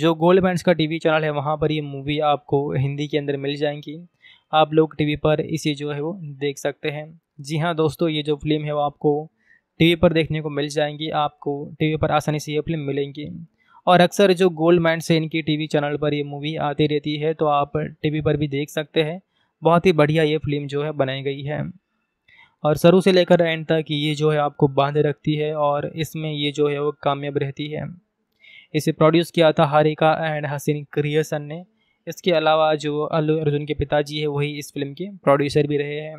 जो गोल्ड मैंस का टीवी चैनल है वहाँ पर ये मूवी आपको हिंदी के अंदर मिल जाएंगी आप लोग टीवी पर इसे जो है वो देख सकते हैं जी हाँ दोस्तों ये जो फिल्म है वो आपको टीवी पर देखने को मिल जाएंगी आपको टीवी पर आसानी से ये फिल्म मिलेंगी और अक्सर जो गोल्ड माइंड से इनकी टीवी चैनल पर ये मूवी आती रहती है तो आप टीवी पर भी देख सकते हैं बहुत ही बढ़िया ये फिल्म जो है बनाई गई है और शुरू से लेकर एंड तक ये जो है आपको बांध रखती है और इसमें ये जो है वो कामयाब रहती है इसे प्रोड्यूस किया था हारिका एंड हसीन क्रिएसन ने इसके अलावा जो अल्लू अर्जुन के पिताजी है वही इस फिल्म के प्रोड्यूसर भी रहे हैं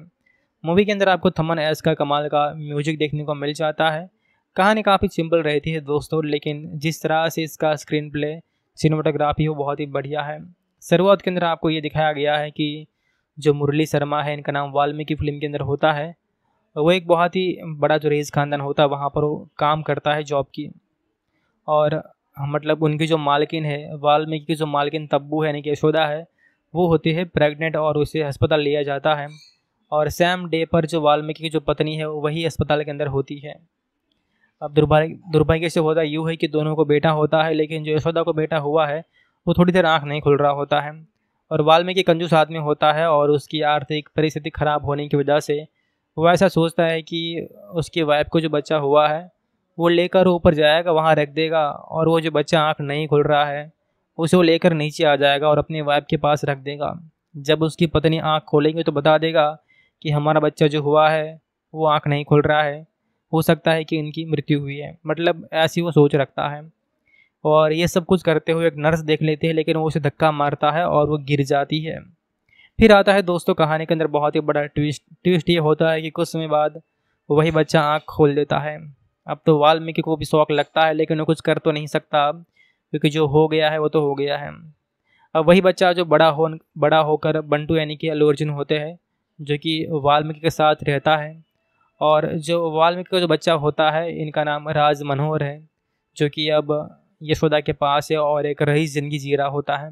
मूवी के अंदर आपको थमन एस का कमाल का म्यूजिक देखने को मिल जाता है कहानी काफ़ी सिंपल रहती है दोस्तों लेकिन जिस तरह से इसका स्क्रीन प्ले सिनेमाटोग्राफी वो बहुत ही बढ़िया है शुरुआत के अंदर आपको ये दिखाया गया है कि जो मुरली शर्मा है इनका नाम वाल्मीकि फिल्म के अंदर होता है वो एक बहुत ही बड़ा जो रेज ख़ानदान होता है वहाँ पर वो काम करता है जॉब की और मतलब उनकी जो मालकिन है वाल्मीकि की जो मालकिन तब्बू है यानी कि यशोदा है वो होती है प्रेग्नेंट और उसे अस्पताल लिया जाता है और सेम डे पर जो वाल्मीकि की जो पत्नी है वही अस्पताल के अंदर होती है अब दुर्भाग्य दुर्भाग्य से होता यूँ है कि दोनों को बेटा होता है लेकिन जो यशोदा को बेटा हुआ है वो थोड़ी देर आँख नहीं खुल रहा होता है और वाल्मीकि कंजूस आदमी होता है और उसकी आर्थिक परिस्थिति खराब होने की वजह से वो ऐसा सोचता है कि उसकी वाइफ को जो बच्चा हुआ है वो लेकर ऊपर जाएगा वहाँ रख देगा और वो जो बच्चा आँख नहीं खुल रहा है उसे वो लेकर नीचे आ जाएगा और अपनी वाइफ के पास रख देगा जब उसकी पत्नी आँख खोलेंगी तो बता देगा कि हमारा बच्चा जो हुआ है वो आँख नहीं खोल रहा है हो सकता है कि इनकी मृत्यु हुई है मतलब ऐसी वो सोच रखता है और ये सब कुछ करते हुए एक नर्स देख लेती है लेकिन वो उसे धक्का मारता है और वो गिर जाती है फिर आता है दोस्तों कहानी के अंदर बहुत ही बड़ा ट्विस्ट ट्विस्ट ये होता है कि कुछ समय बाद वही बच्चा आँख खोल देता है अब तो वाल्मीकि को भी शौक लगता है लेकिन वो कुछ कर तो नहीं सकता अब क्योंकि जो हो गया है वो तो हो गया है अब वही बच्चा जो बड़ा हो बड़ा होकर बंटू यानी कि अलू अर्जुन होते हैं जो कि वाल्मीकि के साथ रहता है और जो वाल्मीकि का जो बच्चा होता है इनका नाम राज मनोहर है जो कि अब यशोदा के पास है और एक रही ज़िंदगी जी रहा होता है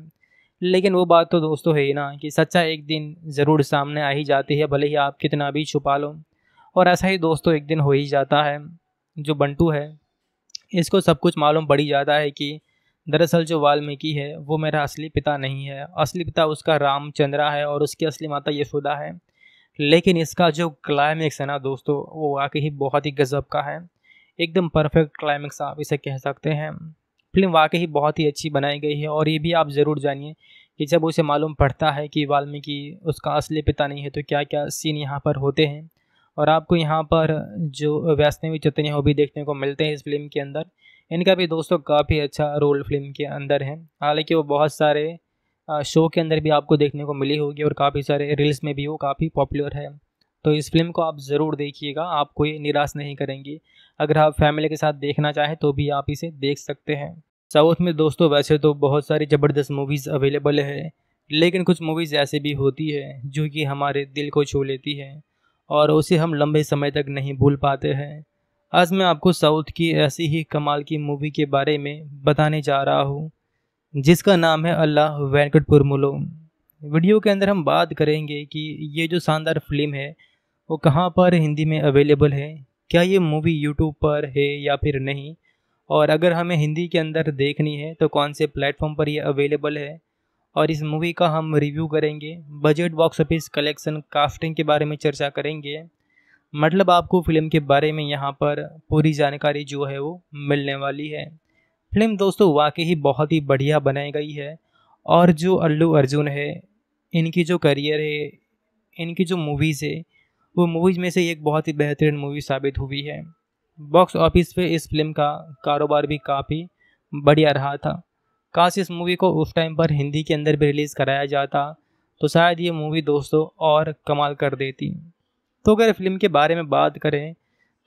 लेकिन वो बात तो दोस्तों है ही ना कि सच्चा एक दिन ज़रूर सामने आ ही जाती है भले ही आप कितना भी छुपा लो और ऐसा ही दोस्तों एक दिन हो ही जाता है जो बंटू है इसको सब कुछ मालूम पड़ ही जाता है कि दरअसल जो वाल्मीकि है वो मेरा असली पिता नहीं है असली पिता उसका रामचंद्रा है और उसकी असली माता यशोदा है लेकिन इसका जो क्लाइमैक्स है ना दोस्तों वो वाकई ही बहुत ही गज़ब का है एकदम परफेक्ट क्लाइमैक्स आप इसे कह सकते हैं फिल्म वाकई ही बहुत ही अच्छी बनाई गई है और ये भी आप ज़रूर जानिए कि जब उसे मालूम पड़ता है कि वाल्मीकि उसका असली पिता नहीं है तो क्या क्या सीन यहाँ पर होते हैं और आपको यहाँ पर जो वैष्णवी चतनी हो भी देखने को मिलते हैं इस फिल्म के अंदर इनका भी दोस्तों काफ़ी अच्छा रोल फिल्म के अंदर है हालांकि वो बहुत सारे शो के अंदर भी आपको देखने को मिली होगी और काफ़ी सारे रील्स में भी वो काफ़ी पॉपुलर है तो इस फिल्म को आप ज़रूर देखिएगा आपको ये निराश नहीं करेंगी अगर आप फैमिली के साथ देखना चाहें तो भी आप इसे देख सकते हैं साउथ में दोस्तों वैसे तो बहुत सारी ज़बरदस्त मूवीज़ अवेलेबल है लेकिन कुछ मूवीज़ ऐसे भी होती है जो कि हमारे दिल को छू लेती है और उसे हम लंबे समय तक नहीं भूल पाते हैं आज मैं आपको साउथ की ऐसी ही कमाल की मूवी के बारे में बताने जा रहा हूँ जिसका नाम है अल्लाह वेंकट पुरमुलो वीडियो के अंदर हम बात करेंगे कि ये जो शानदार फिल्म है वो कहाँ पर हिंदी में अवेलेबल है क्या ये मूवी यूट्यूब पर है या फिर नहीं और अगर हमें हिंदी के अंदर देखनी है तो कौन से प्लेटफॉर्म पर यह अवेलेबल है और इस मूवी का हम रिव्यू करेंगे budget box office collection casting के बारे में चर्चा करेंगे मतलब आपको फिल्म के बारे में यहाँ पर पूरी जानकारी जो है वो मिलने वाली है फिल्म दोस्तों वाकई ही बहुत ही बढ़िया बनाई गई है और जो अल्लू अर्जुन है इनकी जो करियर है इनकी जो मूवीज़ है वो मूवीज़ में से एक बहुत ही बेहतरीन मूवी साबित हुई है बॉक्स ऑफिस पे इस फिल्म का कारोबार भी काफ़ी बढ़िया रहा था काश इस मूवी को उस टाइम पर हिंदी के अंदर भी रिलीज़ कराया जाता तो शायद ये मूवी दोस्तों और कमाल कर देती तो अगर फिल्म के बारे में बात करें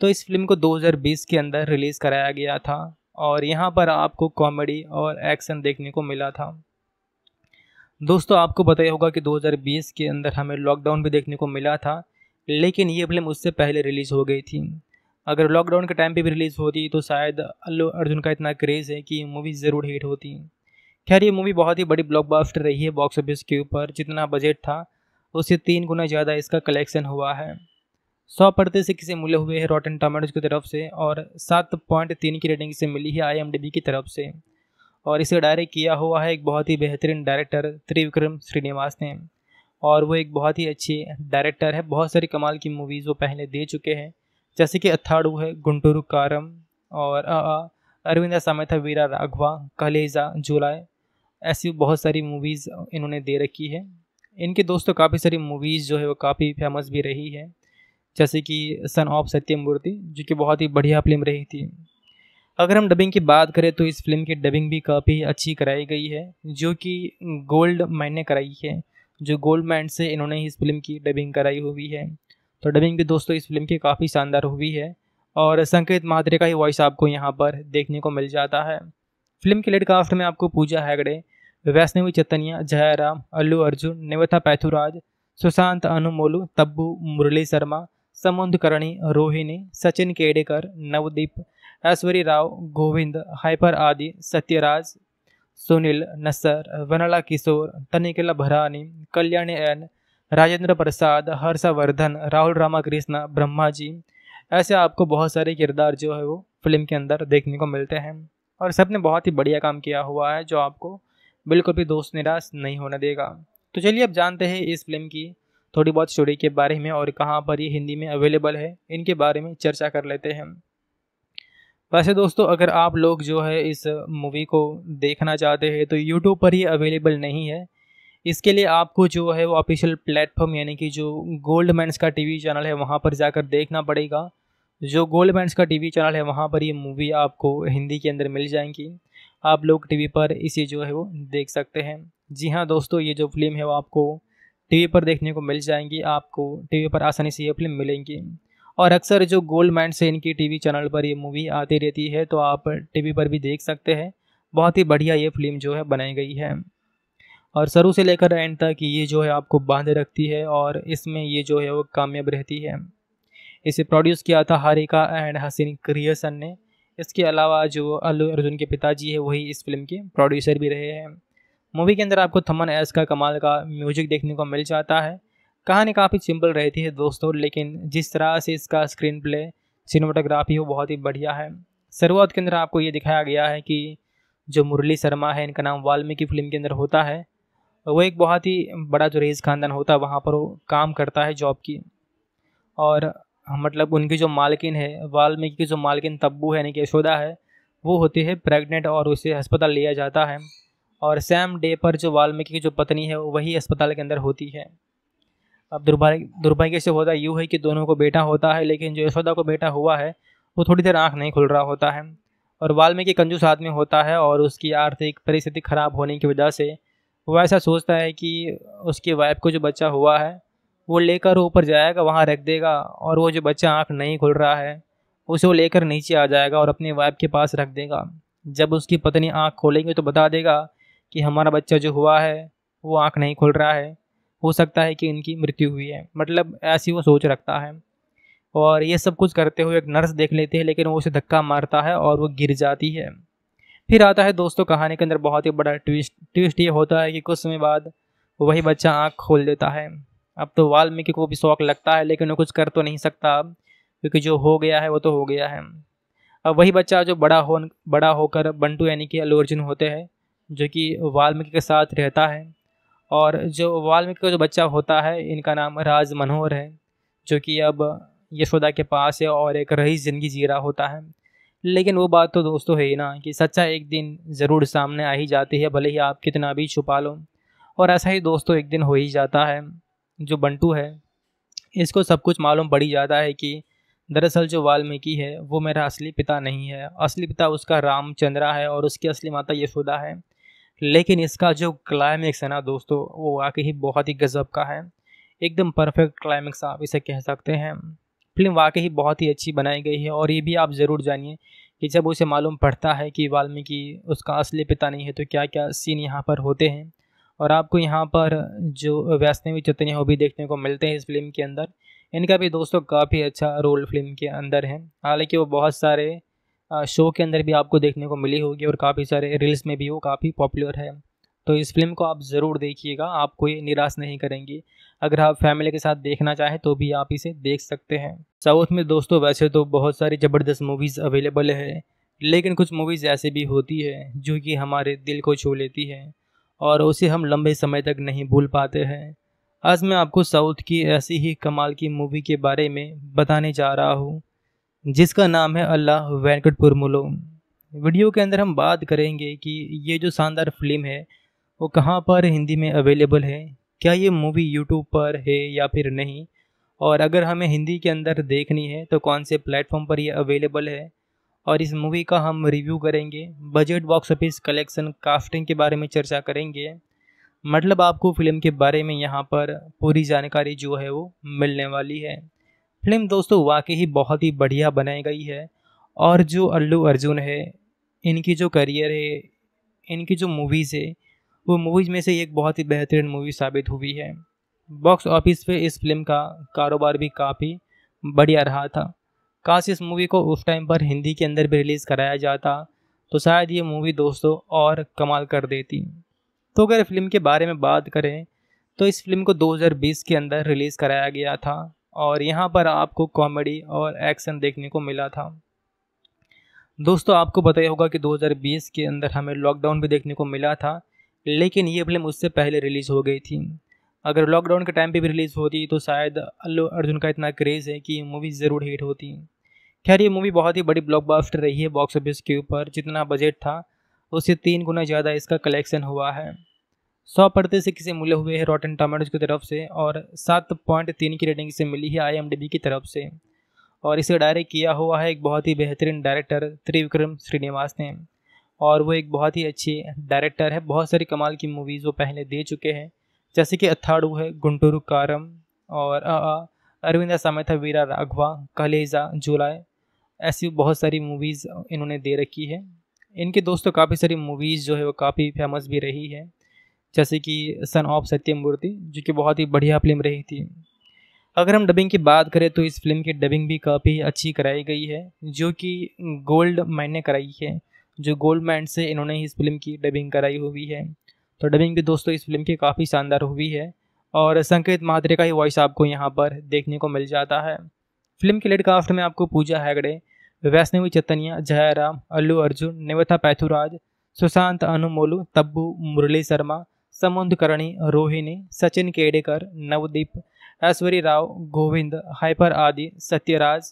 तो इस फिल्म को 2020 के अंदर रिलीज़ कराया गया था और यहाँ पर आपको कॉमेडी और एक्शन देखने को मिला था दोस्तों आपको बताया होगा कि 2020 के अंदर हमें लॉकडाउन भी देखने को मिला था लेकिन ये फिल्म उससे पहले रिलीज़ हो गई थी अगर लॉकडाउन के टाइम पे भी रिलीज़ होती तो शायद अल्लू अर्जुन का इतना क्रेज़ है कि मूवी ज़रूर हिट होती खैर ये मूवी बहुत ही बड़ी ब्लॉकबस्टर रही है बॉक्स ऑफिस के ऊपर जितना बजट था उससे तीन गुना ज़्यादा इसका कलेक्शन हुआ है सौ प्रतिशत से मिले हुए हैं रॉटन टमाटोज की तरफ से और सात पॉइंट तीन की रेटिंग से मिली है आई की तरफ से और इसे डायरेक्ट किया हुआ है एक बहुत ही बेहतरीन डायरेक्टर त्रिविक्रम श्रीनिवास ने और वो एक बहुत ही अच्छे डायरेक्टर है बहुत सारी कमाल की मूवीज़ वो पहले दे चुके हैं जैसे कि अथाड़ू है गुंटूरू कारम और अरविंदा सामेथा वीरा राघवा कलेजा जुलाई ऐसी बहुत सारी मूवीज़ इन्होंने दे रखी है इनके दोस्तों काफ़ी सारी मूवीज़ जो है वो काफ़ी फेमस भी रही है जैसे कि सन ऑफ सत्यमूर्ति जो कि बहुत ही बढ़िया फिल्म रही थी अगर हम डबिंग की बात करें तो इस फिल्म की डबिंग भी काफ़ी अच्छी कराई गई है जो कि गोल्ड मैन ने कराई है जो गोल्ड मैन से इन्होंने इस फिल्म की डबिंग कराई हुई है तो डबिंग भी दोस्तों इस फिल्म की काफ़ी शानदार हुई है और संकेत मात्रे का ही वॉइस आपको यहाँ पर देखने को मिल जाता है फिल्म के लेट कास्ट में आपको पूजा हैगड़े वैष्णवी चैतन्य जयराम अल्लू अर्जुन निवथा पैथुराज सुशांत अनुमोलू तब्बू मुरली शर्मा करणी रोहिणी सचिन केडेकर नवदीप ऐश्वरी राव गोविंद हाइपर आदि सत्यराज सुनील नसर वनला किशोर तनिकला भरानी कल्याणी एन राजेंद्र प्रसाद हर्षवर्धन राहुल रामाकृष्ण ब्रह्मा जी ऐसे आपको बहुत सारे किरदार जो है वो फिल्म के अंदर देखने को मिलते हैं और सब ने बहुत ही बढ़िया काम किया हुआ है जो आपको बिल्कुल भी दोस्त निराश नहीं होने देगा तो चलिए अब जानते हैं इस फिल्म की थोड़ी बहुत स्टोरी के बारे में और कहाँ पर ये हिंदी में अवेलेबल है इनके बारे में चर्चा कर लेते हैं वैसे दोस्तों अगर आप लोग जो है इस मूवी को देखना चाहते हैं तो यूट्यूब पर ये अवेलेबल नहीं है इसके लिए आपको जो है वो ऑफिशियल प्लेटफॉर्म यानी कि जो गोल्ड मैंस का टीवी चैनल है वहाँ पर जाकर देखना पड़ेगा जो गोल्ड मैंस का टीवी चैनल है वहाँ पर ये मूवी आपको हिंदी के अंदर मिल जाएंगी आप लोग टीवी पर इसे जो है वो देख सकते हैं जी हाँ दोस्तों ये जो फिल्म है वो आपको टीवी पर देखने को मिल जाएंगी आपको टीवी पर आसानी से ये फिल्म मिलेंगी और अक्सर जो गोल्ड माइंड से इनकी टीवी चैनल पर ये मूवी आती रहती है तो आप टीवी पर भी देख सकते हैं बहुत ही बढ़िया ये फिल्म जो है बनाई गई है और शुरू से लेकर एंड तक ये जो है आपको बांधे रखती है और इसमें ये जो है वो कामयाब रहती है इसे प्रोड्यूस किया था हारिका एंड हसीन क्रियसन ने इसके अलावा जो अल्लू अर्जुन के पिताजी है वही इस फिल्म के प्रोड्यूसर भी रहे हैं मूवी के अंदर आपको थमन एस का कमाल का म्यूजिक देखने को मिल जाता है कहानी काफ़ी सिंपल रहती है दोस्तों लेकिन जिस तरह से इसका स्क्रीन प्ले सिनेमाटोग्राफी वो बहुत ही बढ़िया है शुरुआत के अंदर आपको ये दिखाया गया है कि जो मुरली शर्मा है इनका नाम वाल्मीकि फिल्म के अंदर होता है वो एक बहुत ही बड़ा जो रेज ख़ानदान होता है वहाँ पर वो काम करता है जॉब की और मतलब उनकी जो मालकिन है वाल्मीकि की जो मालकिन तब्बू है यानी कि यशोदा है वो होती है प्रेग्नेंट और उसे अस्पताल लिया जाता है और सैम डे पर जो वाल्मीकि की जो पत्नी है वही अस्पताल के अंदर होती है अब दुर्भाग्य दुर्भाग्य से होता यूँ है कि दोनों को बेटा होता है लेकिन जो यशोदा को बेटा हुआ है वो थोड़ी देर आँख नहीं खुल रहा होता है और वाल्मीकि कंजूस आदमी होता है और उसकी आर्थिक परिस्थिति खराब होने की वजह से वो ऐसा सोचता है कि उसकी वाइफ को जो बच्चा हुआ है वो लेकर ऊपर जाएगा वहाँ रख देगा और वो जो बच्चा आँख नहीं खुल रहा है उसे वो लेकर नीचे आ जाएगा और अपनी वाइफ के पास रख देगा जब उसकी पत्नी आँख खोलेंगे तो बता देगा कि हमारा बच्चा जो हुआ है वो आँख नहीं खोल रहा है हो सकता है कि इनकी मृत्यु हुई है मतलब ऐसी वो सोच रखता है और ये सब कुछ करते हुए एक नर्स देख लेती है लेकिन वो उसे धक्का मारता है और वो गिर जाती है फिर आता है दोस्तों कहानी के अंदर बहुत ही बड़ा ट्विस्ट ट्विस्ट ये होता है कि कुछ समय बाद वही बच्चा आँख खोल देता है अब तो वाल्मीकि को भी शौक लगता है लेकिन वो कुछ कर तो नहीं सकता अब क्योंकि जो हो गया है वो तो हो गया है अब वही बच्चा जो बड़ा हो बड़ा होकर बंटू यानी कि अलू अर्जुन होते हैं जो कि वाल्मीकि के साथ रहता है और जो वाल्मीकि का जो बच्चा होता है इनका नाम राज मनोहर है जो कि अब यशोदा के पास है और एक रही ज़िंदगी जी रहा होता है लेकिन वो बात तो दोस्तों है ही ना कि सच्चा एक दिन ज़रूर सामने आ ही जाती है भले ही आप कितना भी छुपा लो और ऐसा ही दोस्तों एक दिन हो ही जाता है जो बंटू है इसको सब कुछ मालूम पड़ ही जाता है कि दरअसल जो वाल्मीकि है वो मेरा असली पिता नहीं है असली पिता उसका रामचंद्रा है और उसकी असली माता यशोदा है लेकिन इसका जो क्लाइमेक्स है ना दोस्तों वो वाकई ही बहुत ही गज़ब का है एकदम परफेक्ट क्लाइमैक्स आप इसे कह सकते हैं फिल्म वाकई ही बहुत ही अच्छी बनाई गई है और ये भी आप ज़रूर जानिए कि जब उसे मालूम पड़ता है कि वाल्मीकि उसका असली पिता नहीं है तो क्या क्या सीन यहाँ पर होते हैं और आपको यहाँ पर जो वैष्णवी चतनी हो भी देखने को मिलते हैं इस फिल्म के अंदर इनका भी दोस्तों काफ़ी अच्छा रोल फिल्म के अंदर है हालांकि वो बहुत सारे शो के अंदर भी आपको देखने को मिली होगी और काफ़ी सारे रील्स में भी वो काफ़ी पॉपुलर है तो इस फिल्म को आप ज़रूर देखिएगा आपको ये निराश नहीं करेंगी अगर आप फैमिली के साथ देखना चाहें तो भी आप इसे देख सकते हैं साउथ में दोस्तों वैसे तो बहुत सारी ज़बरदस्त मूवीज़ अवेलेबल है लेकिन कुछ मूवीज़ ऐसे भी होती है जो कि हमारे दिल को छू लेती है और उसे हम लंबे समय तक नहीं भूल पाते हैं आज मैं आपको साउथ की ऐसी ही कमाल की मूवी के बारे में बताने जा रहा हूँ जिसका नाम है अल्लाह वेंकट पुरमुलो वीडियो के अंदर हम बात करेंगे कि ये जो शानदार फिल्म है वो कहाँ पर हिंदी में अवेलेबल है क्या ये मूवी यूट्यूब पर है या फिर नहीं और अगर हमें हिंदी के अंदर देखनी है तो कौन से प्लेटफॉर्म पर ये अवेलेबल है और इस मूवी का हम रिव्यू करेंगे budget box office collection casting के बारे में चर्चा करेंगे मतलब आपको फिल्म के बारे में यहाँ पर पूरी जानकारी जो है वो मिलने वाली है फिल्म दोस्तों वाकई ही बहुत ही बढ़िया बनाई गई है और जो अल्लू अर्जुन है इनकी जो करियर है इनकी जो मूवीज़ है वो मूवीज़ में से एक बहुत ही बेहतरीन मूवी साबित हुई है बॉक्स ऑफिस पे इस फिल्म का कारोबार भी काफ़ी बढ़िया रहा था काश इस मूवी को उस टाइम पर हिंदी के अंदर भी रिलीज़ कराया जाता तो शायद ये मूवी दोस्तों और कमाल कर देती तो अगर फिल्म के बारे में बात करें तो इस फिल्म को 2020 के अंदर रिलीज़ कराया गया था और यहाँ पर आपको कॉमेडी और एक्शन देखने को मिला था दोस्तों आपको बताया होगा कि 2020 के अंदर हमें लॉकडाउन भी देखने को मिला था लेकिन ये फिल्म उससे पहले रिलीज़ हो गई थी अगर लॉकडाउन के टाइम पे भी रिलीज़ होती तो शायद अल्लू अर्जुन का इतना क्रेज़ है कि मूवी ज़रूर हिट होती खैर ये मूवी बहुत ही बड़ी ब्लॉकबस्टर रही है बॉक्स ऑफिस के ऊपर जितना बजट था उससे तीन गुना ज़्यादा इसका कलेक्शन हुआ है सौ पर्दे से किसे मिले हुए हैं रॉटन टमाटोज की तरफ से और सात पॉइंट तीन की रेटिंग से मिली है आई की तरफ से और इसे डायरेक्ट किया हुआ है एक बहुत ही बेहतरीन डायरेक्टर त्रिविक्रम श्रीनिवास ने और वो एक बहुत ही अच्छे डायरेक्टर है बहुत सारी कमाल की मूवीज़ वो पहले दे चुके हैं जैसे कि अथाड़ू है गुंटूरु कारम और अरविंदा सामेथा वीरा राघवा कलेजा जुलाई ऐसी बहुत सारी मूवीज़ इन्होंने दे रखी है इनके दोस्तों काफ़ी सारी मूवीज़ जो है वो काफ़ी फेमस भी रही है जैसे कि सन ऑफ सत्यमूर्ति जो कि बहुत ही बढ़िया फिल्म रही थी अगर हम डबिंग की बात करें तो इस फिल्म की डबिंग भी काफ़ी अच्छी कराई गई है जो कि गोल्ड मैन ने कराई है जो गोल्ड मैन से इन्होंने इस फिल्म की डबिंग कराई हुई है तो डबिंग भी दोस्तों इस फिल्म की काफ़ी शानदार हुई है और संकेत मात्रे का ही वॉइस आपको यहाँ पर देखने को मिल जाता है फिल्म के लेड कास्ट में आपको पूजा हैगड़े वैष्णवी चैतनिया जयराम अल्लू अर्जुन निवता पैथुराज सुशांत अनुमोलू तब्बू मुरली शर्मा करणी रोहिणी सचिन केडेकर नवदीप ऐश्वरी राव गोविंद हाइपर आदि सत्यराज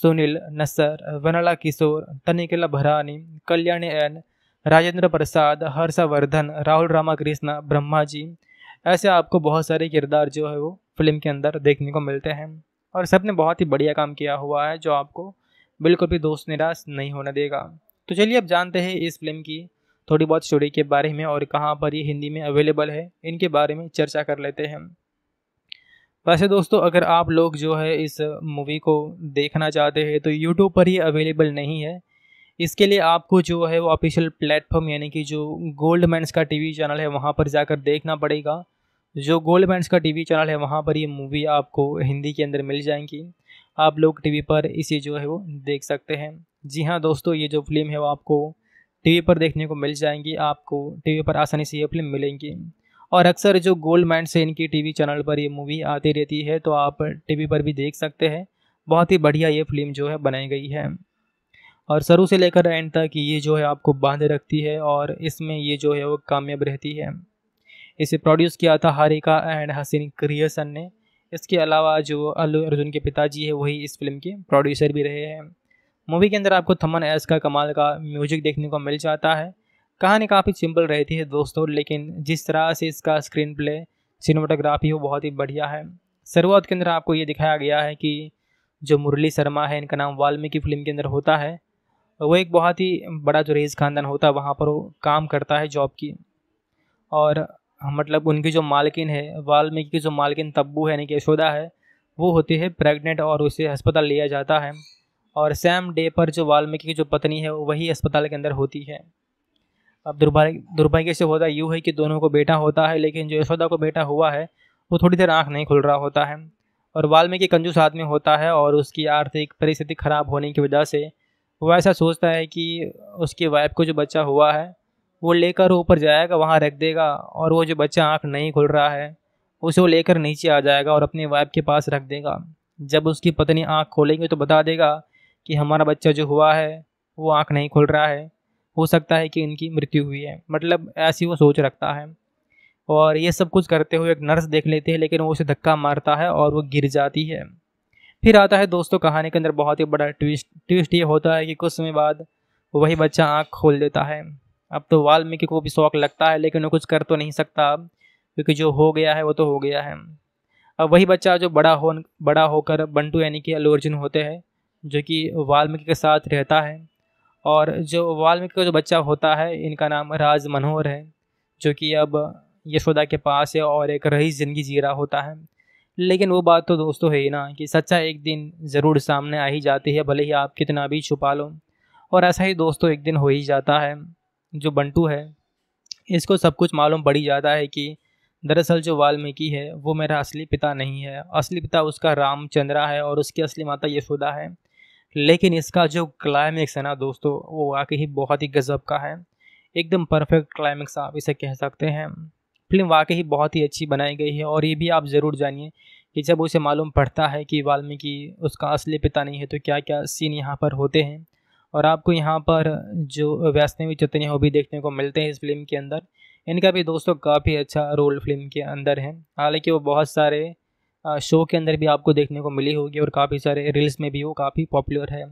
सुनील नसर वनला किशोर तनिकला भरानी कल्याणी एन राजेंद्र प्रसाद हर्षवर्धन राहुल रामाकृष्ण ब्रह्मा जी ऐसे आपको बहुत सारे किरदार जो है वो फिल्म के अंदर देखने को मिलते हैं और सब ने बहुत ही बढ़िया काम किया हुआ है जो आपको बिल्कुल भी दोस्त निराश नहीं होने देगा तो चलिए अब जानते हैं इस फिल्म की थोड़ी बहुत स्टोरी के बारे में और कहाँ पर ये हिंदी में अवेलेबल है इनके बारे में चर्चा कर लेते हैं वैसे दोस्तों अगर आप लोग जो है इस मूवी को देखना चाहते हैं तो यूट्यूब पर ये अवेलेबल नहीं है इसके लिए आपको जो है वो ऑफिशियल प्लेटफॉर्म यानी कि जो गोल्ड मैंस का टीवी चैनल है वहाँ पर जाकर देखना पड़ेगा जो गोल्ड मैंस का टीवी चैनल है वहाँ पर ये मूवी आपको हिंदी के अंदर मिल जाएंगी आप लोग टीवी पर इसे जो है वो देख सकते हैं जी हाँ दोस्तों ये जो फिल्म है वो आपको टीवी पर देखने को मिल जाएंगी आपको टीवी पर आसानी से ये फिल्म मिलेंगी और अक्सर जो गोल्ड माइंड से इनकी टीवी चैनल पर ये मूवी आती रहती है तो आप टीवी पर भी देख सकते हैं बहुत ही बढ़िया ये फिल्म जो है बनाई गई है और शुरू से लेकर एंड तक ये जो है आपको बांधे रखती है और इसमें ये जो है वो कामयाब रहती है इसे प्रोड्यूस किया था हारिका एंड हसीन क्रिएसन ने इसके अलावा जो अल्लू अर्जुन के पिताजी है वही इस फिल्म के प्रोड्यूसर भी रहे हैं मूवी के अंदर आपको थमन एस का कमाल का म्यूजिक देखने को मिल जाता है कहानी काफ़ी सिंपल रहती है दोस्तों लेकिन जिस तरह से इसका स्क्रीन प्ले सिनेमाटोग्राफी वो बहुत ही बढ़िया है शुरुआत के अंदर आपको ये दिखाया गया है कि जो मुरली शर्मा है इनका नाम वाल्मीकि फिल्म के अंदर होता है वो एक बहुत ही बड़ा जो रेज खानदान होता है वहाँ पर वो काम करता है जॉब की और मतलब उनकी जो मालकिन है वाल्मीकि की जो मालकिन तब्बू है यानी कि यशोदा है वो होती है प्रेग्नेंट और उसे अस्पताल लिया जाता है और सैम डे पर जो वाल्मीकि की जो पत्नी है वही अस्पताल के अंदर होती है अब दुर्भाग्य दुर्भाग्य से होता यूँ है कि दोनों को बेटा होता है लेकिन जो यशोदा को बेटा हुआ है वो थोड़ी देर आँख नहीं खुल रहा होता है और वाल्मीकि कंजूस आदमी होता है और उसकी आर्थिक परिस्थिति खराब होने की वजह से वो ऐसा सोचता है कि उसकी वाइफ को जो बच्चा हुआ है वो लेकर ऊपर जाएगा वहाँ रख देगा और वो जो बच्चा आँख नहीं खुल रहा है उसे वो लेकर नीचे आ जाएगा और अपनी वाइफ के पास रख देगा जब उसकी पत्नी आँख खोलेंगे तो बता देगा कि हमारा बच्चा जो हुआ है वो आँख नहीं खोल रहा है हो सकता है कि इनकी मृत्यु हुई है मतलब ऐसी वो सोच रखता है और ये सब कुछ करते हुए एक नर्स देख लेते हैं लेकिन वो उसे धक्का मारता है और वो गिर जाती है फिर आता है दोस्तों कहानी के अंदर बहुत ही बड़ा ट्विस्ट ट्विस्ट ये होता है कि कुछ समय बाद वही बच्चा आँख खोल देता है अब तो वाल्मीकि को भी शौक लगता है लेकिन वो कुछ कर तो नहीं सकता अब क्योंकि जो हो गया है वो तो हो गया है अब वही बच्चा जो बड़ा हो बड़ा होकर बंटू यानी कि अलोर्जुन होते हैं जो कि वाल्मीकि के साथ रहता है और जो वाल्मीकि का जो बच्चा होता है इनका नाम राज मनोहर है जो कि अब यशोदा के पास है और एक रही ज़िंदगी जी रहा होता है लेकिन वो बात तो दोस्तों है ही ना कि सच्चा एक दिन ज़रूर सामने आ ही जाती है भले ही आप कितना भी छुपा लो और ऐसा ही दोस्तों एक दिन हो ही जाता है जो बंटू है इसको सब कुछ मालूम पड़ ही जाता है कि दरअसल जो वाल्मीकि है वो मेरा असली पिता नहीं है असली पिता उसका रामचंद्रा है और उसकी असली माता यशोदा है लेकिन इसका जो क्लाइमेक्स है ना दोस्तों वो वाकई ही बहुत ही गज़ब का है एकदम परफेक्ट क्लाइमेक्स आप इसे कह सकते हैं फिल्म वाकई ही बहुत ही अच्छी बनाई गई है और ये भी आप ज़रूर जानिए कि जब उसे मालूम पड़ता है कि वाल्मीकि उसका असली पिता नहीं है तो क्या क्या सीन यहाँ पर होते हैं और आपको यहाँ पर जो वैष्णवी चतनी वो भी देखने को मिलते हैं इस फिल्म के अंदर इनका भी दोस्तों काफ़ी अच्छा रोल फिल्म के अंदर है हालांकि वो बहुत सारे शो के अंदर भी आपको देखने को मिली होगी और काफ़ी सारे रील्स में भी वो काफ़ी पॉपुलर है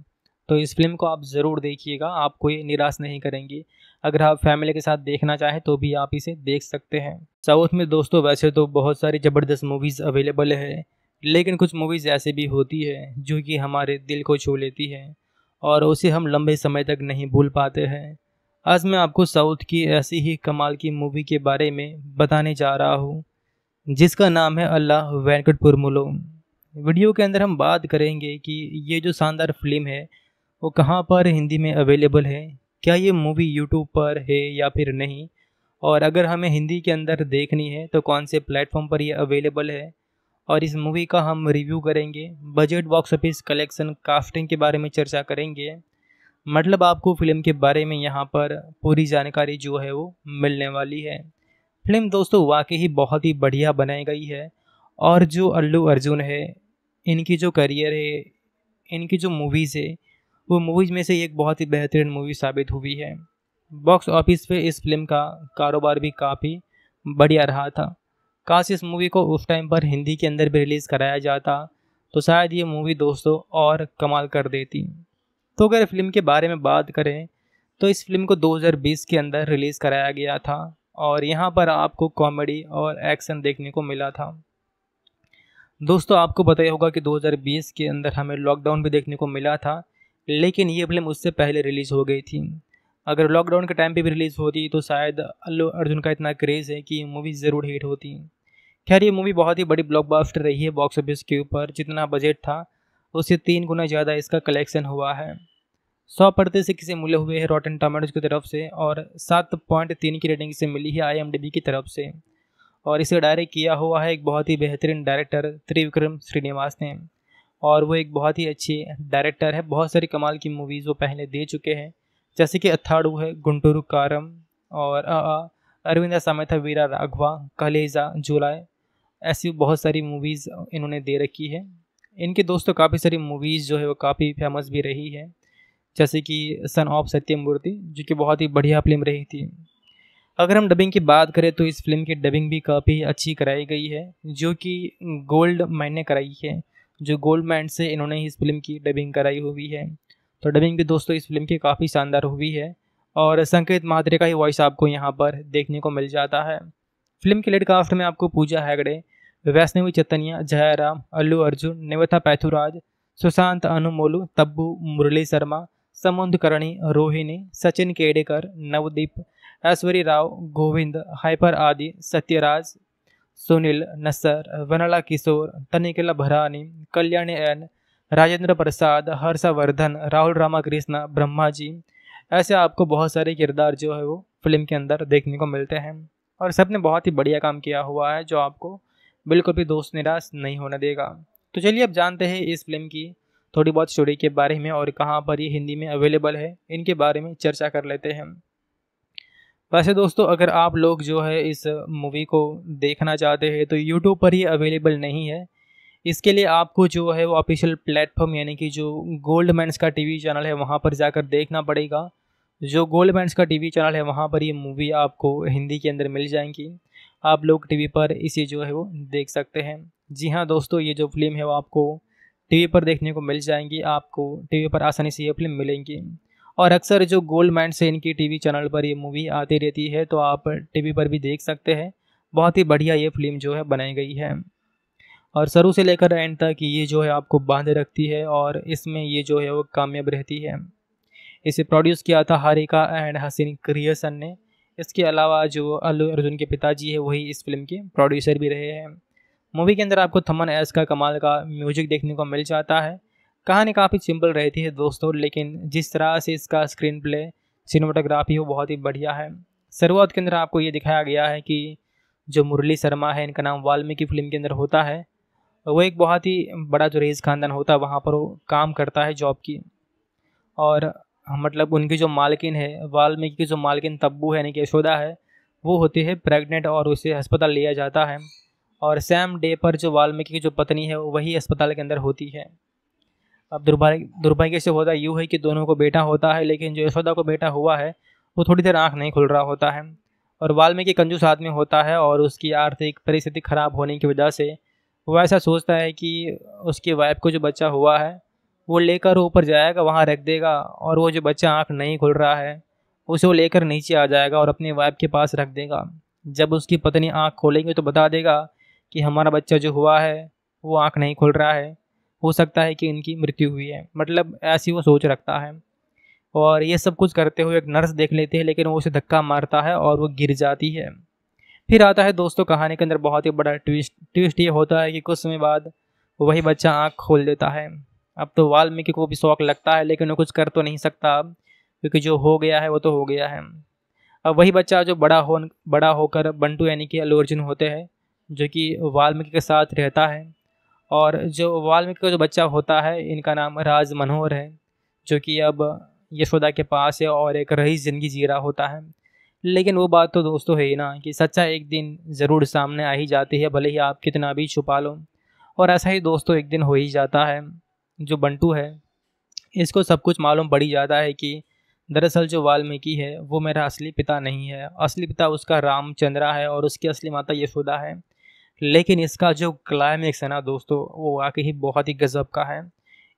तो इस फिल्म को आप ज़रूर देखिएगा आपको ये निराश नहीं करेंगी अगर आप फैमिली के साथ देखना चाहें तो भी आप इसे देख सकते हैं साउथ में दोस्तों वैसे तो बहुत सारी ज़बरदस्त मूवीज़ अवेलेबल है लेकिन कुछ मूवीज़ ऐसे भी होती है जो कि हमारे दिल को छू लेती है और उसे हम लंबे समय तक नहीं भूल पाते हैं आज मैं आपको साउथ की ऐसी ही कमाल की मूवी के बारे में बताने जा रहा हूँ जिसका नाम है अल्लाह वेंकटपुरमुलो वीडियो के अंदर हम बात करेंगे कि ये जो शानदार फिल्म है वो कहाँ पर हिंदी में अवेलेबल है क्या ये मूवी यूट्यूब पर है या फिर नहीं और अगर हमें हिंदी के अंदर देखनी है तो कौन से प्लेटफॉर्म पर यह अवेलेबल है और इस मूवी का हम रिव्यू करेंगे budget box office collection casting के बारे में चर्चा करेंगे मतलब आपको फिल्म के बारे में यहाँ पर पूरी जानकारी जो है वो मिलने वाली है फिल्म दोस्तों वाकई ही बहुत ही बढ़िया बनाई गई है और जो अल्लू अर्जुन है इनकी जो करियर है इनकी जो मूवीज़ है वो मूवीज़ में से एक बहुत ही बेहतरीन मूवी साबित हुई है बॉक्स ऑफिस पे इस फिल्म का कारोबार भी काफ़ी बढ़िया रहा था काश इस मूवी को उस टाइम पर हिंदी के अंदर भी रिलीज़ कराया जाता तो शायद ये मूवी दोस्तों और कमाल कर देती तो अगर फिल्म के बारे में बात करें तो इस फिल्म को 2020 के अंदर रिलीज़ कराया गया था और यहाँ पर आपको कॉमेडी और एक्शन देखने को मिला था दोस्तों आपको पता ही होगा कि 2020 के अंदर हमें लॉकडाउन भी देखने को मिला था लेकिन ये फिल्म उससे पहले रिलीज़ हो गई थी अगर लॉकडाउन के टाइम पे भी रिलीज़ होती तो शायद अल्लू अर्जुन का इतना क्रेज़ है कि मूवी ज़रूर हिट होती खैर ये मूवी बहुत ही बड़ी ब्लॉकबस्टर रही है बॉक्स ऑफिस के ऊपर जितना बजट था उससे तीन गुना ज़्यादा इसका कलेक्शन हुआ है सौ पर्दे से किसे मिले हुए हैं रॉटन टमाटोज की तरफ से और सात पॉइंट तीन की रेटिंग इसे मिली है आई की तरफ से और इसे डायरेक्ट किया हुआ है एक बहुत ही बेहतरीन डायरेक्टर त्रिविक्रम श्रीनिवास ने और वो एक बहुत ही अच्छी डायरेक्टर है बहुत सारी कमाल की मूवीज़ वो पहले दे चुके हैं जैसे कि अथाड़ू है गुंटूरू कारम और अरविंदा सामेथा वीरा राघवा कलेजा जुलाई ऐसी बहुत सारी मूवीज़ इन्होंने दे रखी है इनके दोस्तों काफ़ी सारी मूवीज़ जो है वो काफ़ी फेमस भी रही है जैसे कि सन ऑफ सत्यमूर्ति जो कि बहुत ही बढ़िया फिल्म रही थी अगर हम डबिंग की बात करें तो इस फिल्म की डबिंग भी काफ़ी अच्छी कराई गई है जो कि गोल्ड मैन ने कराई है जो गोल्ड मैन से इन्होंने ही इस फिल्म की डबिंग कराई हुई है तो डबिंग भी दोस्तों इस फिल्म की काफ़ी शानदार हुई है और संकेत मात्रे का ही वॉइस आपको यहाँ पर देखने को मिल जाता है फिल्म के लेट कास्ट में आपको पूजा हैगड़े वैष्णवी चैतनिया जयराम अल्लू अर्जुन निवथा पैथुराज सुशांत अनुमोलू तब्बू मुरली शर्मा करणी रोहिणी सचिन केडेकर नवदीप ऐश्वरी राव गोविंद हाइपर आदि सत्यराज सुनील नसर वनला किशोर तनिकला भरानी कल्याणी एन राजेंद्र प्रसाद हर्षवर्धन राहुल रामाकृष्ण ब्रह्मा जी ऐसे आपको बहुत सारे किरदार जो है वो फिल्म के अंदर देखने को मिलते हैं और सब ने बहुत ही बढ़िया काम किया हुआ है जो आपको बिल्कुल भी दोस्त निराश नहीं होने देगा तो चलिए अब जानते हैं इस फिल्म की थोड़ी बहुत स्टोरी के बारे में और कहाँ पर ये हिंदी में अवेलेबल है इनके बारे में चर्चा कर लेते हैं वैसे दोस्तों अगर आप लोग जो है इस मूवी को देखना चाहते हैं तो यूट्यूब पर ही अवेलेबल नहीं है इसके लिए आपको जो है वो ऑफिशियल प्लेटफॉर्म यानी कि जो गोल्ड मैंस का टीवी चैनल है वहाँ पर जाकर देखना पड़ेगा जो गोल्ड मैंस का टीवी चैनल है वहाँ पर ये मूवी आपको हिंदी के अंदर मिल जाएंगी आप लोग टीवी पर इसे जो है वो देख सकते हैं जी हाँ दोस्तों ये जो फिल्म है वो आपको टीवी पर देखने को मिल जाएंगी आपको टीवी पर आसानी से ये फिल्म मिलेंगी और अक्सर जो गोल्ड माइंड से इनकी टीवी चैनल पर ये मूवी आती रहती है तो आप टीवी पर भी देख सकते हैं बहुत ही बढ़िया ये फिल्म जो है बनाई गई है और शुरू से लेकर एंड तक ये जो है आपको बांधे रखती है और इसमें ये जो है वो कामयाब रहती है इसे प्रोड्यूस किया था हारिका एंड हसीन क्रिएसन ने इसके अलावा जो अल्लू अर्जुन के पिताजी है वही इस फिल्म के प्रोड्यूसर भी रहे हैं मूवी के अंदर आपको थमन एस का कमाल का म्यूजिक देखने को मिल जाता है कहानी काफ़ी सिंपल रहती है दोस्तों लेकिन जिस तरह से इसका स्क्रीन प्ले सिनेमाटोग्राफी हो बहुत ही बढ़िया है शुरुआत के अंदर आपको ये दिखाया गया है कि जो मुरली शर्मा है इनका नाम वाल्मीकि फिल्म के अंदर होता है वो एक बहुत ही बड़ा जो रेज ख़ानदान होता है वहाँ पर वो काम करता है जॉब की और मतलब उनकी जो मालकिन है वाल्मीकि की जो मालकिन तब्बू है यानी कि यशोदा है वो होती है प्रेग्नेंट और उसे अस्पताल लिया जाता है और सैम डे पर जो वाल्मीकि की जो पत्नी है वही अस्पताल के अंदर होती है अब दुर्भाग्य दुर्भाग्य से होता यूँ है कि दोनों को बेटा होता है लेकिन जो यशोदा को बेटा हुआ है वो थोड़ी देर आँख नहीं खुल रहा होता है और वाल्मीकि कंजूस आदमी होता है और उसकी आर्थिक परिस्थिति खराब होने की वजह से वो ऐसा सोचता है कि उसकी वाइफ को जो बच्चा हुआ है वो लेकर ऊपर जाएगा वहाँ रख देगा और वो जो बच्चा आँख नहीं खुल रहा है उसे वो लेकर नीचे आ जाएगा और अपनी वाइफ के पास रख देगा जब उसकी पत्नी आँख खोलेंगे तो बता देगा कि हमारा बच्चा जो हुआ है वो आँख नहीं खुल रहा है हो सकता है कि इनकी मृत्यु हुई है मतलब ऐसी वो सोच रखता है और ये सब कुछ करते हुए एक नर्स देख लेते हैं लेकिन वो उसे धक्का मारता है और वो गिर जाती है फिर आता है दोस्तों कहानी के अंदर बहुत ही बड़ा ट्विस्ट ट्विस्ट ये होता है कि कुछ समय बाद वही बच्चा आँख खोल देता है अब तो वाल्मीकि को भी शौक लगता है लेकिन वो कुछ कर तो नहीं सकता अब क्योंकि जो हो गया है वो तो हो गया है अब वही बच्चा जो बड़ा हो बड़ा होकर बंटू यानी कि अलोर्जुन होते हैं जो कि वाल्मीकि के साथ रहता है और जो वाल्मीकि का जो बच्चा होता है इनका नाम राज मनोहर है जो कि अब यशोदा के पास है और एक रही ज़िंदगी जी रहा होता है लेकिन वो बात तो दोस्तों है ही ना कि सच्चा एक दिन ज़रूर सामने आ ही जाती है भले ही आप कितना भी छुपा लो और ऐसा ही दोस्तों एक दिन हो ही जाता है जो बंटू है इसको सब कुछ मालूम पड़ जाता है कि दरअसल जो वाल्मीकि है वो मेरा असली पिता नहीं है असली पिता उसका रामचंद्रा है और उसकी असली माता यशोदा है लेकिन इसका जो क्लाइमैक्स है ना दोस्तों वो वाकई ही बहुत ही गजब का है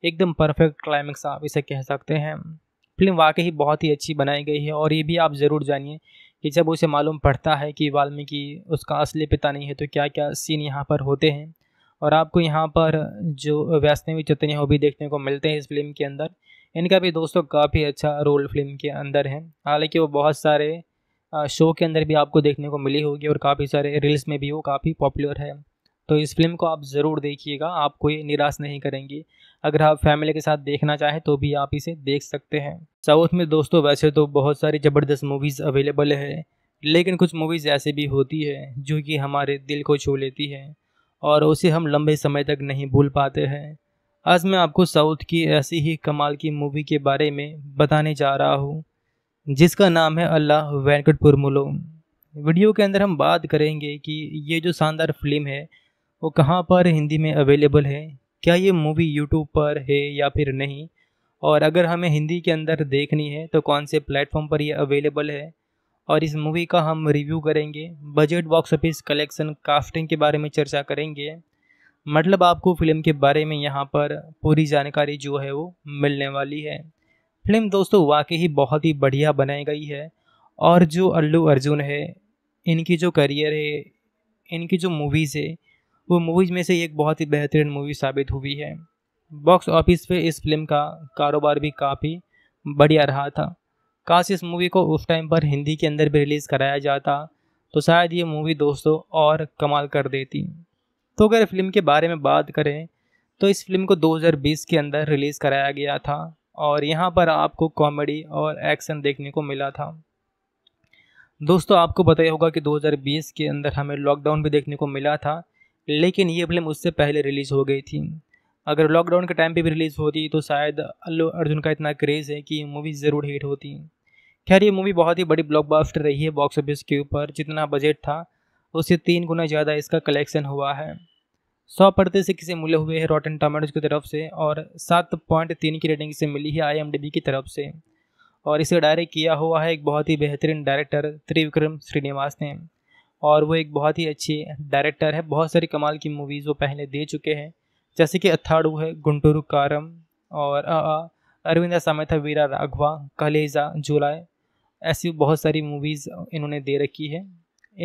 एकदम परफेक्ट क्लाइमैक्स आप इसे कह सकते हैं फिल्म वाकई ही बहुत ही अच्छी बनाई गई है और ये भी आप ज़रूर जानिए कि जब उसे मालूम पड़ता है कि वाल्मीकि उसका असली पिता नहीं है तो क्या क्या सीन यहाँ पर होते हैं और आपको यहाँ पर जो वैष्णवी चतनी वो भी देखने को मिलते हैं इस फिल्म के अंदर इनका भी दोस्तों काफ़ी अच्छा रोल फिल्म के अंदर है हालांकि वो बहुत सारे शो के अंदर भी आपको देखने को मिली होगी और काफ़ी सारे रील्स में भी वो काफ़ी पॉपुलर है तो इस फिल्म को आप ज़रूर देखिएगा आपको ये निराश नहीं करेंगी अगर आप फैमिली के साथ देखना चाहें तो भी आप इसे देख सकते हैं साउथ में दोस्तों वैसे तो बहुत सारी ज़बरदस्त मूवीज़ अवेलेबल है लेकिन कुछ मूवीज़ ऐसे भी होती है जो कि हमारे दिल को छू लेती है और उसे हम लंबे समय तक नहीं भूल पाते हैं आज मैं आपको साउथ की ऐसी ही कमाल की मूवी के बारे में बताने जा रहा हूँ जिसका नाम है अल्लाह वेंकट पुरमुलो वीडियो के अंदर हम बात करेंगे कि ये जो शानदार फिल्म है वो कहाँ पर हिंदी में अवेलेबल है क्या ये मूवी यूट्यूब पर है या फिर नहीं और अगर हमें हिंदी के अंदर देखनी है तो कौन से प्लेटफॉर्म पर ये अवेलेबल है और इस मूवी का हम रिव्यू करेंगे budget box office collection casting के बारे में चर्चा करेंगे मतलब आपको फिल्म के बारे में यहाँ पर पूरी जानकारी जो है वो मिलने वाली है फिल्म दोस्तों वाकई ही बहुत ही बढ़िया बनाई गई है और जो अल्लू अर्जुन है इनकी जो करियर है इनकी जो मूवीज़ है वो मूवीज़ में से एक बहुत ही बेहतरीन मूवी साबित हुई है बॉक्स ऑफिस पे इस फिल्म का कारोबार भी काफ़ी बढ़िया रहा था काश इस मूवी को उस टाइम पर हिंदी के अंदर भी रिलीज़ कराया जाता तो शायद ये मूवी दोस्तों और कमाल कर देती तो अगर फिल्म के बारे में बात करें तो इस फिल्म को 2020 के अंदर रिलीज़ कराया गया था और यहाँ पर आपको कॉमेडी और एक्शन देखने को मिला था दोस्तों आपको बताया होगा कि 2020 के अंदर हमें लॉकडाउन भी देखने को मिला था लेकिन ये फिल्म उससे पहले रिलीज़ हो गई थी अगर लॉकडाउन के टाइम पे भी रिलीज़ होती तो शायद अल्लू अर्जुन का इतना क्रेज़ है कि मूवी ज़रूर हिट होती खैर ये मूवी बहुत ही बड़ी ब्लॉकबस्टर रही है बॉक्स ऑफिस के ऊपर जितना बजट था उससे तीन गुना ज़्यादा इसका कलेक्शन हुआ है सौ पर्दे से किसे मिले हुए हैं रॉटन टमाटोज की तरफ से और सात पॉइंट तीन की रेटिंग इसे मिली है आई की तरफ से और इसे डायरेक्ट किया हुआ है एक बहुत ही बेहतरीन डायरेक्टर त्रिविक्रम श्रीनिवास ने और वो एक बहुत ही अच्छी डायरेक्टर है बहुत सारी कमाल की मूवीज़ वो पहले दे चुके हैं जैसे कि अथाड़ू है गुंटूरू कारम और अरविंदा सामेथा वीरा राघवा कलेजा जुलाई ऐसी बहुत सारी मूवीज़ इन्होंने दे रखी है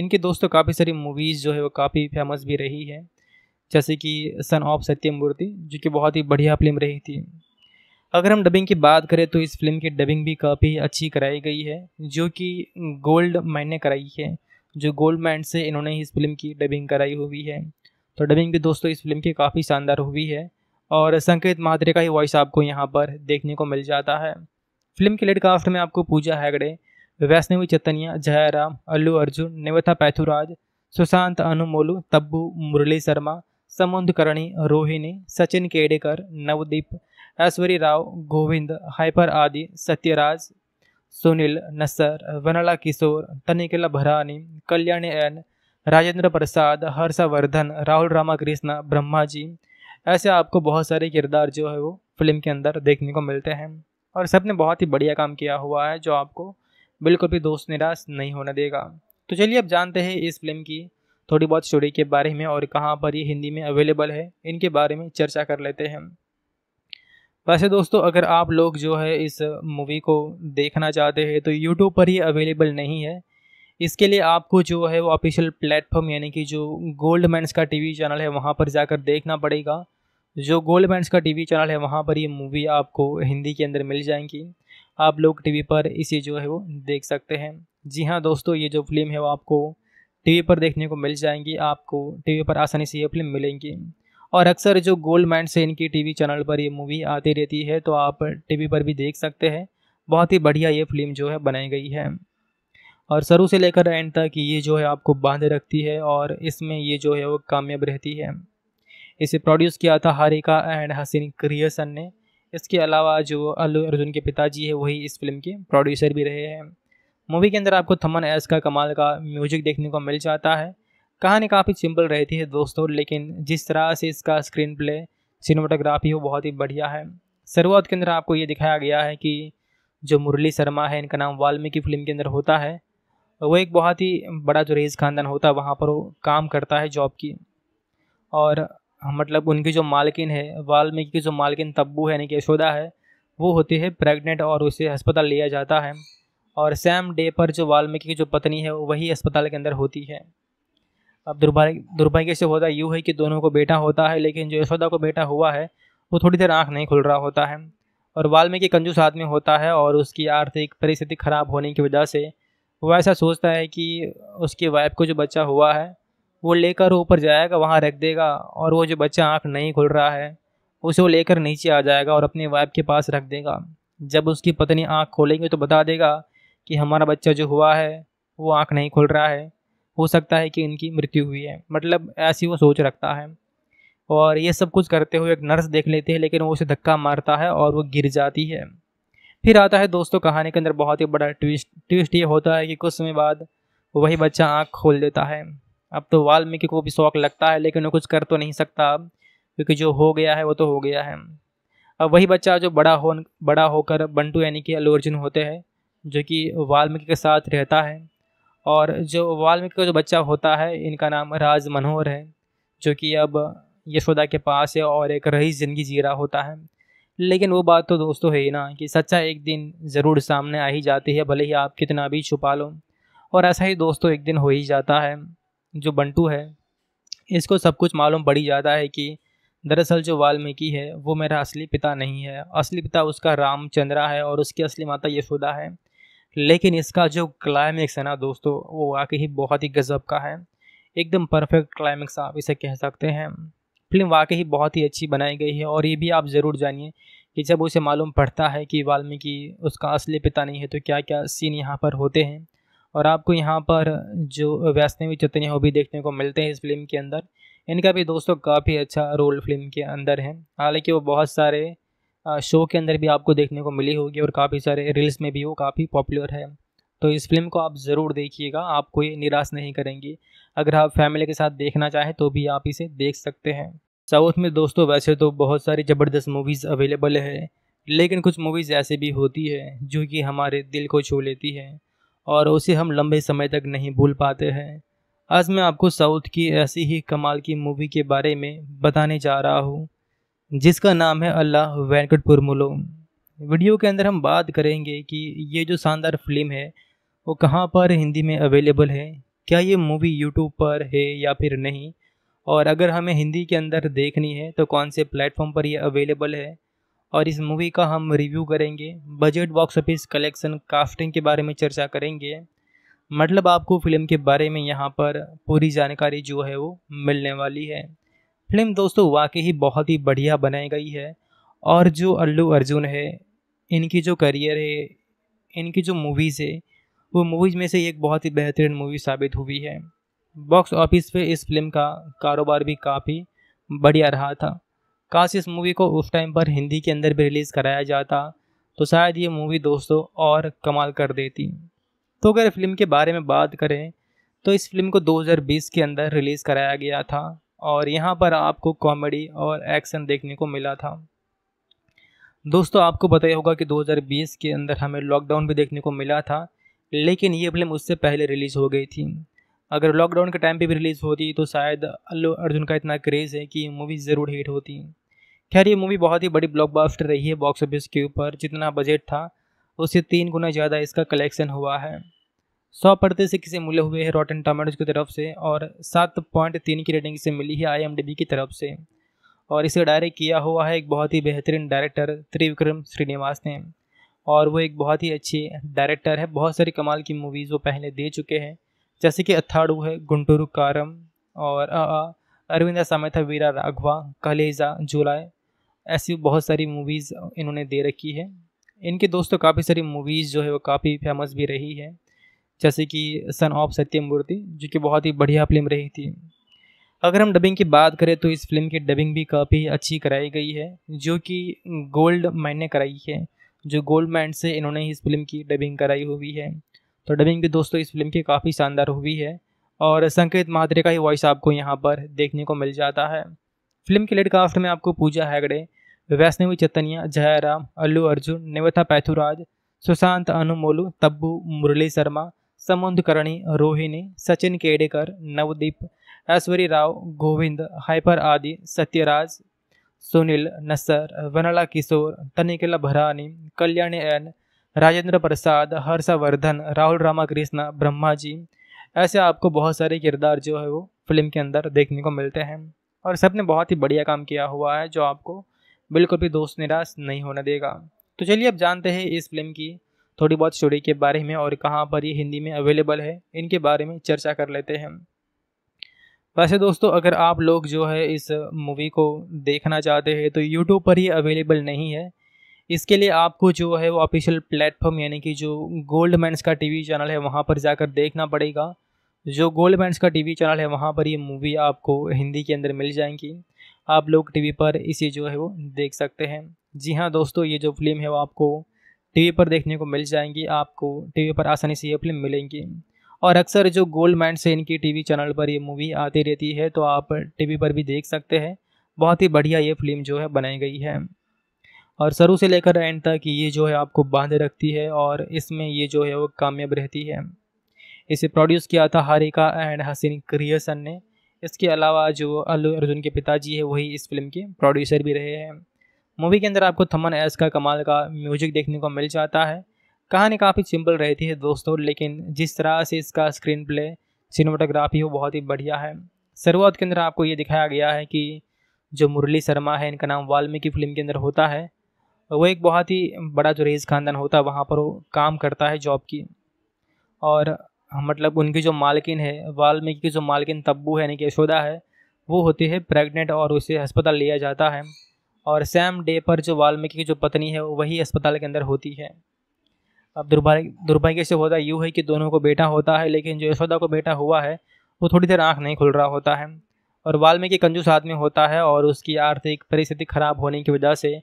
इनके दोस्तों काफ़ी सारी मूवीज़ जो है वो काफ़ी फेमस भी रही है जैसे कि सन ऑफ सत्यमूर्ति जो कि बहुत ही बढ़िया फिल्म रही थी अगर हम डबिंग की बात करें तो इस फिल्म की डबिंग भी काफ़ी अच्छी कराई गई है जो कि गोल्ड माइन ने कराई है जो गोल्ड माइन से इन्होंने इस फिल्म की डबिंग कराई हुई है तो डबिंग भी दोस्तों इस फिल्म की काफ़ी शानदार हुई है और संकेत महात्रे का ही वॉइस आपको यहाँ पर देखने को मिल जाता है फिल्म के लेट कास्ट में आपको पूजा हैगड़े वैष्णवी चैतनिया जया राम अल्लू अर्जुन निवथा पैथुराज सुशांत अनुमोलू तब्बू मुरली शर्मा करणी रोहिणी सचिन केडेकर नवदीप ऐश्वरी राव गोविंद हाइपर आदि सत्यराज सुनील नसर वनला किशोर तनिकला भरानी कल्याणी एन राजेंद्र प्रसाद हर्षवर्धन राहुल रामाकृष्ण ब्रह्मा जी ऐसे आपको बहुत सारे किरदार जो है वो फिल्म के अंदर देखने को मिलते हैं और सबने बहुत ही बढ़िया काम किया हुआ है जो आपको बिल्कुल भी दोस्त निराश नहीं होने देगा तो चलिए अब जानते हैं इस फिल्म की थोड़ी बहुत स्टोरी के बारे में और कहाँ पर ये हिंदी में अवेलेबल है इनके बारे में चर्चा कर लेते हैं वैसे दोस्तों अगर आप लोग जो है इस मूवी को देखना चाहते हैं तो यूट्यूब पर ये अवेलेबल नहीं है इसके लिए आपको जो है वो ऑफिशियल प्लेटफॉर्म यानी कि जो गोल्ड मैंस का टीवी चैनल है वहाँ पर जाकर देखना पड़ेगा जो गोल्ड मैंस का टीवी चैनल है वहाँ पर ये मूवी आपको हिंदी के अंदर मिल जाएंगी आप लोग टीवी पर इसे जो है वो देख सकते हैं जी हाँ दोस्तों ये जो फिल्म है वो आपको टीवी पर देखने को मिल जाएंगी आपको टीवी पर आसानी से ये फिल्म मिलेंगी और अक्सर जो गोल्ड माइंड से इनकी टीवी चैनल पर ये मूवी आती रहती है तो आप टीवी पर भी देख सकते हैं बहुत ही बढ़िया ये फिल्म जो है बनाई गई है और शुरू से लेकर एंड तक ये जो है आपको बांधे रखती है और इसमें ये जो है वो कामयाब रहती है इसे प्रोड्यूस किया था हारिका एंड हसीन क्रियसन ने इसके अलावा जो अल्लू अर्जुन के पिताजी है वही इस फिल्म के प्रोड्यूसर भी रहे हैं मूवी के अंदर आपको थमन एस का कमाल का म्यूजिक देखने को मिल जाता है कहानी काफ़ी सिंपल रहती है दोस्तों लेकिन जिस तरह से इसका स्क्रीन प्ले सिनेमाटोग्राफी हो बहुत ही बढ़िया है शुरुआत के अंदर आपको ये दिखाया गया है कि जो मुरली शर्मा है इनका नाम वाल्मीकि फिल्म के अंदर होता है वो एक बहुत ही बड़ा जो रईस ख़ानदान होता है वहाँ पर वो काम करता है जॉब की और मतलब उनकी जो मालकिन है वाल्मीकि की जो मालकिन तब्बू है यानी कि यशोदा है वो होती है प्रेग्नेंट और उसे अस्पताल लिया जाता है और सैम डे पर जो वाल्मीकि की जो पत्नी है वही अस्पताल के अंदर होती है अब दुर्भाग्य दुर्भाग्य से होता यूँ है कि दोनों को बेटा होता है लेकिन जो यशोदा को बेटा हुआ है वो थोड़ी देर आँख नहीं खुल रहा होता है और वाल्मीकि कंजूस आदमी होता है और उसकी आर्थिक परिस्थिति खराब होने की वजह से वो ऐसा सोचता है कि उसकी वाइफ को जो बच्चा हुआ है वो लेकर ऊपर जाएगा वहाँ रख देगा और वो जो बच्चा आँख नहीं खुल रहा है उसे वो लेकर नीचे आ जाएगा और अपनी वाइफ के पास रख देगा जब उसकी पत्नी आँख खोलेंगे तो बता देगा कि हमारा बच्चा जो हुआ है वो आँख नहीं खुल रहा है हो सकता है कि इनकी मृत्यु हुई है मतलब ऐसी वो सोच रखता है और ये सब कुछ करते हुए एक नर्स देख लेते हैं लेकिन वो उसे धक्का मारता है और वो गिर जाती है फिर आता है दोस्तों कहानी के अंदर बहुत ही बड़ा ट्विस्ट ट्विस्ट ये होता है कि कुछ समय बाद वही बच्चा आँख खोल देता है अब तो वाल्मीकि को भी शौक लगता है लेकिन वो कुछ कर तो नहीं सकता अब क्योंकि जो हो गया है वो तो हो गया है अब वही बच्चा जो बड़ा हो बड़ा होकर बंटू यानी कि अलू अर्जुन होते हैं जो कि वाल्मीकि के साथ रहता है और जो वाल्मीकि का जो बच्चा होता है इनका नाम राज मनोहर है जो कि अब यशोदा के पास है और एक रही ज़िंदगी जी रहा होता है लेकिन वो बात तो दोस्तों है ही ना कि सच्चा एक दिन ज़रूर सामने आ ही जाती है भले ही आप कितना भी छुपा लो और ऐसा ही दोस्तों एक दिन हो ही जाता है जो बंटू है इसको सब कुछ मालूम पड़ ही जाता है कि दरअसल जो वाल्मीकि है वो मेरा असली पिता नहीं है असली पिता उसका रामचंद्रा है और उसकी असली माता यशोदा है लेकिन इसका जो क्लाइमैक्स है ना दोस्तों वो वाकई ही बहुत ही गज़ब का है एकदम परफेक्ट क्लाइमैक्स आप इसे कह सकते हैं फिल्म वाकई बहुत ही अच्छी बनाई गई है और ये भी आप ज़रूर जानिए कि जब उसे मालूम पड़ता है कि वाल्मीकि उसका असली पिता नहीं है तो क्या क्या सीन यहाँ पर होते हैं और आपको यहाँ पर जो वैष्णवी चतनी हो भी देखने को मिलते हैं इस फिल्म के अंदर इनका भी दोस्तों काफ़ी अच्छा रोल फिल्म के अंदर है हालांकि वो बहुत सारे शो के अंदर भी आपको देखने को मिली होगी और काफ़ी सारे रील्स में भी वो काफ़ी पॉपुलर है तो इस फिल्म को आप ज़रूर देखिएगा आपको ये निराश नहीं करेंगी अगर आप फैमिली के साथ देखना चाहें तो भी आप इसे देख सकते हैं साउथ में दोस्तों वैसे तो बहुत सारी ज़बरदस्त मूवीज़ अवेलेबल है लेकिन कुछ मूवीज़ ऐसे भी होती है जो कि हमारे दिल को छू लेती है और उसे हम लंबे समय तक नहीं भूल पाते हैं आज मैं आपको साउथ की ऐसी ही कमाल की मूवी के बारे में बताने जा रहा हूँ जिसका नाम है अल्लाह वेंकट पुरमुलो वीडियो के अंदर हम बात करेंगे कि ये जो शानदार फिल्म है वो कहाँ पर हिंदी में अवेलेबल है क्या ये मूवी यूट्यूब पर है या फिर नहीं और अगर हमें हिंदी के अंदर देखनी है तो कौन से प्लेटफॉर्म पर ये अवेलेबल है और इस मूवी का हम रिव्यू करेंगे budget box office collection casting के बारे में चर्चा करेंगे मतलब आपको फिल्म के बारे में यहाँ पर पूरी जानकारी जो है वो मिलने वाली है फिल्म दोस्तों वाकई ही बहुत ही बढ़िया बनाई गई है और जो अल्लू अर्जुन है इनकी जो करियर है इनकी जो मूवीज़ है वो मूवीज़ में से एक बहुत ही बेहतरीन मूवी साबित हुई है बॉक्स ऑफिस पे इस फिल्म का कारोबार भी काफ़ी बढ़िया रहा था काश इस मूवी को उस टाइम पर हिंदी के अंदर भी रिलीज़ कराया जाता तो शायद ये मूवी दोस्तों और कमाल कर देती तो अगर फिल्म के बारे में बात करें तो इस फिल्म को 2020 के अंदर रिलीज़ कराया गया था और यहाँ पर आपको कॉमेडी और एक्शन देखने को मिला था दोस्तों आपको पता ही होगा कि 2020 के अंदर हमें लॉकडाउन भी देखने को मिला था लेकिन ये फिल्म उससे पहले रिलीज़ हो गई थी अगर लॉकडाउन के टाइम पे भी रिलीज़ होती तो शायद अल्लू अर्जुन का इतना क्रेज़ है कि मूवी ज़रूर हिट होती खैर ये मूवी बहुत ही बड़ी ब्लॉकबस्टर रही है बॉक्स ऑफिस के ऊपर जितना बजट था उससे तीन गुना ज़्यादा इसका कलेक्शन हुआ है सौ पर्दे से किसे मिले हुए हैं रॉटन टमाटोज की तरफ से और सात पॉइंट तीन की रेटिंग इसे मिली है आई की तरफ से और इसे डायरेक्ट किया हुआ है एक बहुत ही बेहतरीन डायरेक्टर त्रिविक्रम श्रीनिवास ने और वो एक बहुत ही अच्छी डायरेक्टर है बहुत सारी कमाल की मूवीज़ वो पहले दे चुके हैं जैसे कि अथाड़ू है गुंटूरू कारम और अरविंदा सामेथा वीरा राघवा कलेजा जुलाई ऐसी बहुत सारी मूवीज़ इन्होंने दे रखी है इनके दोस्तों काफ़ी सारी मूवीज़ जो है वो काफ़ी फेमस भी रही है जैसे कि सन ऑफ सत्यमूर्ति जो कि बहुत ही बढ़िया फिल्म रही थी अगर हम डबिंग की बात करें तो इस फिल्म की डबिंग भी काफ़ी अच्छी कराई गई है जो कि गोल्ड माइन ने कराई है जो गोल्ड माइन से इन्होंने ही इस फिल्म की डबिंग कराई हुई है तो डबिंग भी दोस्तों इस फिल्म की काफ़ी शानदार हुई है और संकेत महात्रे का ही वॉइस आपको यहाँ पर देखने को मिल जाता है फिल्म के लेट कास्ट में आपको पूजा हैगड़े वैष्णवी चैतन्य जयराम अल्लू अर्जुन नेवथा पैथुराज सुशांत अनुमोलू तब्बू मुरली शर्मा करणी रोहिणी सचिन केडेकर नवदीप ऐश्वरी राव गोविंद हाइपर आदि सत्यराज सुनील नसर वनला किशोर तनिकला भरानी कल्याणी एन राजेंद्र प्रसाद हर्षवर्धन राहुल रामाकृष्ण ब्रह्मा जी ऐसे आपको बहुत सारे किरदार जो है वो फिल्म के अंदर देखने को मिलते हैं और सब ने बहुत ही बढ़िया काम किया हुआ है जो आपको बिल्कुल भी दोस्त निराश नहीं होने देगा तो चलिए अब जानते हैं इस फिल्म की थोड़ी बहुत स्टोरी के बारे में और कहाँ पर ये हिंदी में अवेलेबल है इनके बारे में चर्चा कर लेते हैं वैसे दोस्तों अगर आप लोग जो है इस मूवी को देखना चाहते हैं तो यूट्यूब पर ये अवेलेबल नहीं है इसके लिए आपको जो है वो ऑफिशियल प्लेटफॉर्म यानी कि जो गोल्ड मैंस का टीवी चैनल है वहाँ पर जाकर देखना पड़ेगा जो गोल्ड मैंस का टीवी चैनल है वहाँ पर ये मूवी आपको हिंदी के अंदर मिल जाएंगी आप लोग टीवी पर इसे जो है वो देख सकते हैं जी हाँ दोस्तों ये जो फिल्म है वो आपको टीवी पर देखने को मिल जाएंगी आपको टीवी पर आसानी से ये फिल्म मिलेंगी और अक्सर जो गोल्ड माइंड से इनकी टीवी चैनल पर ये मूवी आती रहती है तो आप टीवी पर भी देख सकते हैं बहुत ही बढ़िया ये फिल्म जो है बनाई गई है और शुरू से लेकर एंड तक ये जो है आपको बांधे रखती है और इसमें ये जो है वो कामयाब रहती है इसे प्रोड्यूस किया था हारिका एंड हसीन क्रिएसन ने इसके अलावा जो अल्लू अर्जुन के पिताजी है वही इस फिल्म के प्रोड्यूसर भी रहे हैं मूवी के अंदर आपको थमन एस का कमाल का म्यूजिक देखने को मिल जाता है कहानी काफ़ी सिंपल रहती है दोस्तों लेकिन जिस तरह से इसका स्क्रीन प्ले सिनेमाटोग्राफी हो बहुत ही बढ़िया है शुरुआत के अंदर आपको ये दिखाया गया है कि जो मुरली शर्मा है इनका नाम वाल्मीकि फिल्म के अंदर होता है वो एक बहुत ही बड़ा जो रईस ख़ानदान होता है वहाँ पर वो काम करता है जॉब की और मतलब उनकी जो मालकिन है वाल्मीकि की जो मालकिन तब्बू है यानी कि यशोदा है वो होती है प्रेग्नेंट और उसे अस्पताल लिया जाता है और सेम डे पर जो वाल्मीकि की जो पत्नी है वही अस्पताल के अंदर होती है अब दुर्भाग्य दुर्भाग्य से होता यूँ है कि दोनों को बेटा होता है लेकिन जो यशोदा को बेटा हुआ है वो थोड़ी देर आँख नहीं खुल रहा होता है और वाल्मीकि कंजूस आदमी होता है और उसकी आर्थिक परिस्थिति खराब होने की वजह से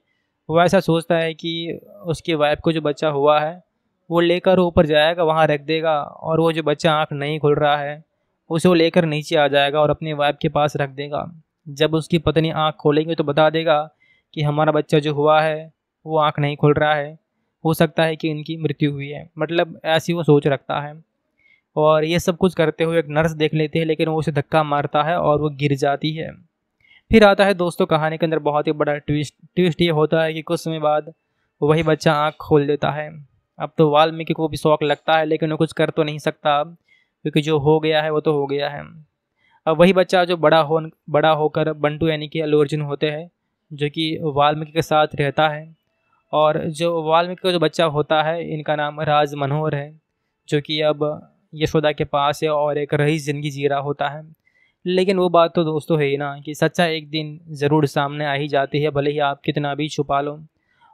वो ऐसा सोचता है कि उसकी वाइफ को जो बच्चा हुआ है वो लेकर ऊपर जाएगा वहाँ रख देगा और वो जो बच्चा आँख नहीं खुल रहा है उसे वो लेकर नीचे आ जाएगा और अपनी वाइफ के पास रख देगा जब उसकी पत्नी आँख खोलेंगे तो बता देगा कि हमारा बच्चा जो हुआ है वो आँख नहीं खुल रहा है हो सकता है कि इनकी मृत्यु हुई है मतलब ऐसी वो सोच रखता है और ये सब कुछ करते हुए एक नर्स देख लेती है लेकिन वो उसे धक्का मारता है और वो गिर जाती है फिर आता है दोस्तों कहानी के अंदर बहुत ही बड़ा ट्विस्ट ट्विस्ट ये होता है कि कुछ समय बाद वही बच्चा आँख खोल देता है अब तो वाल्मीकि को भी शौक लगता है लेकिन वो कुछ कर तो नहीं सकता अब क्योंकि जो हो गया है वो तो हो गया है अब वही बच्चा जो बड़ा हो बड़ा होकर बंटू यानी कि अलू अर्जुन होते हैं जो कि वाल्मीकि के साथ रहता है और जो वाल्मीकि का जो बच्चा होता है इनका नाम राज मनोहर है जो कि अब यशोदा के पास है और एक रही ज़िंदगी जी रहा होता है लेकिन वो बात तो दोस्तों है ही ना कि सच्चा एक दिन ज़रूर सामने आ ही जाती है भले ही आप कितना भी छुपा लो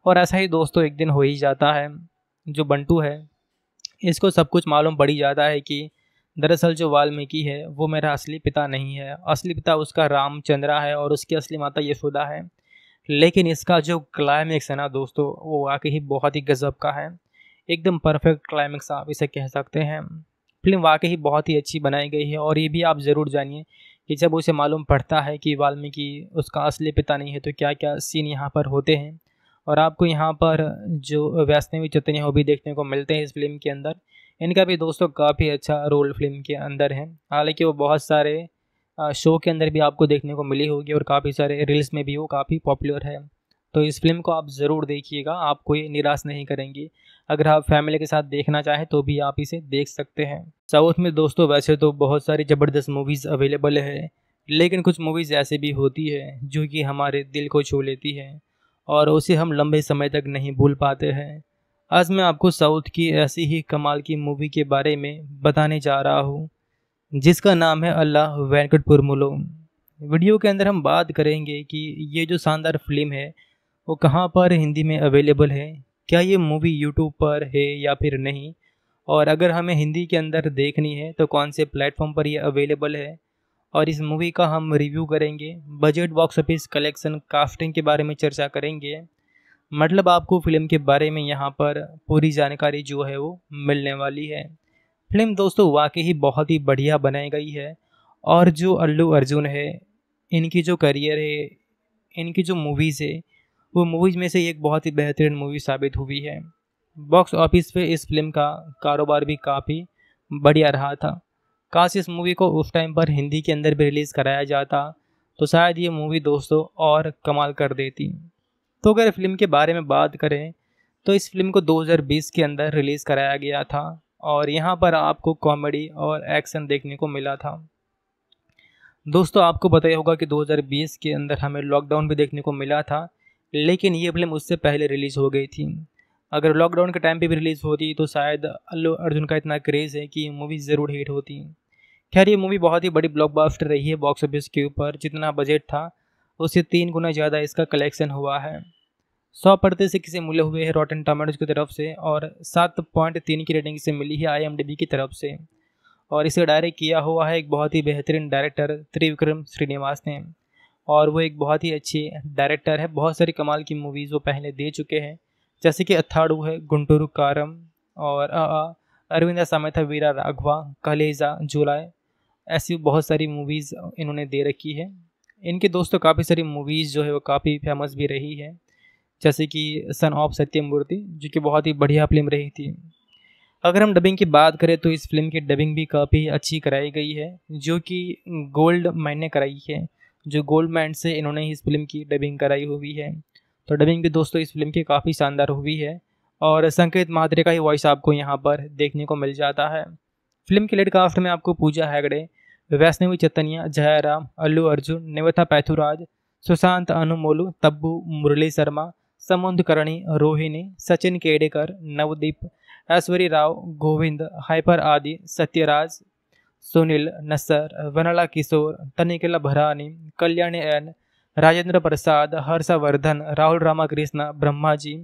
और ऐसा ही दोस्तों एक दिन हो ही जाता है जो बंटू है इसको सब कुछ मालूम पड़ ही जाता है कि दरअसल जो वाल्मीकि है वो मेरा असली पिता नहीं है असली पिता उसका रामचंद्रा है और उसकी असली माता यशोदा है लेकिन इसका जो क्लाइमैक्स है ना दोस्तों वो वाकई ही बहुत ही गज़ब का है एकदम परफेक्ट क्लाइमैक्स आप इसे कह सकते हैं फिल्म वाकई ही बहुत ही अच्छी बनाई गई है और ये भी आप ज़रूर जानिए कि जब उसे मालूम पड़ता है कि वाल्मीकि उसका असली पिता नहीं है तो क्या क्या सीन यहाँ पर होते हैं और आपको यहाँ पर जो वैष्णवी चतनी हो भी देखने को मिलते हैं इस फिल्म के अंदर इनका भी दोस्तों काफ़ी अच्छा रोल फिल्म के अंदर है हालांकि वो बहुत सारे शो के अंदर भी आपको देखने को मिली होगी और काफ़ी सारे रील्स में भी वो काफ़ी पॉपुलर है तो इस फिल्म को आप ज़रूर देखिएगा आपको ये निराश नहीं करेंगी अगर आप फैमिली के साथ देखना चाहें तो भी आप इसे देख सकते हैं साउथ में दोस्तों वैसे तो बहुत सारी ज़बरदस्त मूवीज़ अवेलेबल है लेकिन कुछ मूवीज़ ऐसे भी होती है जो कि हमारे दिल को छू लेती है और उसे हम लंबे समय तक नहीं भूल पाते हैं आज मैं आपको साउथ की ऐसी ही कमाल की मूवी के बारे में बताने जा रहा हूँ जिसका नाम है अल्लाह वेंकट पुरमुलो वीडियो के अंदर हम बात करेंगे कि ये जो शानदार फिल्म है वो कहाँ पर हिंदी में अवेलेबल है क्या ये मूवी यूट्यूब पर है या फिर नहीं और अगर हमें हिंदी के अंदर देखनी है तो कौन से प्लेटफॉर्म पर यह अवेलेबल है और इस मूवी का हम रिव्यू करेंगे budget box office collection casting के बारे में चर्चा करेंगे मतलब आपको फिल्म के बारे में यहाँ पर पूरी जानकारी जो है वो मिलने वाली है फिल्म दोस्तों वाकई ही बहुत ही बढ़िया बनाई गई है और जो अल्लू अर्जुन है इनकी जो करियर है इनकी जो मूवीज़ है वो मूवीज़ में से एक बहुत ही बेहतरीन मूवी साबित हुई है बॉक्स ऑफिस पे इस फिल्म का कारोबार भी काफ़ी बढ़िया रहा था काश इस मूवी को उस टाइम पर हिंदी के अंदर भी रिलीज़ कराया जाता तो शायद ये मूवी दोस्तों और कमाल कर देती तो अगर फिल्म के बारे में बात करें तो इस फिल्म को 2020 के अंदर रिलीज़ कराया गया था और यहाँ पर आपको कॉमेडी और एक्शन देखने को मिला था दोस्तों आपको बताया होगा कि 2020 के अंदर हमें लॉकडाउन भी देखने को मिला था लेकिन ये फिल्म उससे पहले रिलीज़ हो गई थी अगर लॉकडाउन के टाइम पे भी रिलीज़ होती तो शायद अल्लू अर्जुन का इतना क्रेज़ है कि मूवी ज़रूर हिट होती खैर ये मूवी बहुत ही बड़ी ब्लॉकबस्टर रही है बॉक्स ऑफिस के ऊपर जितना बजट था उससे तीन गुना ज़्यादा इसका कलेक्शन हुआ है सौ प्रतिशत से किसे मिले हुए हैं रॉटन टमाटोज की तरफ से और सात पॉइंट तीन की रेटिंग इसे मिली है आई की तरफ से और इसे डायरेक्ट किया हुआ है एक बहुत ही बेहतरीन डायरेक्टर त्रिविक्रम श्रीनिवास ने और वो एक बहुत ही अच्छे डायरेक्टर है बहुत सारी कमाल की मूवीज़ वो पहले दे चुके हैं जैसे कि अथाड़ू है गुंटूरू कारम और अरविंदा सामेथा वीरा राघवा कलेजा जुलाए ऐसी बहुत सारी मूवीज़ इन्होंने दे रखी है इनके दोस्तों काफ़ी सारी मूवीज़ जो है वो काफ़ी फेमस भी रही है जैसे कि सन ऑफ सत्यमूर्ति जो कि बहुत ही बढ़िया फिल्म रही थी अगर हम डबिंग की बात करें तो इस फिल्म की डबिंग भी काफ़ी अच्छी कराई गई है जो कि गोल्ड मैन ने कराई है जो गोल्ड मैन से इन्होंने ही इस फिल्म की डबिंग कराई हुई है तो डबिंग भी दोस्तों इस फिल्म की काफ़ी शानदार हुई है और संकेत महात्रे का ही वॉइस आपको यहाँ पर देखने को मिल जाता है फिल्म के लेट कास्ट में आपको पूजा हैगड़े वैष्णवी चतनिया जया राम अल्लू अर्जुन निवथा पैथुराज सुशांत अनुमोलू तब्बू मुरली शर्मा करणी रोहिणी सचिन केडेकर नवदीप ऐश्वरी राव गोविंद हाइपर आदि सत्यराज सुनील नसर वनला किशोर तनिकला भरानी कल्याणी एन राजेंद्र प्रसाद हर्षवर्धन राहुल रामाकृष्ण ब्रह्मा जी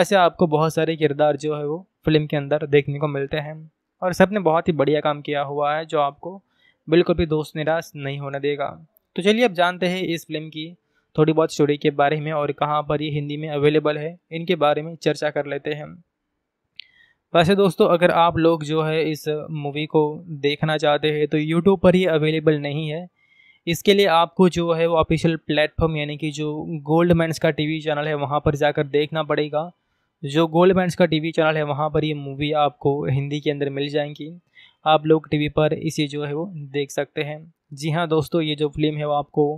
ऐसे आपको बहुत सारे किरदार जो है वो फिल्म के अंदर देखने को मिलते हैं और सब ने बहुत ही बढ़िया काम किया हुआ है जो आपको बिल्कुल भी दोस्त निराश नहीं होने देगा तो चलिए अब जानते हैं इस फिल्म की थोड़ी बहुत स्टोरी के बारे में और कहाँ पर ये हिंदी में अवेलेबल है इनके बारे में चर्चा कर लेते हैं वैसे दोस्तों अगर आप लोग जो है इस मूवी को देखना चाहते हैं तो यूट्यूब पर ही अवेलेबल नहीं है इसके लिए आपको जो है वो ऑफिशियल प्लेटफॉर्म यानी कि जो गोल्ड मैंस का टीवी चैनल है वहाँ पर जाकर देखना पड़ेगा जो गोल्ड मैंस का टीवी चैनल है वहाँ पर ये मूवी आपको हिंदी के अंदर मिल जाएंगी आप लोग टीवी पर इसे जो है वो देख सकते हैं जी हाँ दोस्तों ये जो फिल्म है वो आपको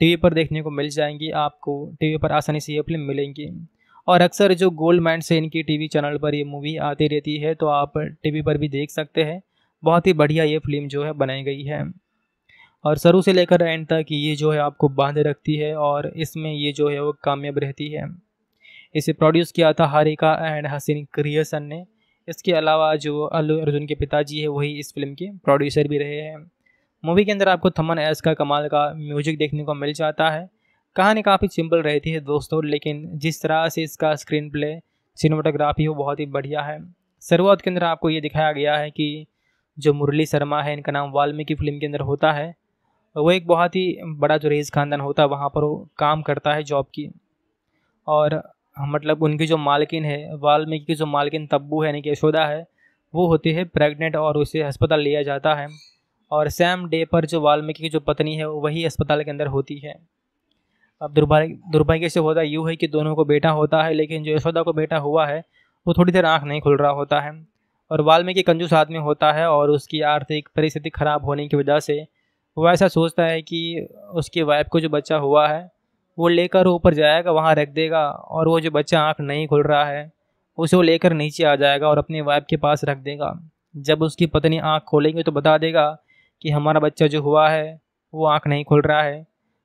टीवी पर देखने को मिल जाएंगी आपको टीवी पर आसानी से ये फिल्म मिलेंगी और अक्सर जो गोल्ड माइंड से इनकी टीवी चैनल पर ये मूवी आती रहती है तो आप टीवी पर भी देख सकते हैं बहुत ही बढ़िया ये फिल्म जो है बनाई गई है और शुरू से लेकर एंड तक ये जो है आपको बांध रखती है और इसमें ये जो है वो कामयाब रहती है इसे प्रोड्यूस किया था हारिका एंड हसीन क्रियसन ने इसके अलावा जो अल्लू अर्जुन के पिताजी है वही इस फिल्म के प्रोड्यूसर भी रहे हैं मूवी के अंदर आपको थमन एस का कमाल का म्यूजिक देखने को मिल जाता है कहानी काफ़ी सिंपल रहती है दोस्तों लेकिन जिस तरह से इसका स्क्रीन प्ले सिनेमाटोग्राफी हो बहुत ही बढ़िया है शुरुआत के अंदर आपको ये दिखाया गया है कि जो मुरली शर्मा है इनका नाम वाल्मीकि फिल्म के अंदर होता है वो एक बहुत ही बड़ा जो रेज खानदान होता है वहाँ पर वो काम करता है जॉब की और मतलब उनकी जो मालकिन है वाल्मीकि की जो मालकिन तब्बू है यानी कि यशोदा है वो होती है प्रेग्नेंट और उसे अस्पताल लिया जाता है और सेम डे पर जो वाल्मीकि की जो पत्नी है वही अस्पताल के अंदर होती है अब दुर्भाग्य दुर्भाग्य से होता यूँ है कि दोनों को बेटा होता है लेकिन जो यशोदा को बेटा हुआ है वो थोड़ी देर आँख नहीं खुल रहा होता है और वाल्मीकि कंजूस आदमी होता है और उसकी आर्थिक परिस्थिति खराब होने की वजह से वो ऐसा सोचता है कि उसकी वाइफ को जो बच्चा हुआ है वो लेकर ऊपर जाएगा वहाँ रख देगा और वो जो बच्चा आँख नहीं खुल रहा है उसे वो लेकर नीचे आ जाएगा और अपनी वाइफ के पास रख देगा जब उसकी पत्नी आँख खोलेंगी तो बता देगा कि हमारा बच्चा जो हुआ है वो आँख नहीं खोल रहा है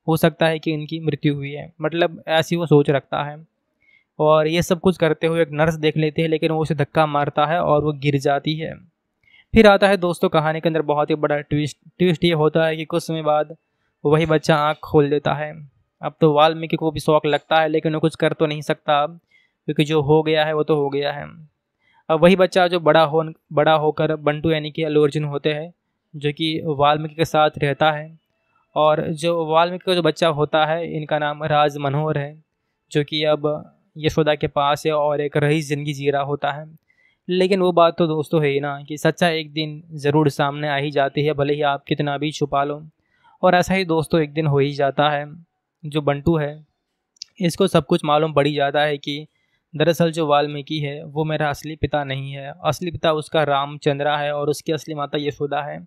हो सकता है कि इनकी मृत्यु हुई है मतलब ऐसी वो सोच रखता है और ये सब कुछ करते हुए एक नर्स देख लेती है लेकिन वो उसे धक्का मारता है और वो गिर जाती है फिर आता है दोस्तों कहानी के अंदर बहुत ही बड़ा ट्विस्ट ट्विस्ट ये होता है कि कुछ समय बाद वही बच्चा आँख खोल देता है अब तो वाल्मीकि को भी शौक लगता है लेकिन वो कुछ कर तो नहीं सकता अब क्योंकि जो हो गया है वो तो हो गया है अब वही बच्चा जो बड़ा हो बड़ा होकर बंटू यानी कि अलू अर्जुन होते हैं जो कि वाल्मीकि के साथ रहता है और जो वाल्मीकि का जो बच्चा होता है इनका नाम राज मनोहर है जो कि अब यशोदा के पास है और एक रही ज़िंदगी जी रहा होता है लेकिन वो बात तो दोस्तों है ही ना कि सच्चा एक दिन ज़रूर सामने आ ही जाती है भले ही आप कितना भी छुपा लो और ऐसा ही दोस्तों एक दिन हो ही जाता है जो बंटू है इसको सब कुछ मालूम पड़ ही जाता है कि दरअसल जो वाल्मीकि है वो मेरा असली पिता नहीं है असली पिता उसका रामचंद्रा है और उसकी असली माता यशोदा है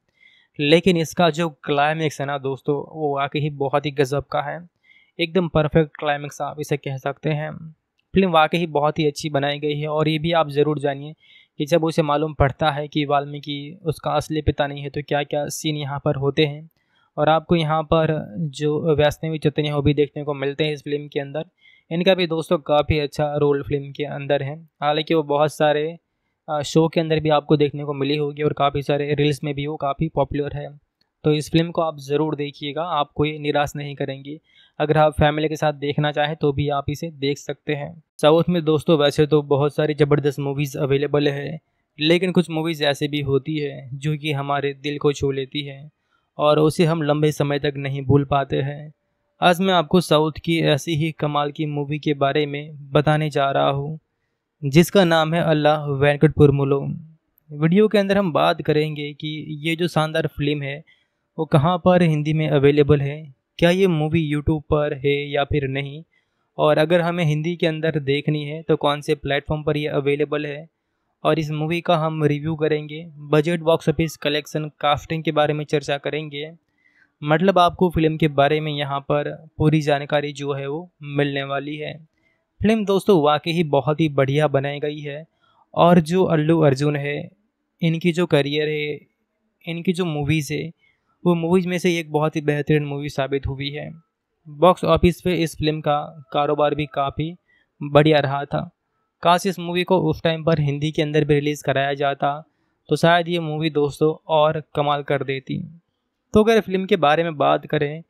लेकिन इसका जो क्लाइमैक्स है ना दोस्तों वो वाकई ही बहुत ही गज़ब का है एकदम परफेक्ट क्लाइमैक्स आप इसे कह सकते हैं फिल्म वाकई ही बहुत ही अच्छी बनाई गई है और ये भी आप ज़रूर जानिए कि जब उसे मालूम पड़ता है कि वाल्मीकि उसका असली पिता नहीं है तो क्या क्या सीन यहाँ पर होते हैं और आपको यहाँ पर जो वैष्णवी चितने वो भी देखने को मिलते हैं इस फिल्म के अंदर इनका भी दोस्तों काफ़ी अच्छा रोल फिल्म के अंदर है हालांकि वो बहुत सारे शो के अंदर भी आपको देखने को मिली होगी और काफ़ी सारे रील्स में भी वो काफ़ी पॉपुलर है तो इस फिल्म को आप ज़रूर देखिएगा आपको ये निराश नहीं करेंगी अगर आप फैमिली के साथ देखना चाहें तो भी आप इसे देख सकते हैं साउथ में दोस्तों वैसे तो बहुत सारी ज़बरदस्त मूवीज़ अवेलेबल है लेकिन कुछ मूवीज़ ऐसे भी होती है जो कि हमारे दिल को छू लेती है और उसे हम लंबे समय तक नहीं भूल पाते हैं आज मैं आपको साउथ की ऐसी ही कमाल की मूवी के बारे में बताने जा रहा हूँ जिसका नाम है अल्लाह वेंकट पुरमुलो वीडियो के अंदर हम बात करेंगे कि ये जो शानदार फिल्म है वो कहाँ पर हिंदी में अवेलेबल है क्या ये मूवी यूट्यूब पर है या फिर नहीं और अगर हमें हिंदी के अंदर देखनी है तो कौन से प्लेटफॉर्म पर ये अवेलेबल है और इस मूवी का हम रिव्यू करेंगे budget box office collection casting के बारे में चर्चा करेंगे मतलब आपको फिल्म के बारे में यहाँ पर पूरी जानकारी जो है वो मिलने वाली है फिल्म दोस्तों वाकई ही बहुत ही बढ़िया बनाई गई है और जो अल्लू अर्जुन है इनकी जो करियर है इनकी जो मूवीज़ है वो मूवीज़ में से एक बहुत ही बेहतरीन मूवी साबित हुई है बॉक्स ऑफिस पे इस फिल्म का कारोबार भी काफ़ी बढ़िया रहा था काश इस मूवी को उस टाइम पर हिंदी के अंदर भी रिलीज़ कराया जाता तो शायद ये मूवी दोस्तों और कमाल कर देती तो अगर फिल्म के बारे में बात करें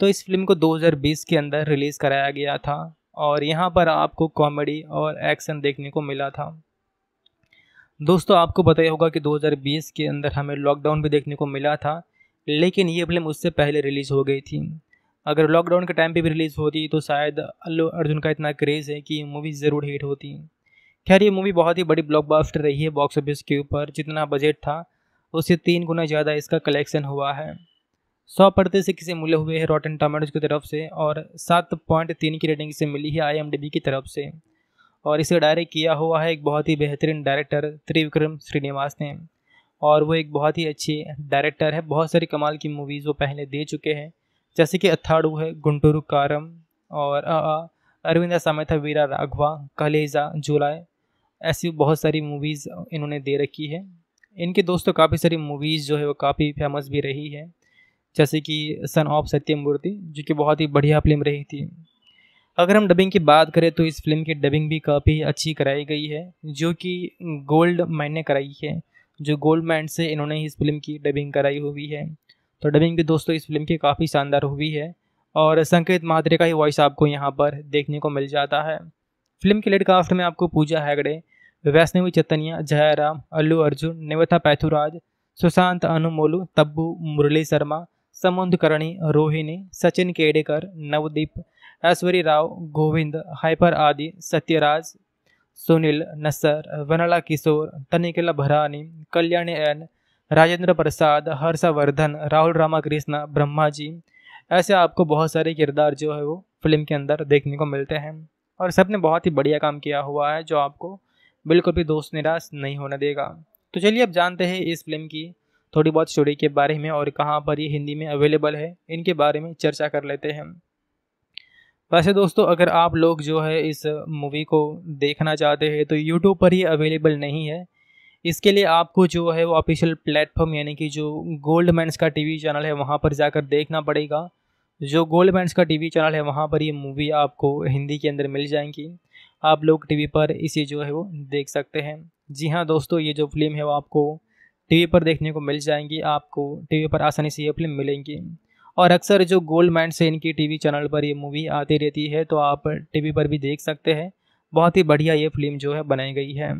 तो इस फिल्म को 2020 के अंदर रिलीज़ कराया गया था और यहाँ पर आपको कॉमेडी और एक्शन देखने को मिला था दोस्तों आपको बताया होगा कि 2020 के अंदर हमें लॉकडाउन भी देखने को मिला था लेकिन ये फिल्म उससे पहले रिलीज़ हो गई थी अगर लॉकडाउन के टाइम पे भी रिलीज़ होती तो शायद अल्लू अर्जुन का इतना क्रेज़ है कि मूवी ज़रूर हिट होती खैर ये मूवी बहुत ही बड़ी ब्लॉकबस्टर रही है बॉक्स ऑफिस के ऊपर जितना बजट था उससे तीन गुना ज़्यादा इसका कलेक्शन हुआ है सौ प्रतिशत से मिले हुए हैं रॉटन टमाटोज की तरफ से और सात पॉइंट तीन की रेटिंग से मिली है आई की तरफ से और इसे डायरेक्ट किया हुआ है एक बहुत ही बेहतरीन डायरेक्टर त्रिविक्रम श्रीनिवास ने और वो एक बहुत ही अच्छे डायरेक्टर है बहुत सारी कमाल की मूवीज़ वो पहले दे चुके हैं जैसे कि अथाड़ू है गुंटूरू कारम और अरविंदा सामेथा वीरा राघवा कलेजा जुलाई ऐसी बहुत सारी मूवीज़ इन्होंने दे रखी है इनके दोस्तों काफ़ी सारी मूवीज़ जो है वो काफ़ी फेमस भी रही है जैसे कि सन ऑफ सत्यमूर्ति जो कि बहुत ही बढ़िया फिल्म रही थी अगर हम डबिंग की बात करें तो इस फिल्म की डबिंग भी काफ़ी अच्छी कराई गई है जो कि गोल्ड मैन ने कराई है जो गोल्ड मैन से इन्होंने इस फिल्म की डबिंग कराई हुई है तो डबिंग भी दोस्तों इस फिल्म की काफ़ी शानदार हुई है और संकेत मात्रे का ही वॉइस आपको यहाँ पर देखने को मिल जाता है फिल्म के लेट कास्ट में आपको पूजा हैगड़े वैष्णवी चैतनिया जयाराम अल्लू अर्जुन नेवथा पैथुराज सुशांत अनुमोलू तब्बू मुरली शर्मा करणी रोहिणी सचिन केडेकर नवदीप ऐश्वरी राव गोविंद हाइपर आदि सत्यराज सुनील नसर वनला किशोर तनिकेला भरानी कल्याणी एन राजेंद्र प्रसाद हर्षवर्धन राहुल रामाकृष्ण ब्रह्मा जी ऐसे आपको बहुत सारे किरदार जो है वो फिल्म के अंदर देखने को मिलते हैं और सब ने बहुत ही बढ़िया काम किया हुआ है जो आपको बिल्कुल भी दोस्त निराश नहीं होने देगा तो चलिए अब जानते हैं इस फिल्म की थोड़ी बहुत स्टोरी के बारे में और कहाँ पर ये हिंदी में अवेलेबल है इनके बारे में चर्चा कर लेते हैं वैसे दोस्तों अगर आप लोग जो है इस मूवी को देखना चाहते हैं तो यूट्यूब पर ये अवेलेबल नहीं है इसके लिए आपको जो है वो ऑफिशियल प्लेटफॉर्म यानी कि जो गोल्ड मैंस का टीवी चैनल है वहाँ पर जाकर देखना पड़ेगा जो गोल्ड मैंस का टीवी चैनल है वहाँ पर ये मूवी आपको हिंदी के अंदर मिल जाएंगी आप लोग टीवी पर इसे जो है वो देख सकते हैं जी हाँ दोस्तों ये जो फिल्म है वो आपको टीवी पर देखने को मिल जाएंगी आपको टीवी पर आसानी से ये फिल्म मिलेंगी और अक्सर जो गोल्ड माइंड से इनकी टीवी चैनल पर ये मूवी आती रहती है तो आप टीवी पर भी देख सकते हैं बहुत ही बढ़िया ये फिल्म जो है बनाई गई है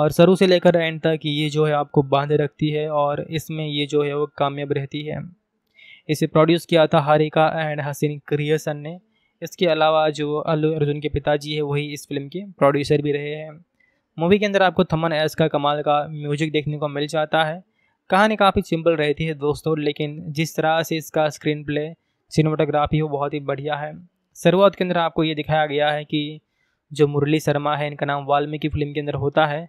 और शुरू से लेकर एंड तक ये जो है आपको बांधे रखती है और इसमें ये जो है वो कामयाब रहती है इसे प्रोड्यूस किया था हारिका एंड हसीन क्रिएसन ने इसके अलावा जो अल्लू अर्जुन के पिताजी है वही इस फिल्म के प्रोड्यूसर भी रहे हैं मूवी के अंदर आपको थमन एस का कमाल का म्यूजिक देखने को मिल जाता है कहानी काफ़ी सिंपल रहती है दोस्तों लेकिन जिस तरह से इसका स्क्रीन प्ले सिनेमाटोग्राफी वो बहुत ही बढ़िया है शुरुआत के अंदर आपको ये दिखाया गया है कि जो मुरली शर्मा है इनका नाम वाल्मीकि फिल्म के अंदर होता है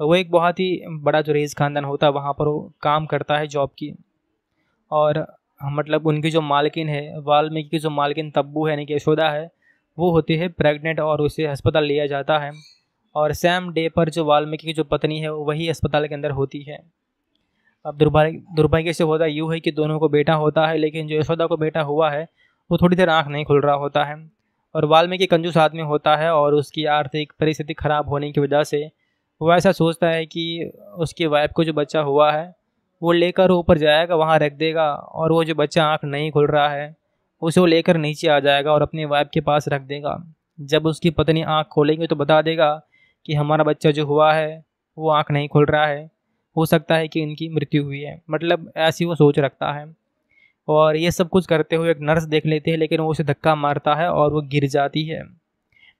वो एक बहुत ही बड़ा जो रेज ख़ानदान होता है वहाँ पर वो काम करता है जॉब की और मतलब उनकी जो मालकिन है वाल्मीकि की जो मालकिन तब्बू है यानी कि यशोदा है वो होती है प्रेग्नेंट और उसे अस्पताल लिया जाता है और सैम डे पर जो वाल्मीकि की जो पत्नी है वो वही अस्पताल के अंदर होती है अब दुर्भाग्य दुर्भाग्य से होता यूँ है कि दोनों को बेटा होता है लेकिन जो यशोदा को बेटा हुआ है वो थोड़ी देर आँख नहीं खुल रहा होता है और वाल्मीकि कंजूस आदमी होता है और उसकी आर्थिक परिस्थिति खराब होने की वजह से वो ऐसा सोचता है कि उसकी वाइफ को जो बच्चा हुआ है वो लेकर ऊपर जाएगा वहाँ रख देगा और वो जो बच्चा आँख नहीं खुल रहा है उसे वो लेकर नीचे आ जाएगा और अपनी वाइफ के पास रख देगा जब उसकी पत्नी आँख खोलेंगे तो बता देगा कि हमारा बच्चा जो हुआ है वो आँख नहीं खोल रहा है हो सकता है कि इनकी मृत्यु हुई है मतलब ऐसी वो सोच रखता है और ये सब कुछ करते हुए एक नर्स देख लेती है लेकिन वो उसे धक्का मारता है और वो गिर जाती है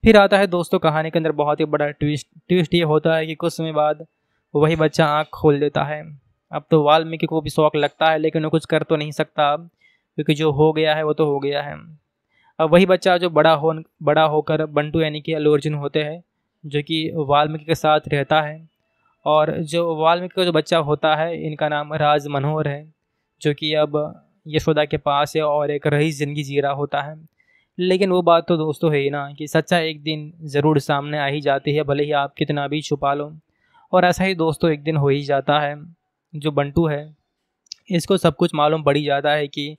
फिर आता है दोस्तों कहानी के अंदर बहुत ही बड़ा ट्विस्ट ट्विस्ट ये होता है कि कुछ समय बाद वही बच्चा आँख खोल देता है अब तो वाल्मीकि को भी शौक लगता है लेकिन वो कुछ कर तो नहीं सकता अब क्योंकि जो हो गया है वो तो हो गया है अब वही बच्चा जो बड़ा हो बड़ा होकर बंटू यानी कि अलू अर्जुन होते हैं जो कि वाल्मीकि के साथ रहता है और जो वाल्मीकि का जो बच्चा होता है इनका नाम राज मनोहर है जो कि अब यशोदा के पास है और एक रही ज़िंदगी जी रहा होता है लेकिन वो बात तो दोस्तों है ही ना कि सच्चा एक दिन ज़रूर सामने आ ही जाती है भले ही आप कितना भी छुपा लो और ऐसा ही दोस्तों एक दिन हो ही जाता है जो बंटू है इसको सब कुछ मालूम पड़ ही जाता है कि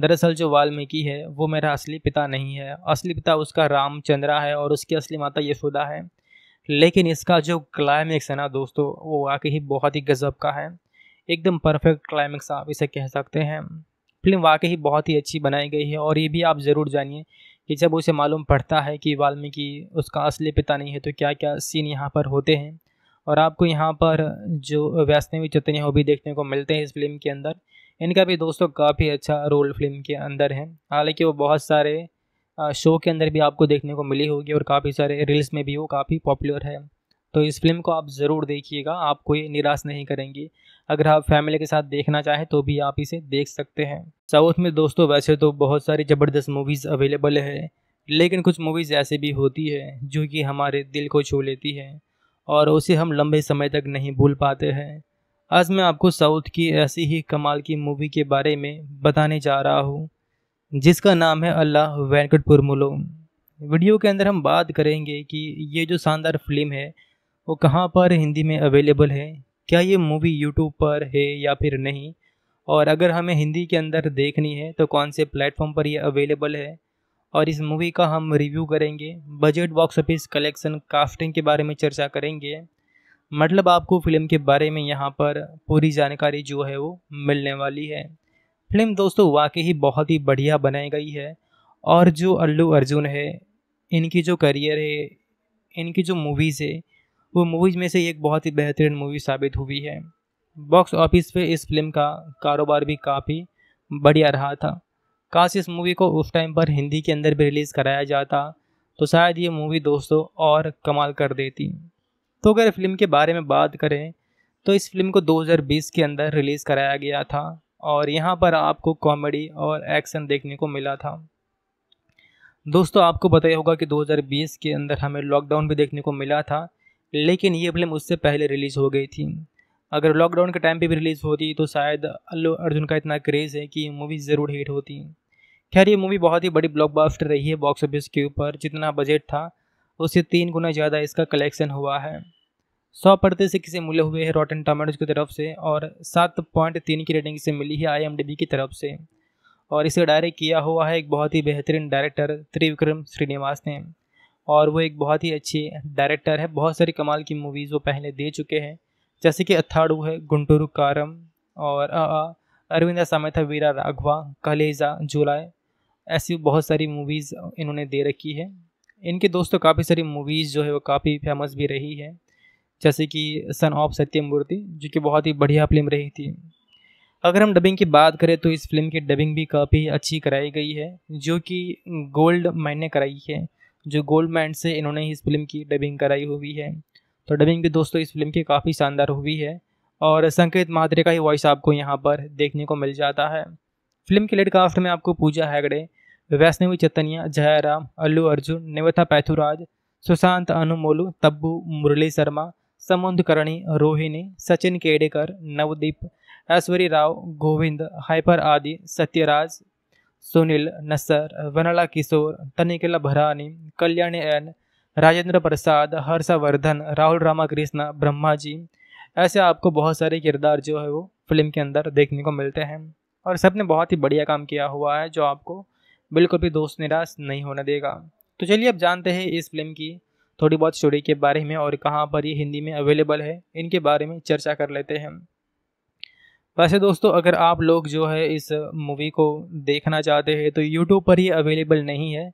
दरअसल जो वाल्मीकि है वो मेरा असली पिता नहीं है असली पिता उसका रामचंद्रा है और उसकी असली माता यशोदा है लेकिन इसका जो क्लाइमेक्स है ना दोस्तों वो वाकई ही बहुत ही गज़ब का है एकदम परफेक्ट क्लाइमैक्स आप इसे कह सकते हैं फिल्म वाकई ही बहुत ही अच्छी बनाई गई है और ये भी आप ज़रूर जानिए कि जब उसे मालूम पड़ता है कि वाल्मीकि उसका असली पिता नहीं है तो क्या क्या सीन यहाँ पर होते हैं और आपको यहाँ पर जो वैष्णवी चतनी हो भी देखने को मिलते हैं इस फिल्म के अंदर इनका भी दोस्तों काफ़ी अच्छा रोल फिल्म के अंदर है हालांकि वो बहुत सारे शो के अंदर भी आपको देखने को मिली होगी और काफ़ी सारे रील्स में भी वो काफ़ी पॉपुलर है तो इस फिल्म को आप ज़रूर देखिएगा आपको ये निराश नहीं करेंगी अगर आप फैमिली के साथ देखना चाहें तो भी आप इसे देख सकते हैं साउथ में दोस्तों वैसे तो बहुत सारी ज़बरदस्त मूवीज़ अवेलेबल है लेकिन कुछ मूवीज़ ऐसे भी होती है जो कि हमारे दिल को छू लेती है और उसे हम लंबे समय तक नहीं भूल पाते हैं आज मैं आपको साउथ की ऐसी ही कमाल की मूवी के बारे में बताने जा रहा हूँ जिसका नाम है अल्लाह वेंकट पुरमुलो वीडियो के अंदर हम बात करेंगे कि ये जो शानदार फिल्म है वो कहाँ पर हिंदी में अवेलेबल है क्या ये मूवी यूट्यूब पर है या फिर नहीं और अगर हमें हिंदी के अंदर देखनी है तो कौन से प्लेटफॉर्म पर ये अवेलेबल है और इस मूवी का हम रिव्यू करेंगे budget box office collection casting के बारे में चर्चा करेंगे मतलब आपको फिल्म के बारे में यहाँ पर पूरी जानकारी जो है वो मिलने वाली है फिल्म दोस्तों वाकई ही बहुत ही बढ़िया बनाई गई है और जो अल्लू अर्जुन है इनकी जो करियर है इनकी जो मूवीज़ है वो मूवीज़ में से एक बहुत ही बेहतरीन मूवी साबित हुई है बॉक्स ऑफिस पे इस फिल्म का कारोबार भी काफ़ी बढ़िया रहा था काश इस मूवी को उस टाइम पर हिंदी के अंदर भी रिलीज़ कराया जाता तो शायद ये मूवी दोस्तों और कमाल कर देती तो अगर फिल्म के बारे में बात करें तो इस फिल्म को 2020 के अंदर रिलीज़ कराया गया था और यहाँ पर आपको कॉमेडी और एक्शन देखने को मिला था दोस्तों आपको पता ही होगा कि 2020 के अंदर हमें लॉकडाउन भी देखने को मिला था लेकिन ये फिल्म उससे पहले रिलीज़ हो गई थी अगर लॉकडाउन के टाइम पे भी रिलीज़ होती तो शायद अल्लू अर्जुन का इतना क्रेज़ है कि मूवी ज़रूर हिट होती खैर ये मूवी बहुत ही बड़ी ब्लॉकबस्टर रही है बॉक्स ऑफिस के ऊपर जितना बजट था उससे तीन गुना ज़्यादा इसका कलेक्शन हुआ है सौ पर्दे से किसे मिले हुए हैं रॉटन टमाटोज की तरफ से और सात पॉइंट तीन की रेटिंग इसे मिली है आई की तरफ से और इसे डायरेक्ट किया हुआ है एक बहुत ही बेहतरीन डायरेक्टर त्रिविक्रम श्रीनिवास ने और वो एक बहुत ही अच्छी डायरेक्टर है बहुत सारी कमाल की मूवीज़ वो पहले दे चुके हैं जैसे कि अथाड़ू है गुंटूरू कारम और अरविंदा सामेथा वीरा राघवा कलेजा जुलाई ऐसी बहुत सारी मूवीज़ इन्होंने दे रखी है इनके दोस्तों काफ़ी सारी मूवीज़ जो है वो काफ़ी फेमस भी रही है जैसे कि सन ऑफ सत्यमूर्ति जो कि बहुत ही बढ़िया फिल्म रही थी अगर हम डबिंग की बात करें तो इस फिल्म की डबिंग भी काफ़ी अच्छी कराई गई है जो कि गोल्ड मैन ने कराई है जो गोल्ड मैन से इन्होंने इस फिल्म की डबिंग कराई हुई है तो डबिंग भी दोस्तों इस फिल्म की काफ़ी शानदार हुई है और संकेत मात्रे का ही वॉइस आपको यहाँ पर देखने को मिल जाता है फिल्म के लेडकास्ट कास्ट में आपको पूजा हैगड़े वैष्णवी चैतनिया जयराम अल्लू अर्जुन निवथा पैथुराज सुशांत अनुमोलू तब्बू मुरली शर्मा करणी रोहिणी सचिन केडेकर नवदीप ऐश्वरी राव गोविंद हाइपर आदि सत्यराज सुनील नसर वनला किशोर तनिकला भरानी कल्याणी एन राजेंद्र प्रसाद हर्षवर्धन राहुल रामाकृष्ण ब्रह्मा जी ऐसे आपको बहुत सारे किरदार जो है वो फिल्म के अंदर देखने को मिलते हैं और सब ने बहुत ही बढ़िया काम किया हुआ है जो आपको बिल्कुल भी दोस्त निराश नहीं होने देगा तो चलिए अब जानते हैं इस फिल्म की थोड़ी बहुत स्टोरी के बारे में और कहाँ पर ये हिंदी में अवेलेबल है इनके बारे में चर्चा कर लेते हैं वैसे दोस्तों अगर आप लोग जो है इस मूवी को देखना चाहते हैं तो यूट्यूब पर ये अवेलेबल नहीं है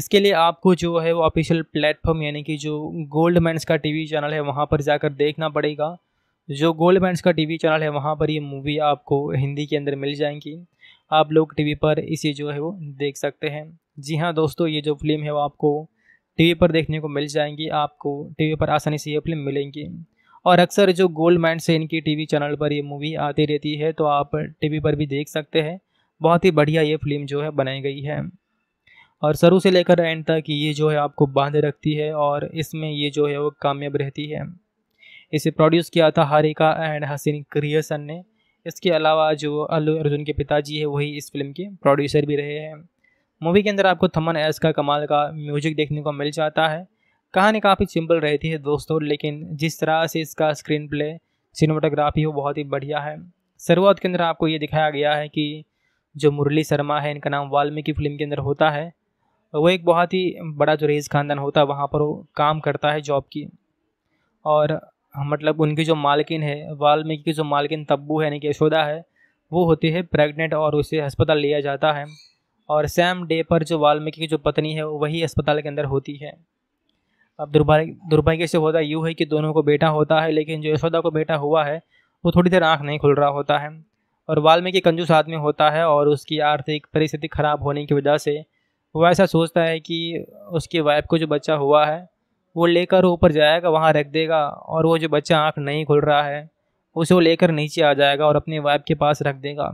इसके लिए आपको जो है वो ऑफिशियल प्लेटफॉर्म यानी कि जो गोल्ड मैंस का टीवी चैनल है वहाँ पर जाकर देखना पड़ेगा जो गोल्ड मैंस का टीवी चैनल है वहाँ पर ये मूवी आपको हिंदी के अंदर मिल जाएंगी आप लोग टीवी पर इसे जो है वो देख सकते हैं जी हाँ दोस्तों ये जो फिल्म है वो आपको टीवी पर देखने को मिल जाएंगी आपको टीवी पर आसानी से ये फिल्म मिलेंगी और अक्सर जो गोल्ड माइंड से इनकी टीवी चैनल पर ये मूवी आती रहती है तो आप टीवी पर भी देख सकते हैं बहुत ही बढ़िया ये फिल्म जो है बनाई गई है और शुरू से लेकर एंड तक ये जो है आपको बांध रखती है और इसमें ये जो है वो कामयाब रहती है इसे प्रोड्यूस किया था हारिका एंड हसीन क्रिएसन ने इसके अलावा जो अल्लू अर्जुन के पिताजी है वही इस फिल्म के प्रोड्यूसर भी रहे हैं मूवी के अंदर आपको थमन एस का कमाल का म्यूजिक देखने को मिल जाता है कहानी काफ़ी सिंपल रहती है दोस्तों लेकिन जिस तरह से इसका स्क्रीन प्ले सिनेमाटोग्राफी वो बहुत ही बढ़िया है शुरुआत के अंदर आपको ये दिखाया गया है कि जो मुरली शर्मा है इनका नाम वाल्मीकि फिल्म के अंदर होता है वो एक बहुत ही बड़ा जो रेज ख़ानदान होता है वहाँ पर वो काम करता है जॉब की और मतलब उनकी जो मालकिन है वाल्मीकि की जो मालकिन तब्बू है यानी कि यशोदा है वो होती है प्रेग्नेंट और उसे अस्पताल लिया जाता है और सैम डे पर जो वाल्मीकि की जो पत्नी है वही अस्पताल के अंदर होती है अब दुर्भाग्य दुर्भाग्य से होता यूँ है कि दोनों को बेटा होता है लेकिन जो यशोदा को बेटा हुआ है वो थोड़ी देर आँख नहीं खुल रहा होता है और वाल्मीकि कंजूस आदमी होता है और उसकी आर्थिक परिस्थिति खराब होने की वजह से वो ऐसा सोचता है कि उसकी वाइफ को जो बच्चा हुआ है वो लेकर ऊपर जाएगा वहाँ रख देगा और वो जो बच्चा आँख नहीं खुल रहा है उसे वो लेकर नीचे आ जाएगा और अपनी वाइफ के पास रख देगा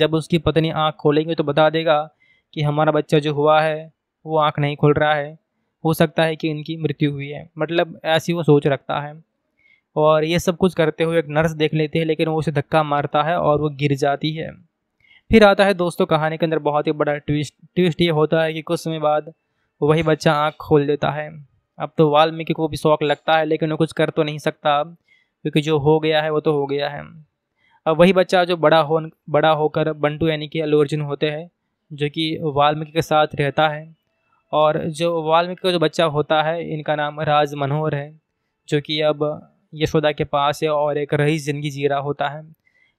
जब उसकी पत्नी आँख खोलेंगे तो बता देगा कि हमारा बच्चा जो हुआ है वो आँख नहीं खुल रहा है हो सकता है कि इनकी मृत्यु हुई है मतलब ऐसी वो सोच रखता है और ये सब कुछ करते हुए एक नर्स देख लेती है लेकिन वो उसे धक्का मारता है और वो गिर जाती है फिर आता है दोस्तों कहानी के अंदर बहुत ही बड़ा ट्विस्ट ट्विस्ट ये होता है कि कुछ समय बाद वही बच्चा आँख खोल देता है अब तो वाल्मीकि को भी शौक लगता है लेकिन वो कुछ कर तो नहीं सकता अब क्योंकि जो हो गया है वो तो हो गया है अब वही बच्चा जो बड़ा हो बड़ा होकर बंटू यानी कि अलोर्जुन होते हैं जो कि वाल्मीकि के साथ रहता है और जो वाल्मीकि का जो बच्चा होता है इनका नाम राज मनोहर है जो कि अब यशोदा के पास है और एक रही ज़िंदगी जी रहा होता है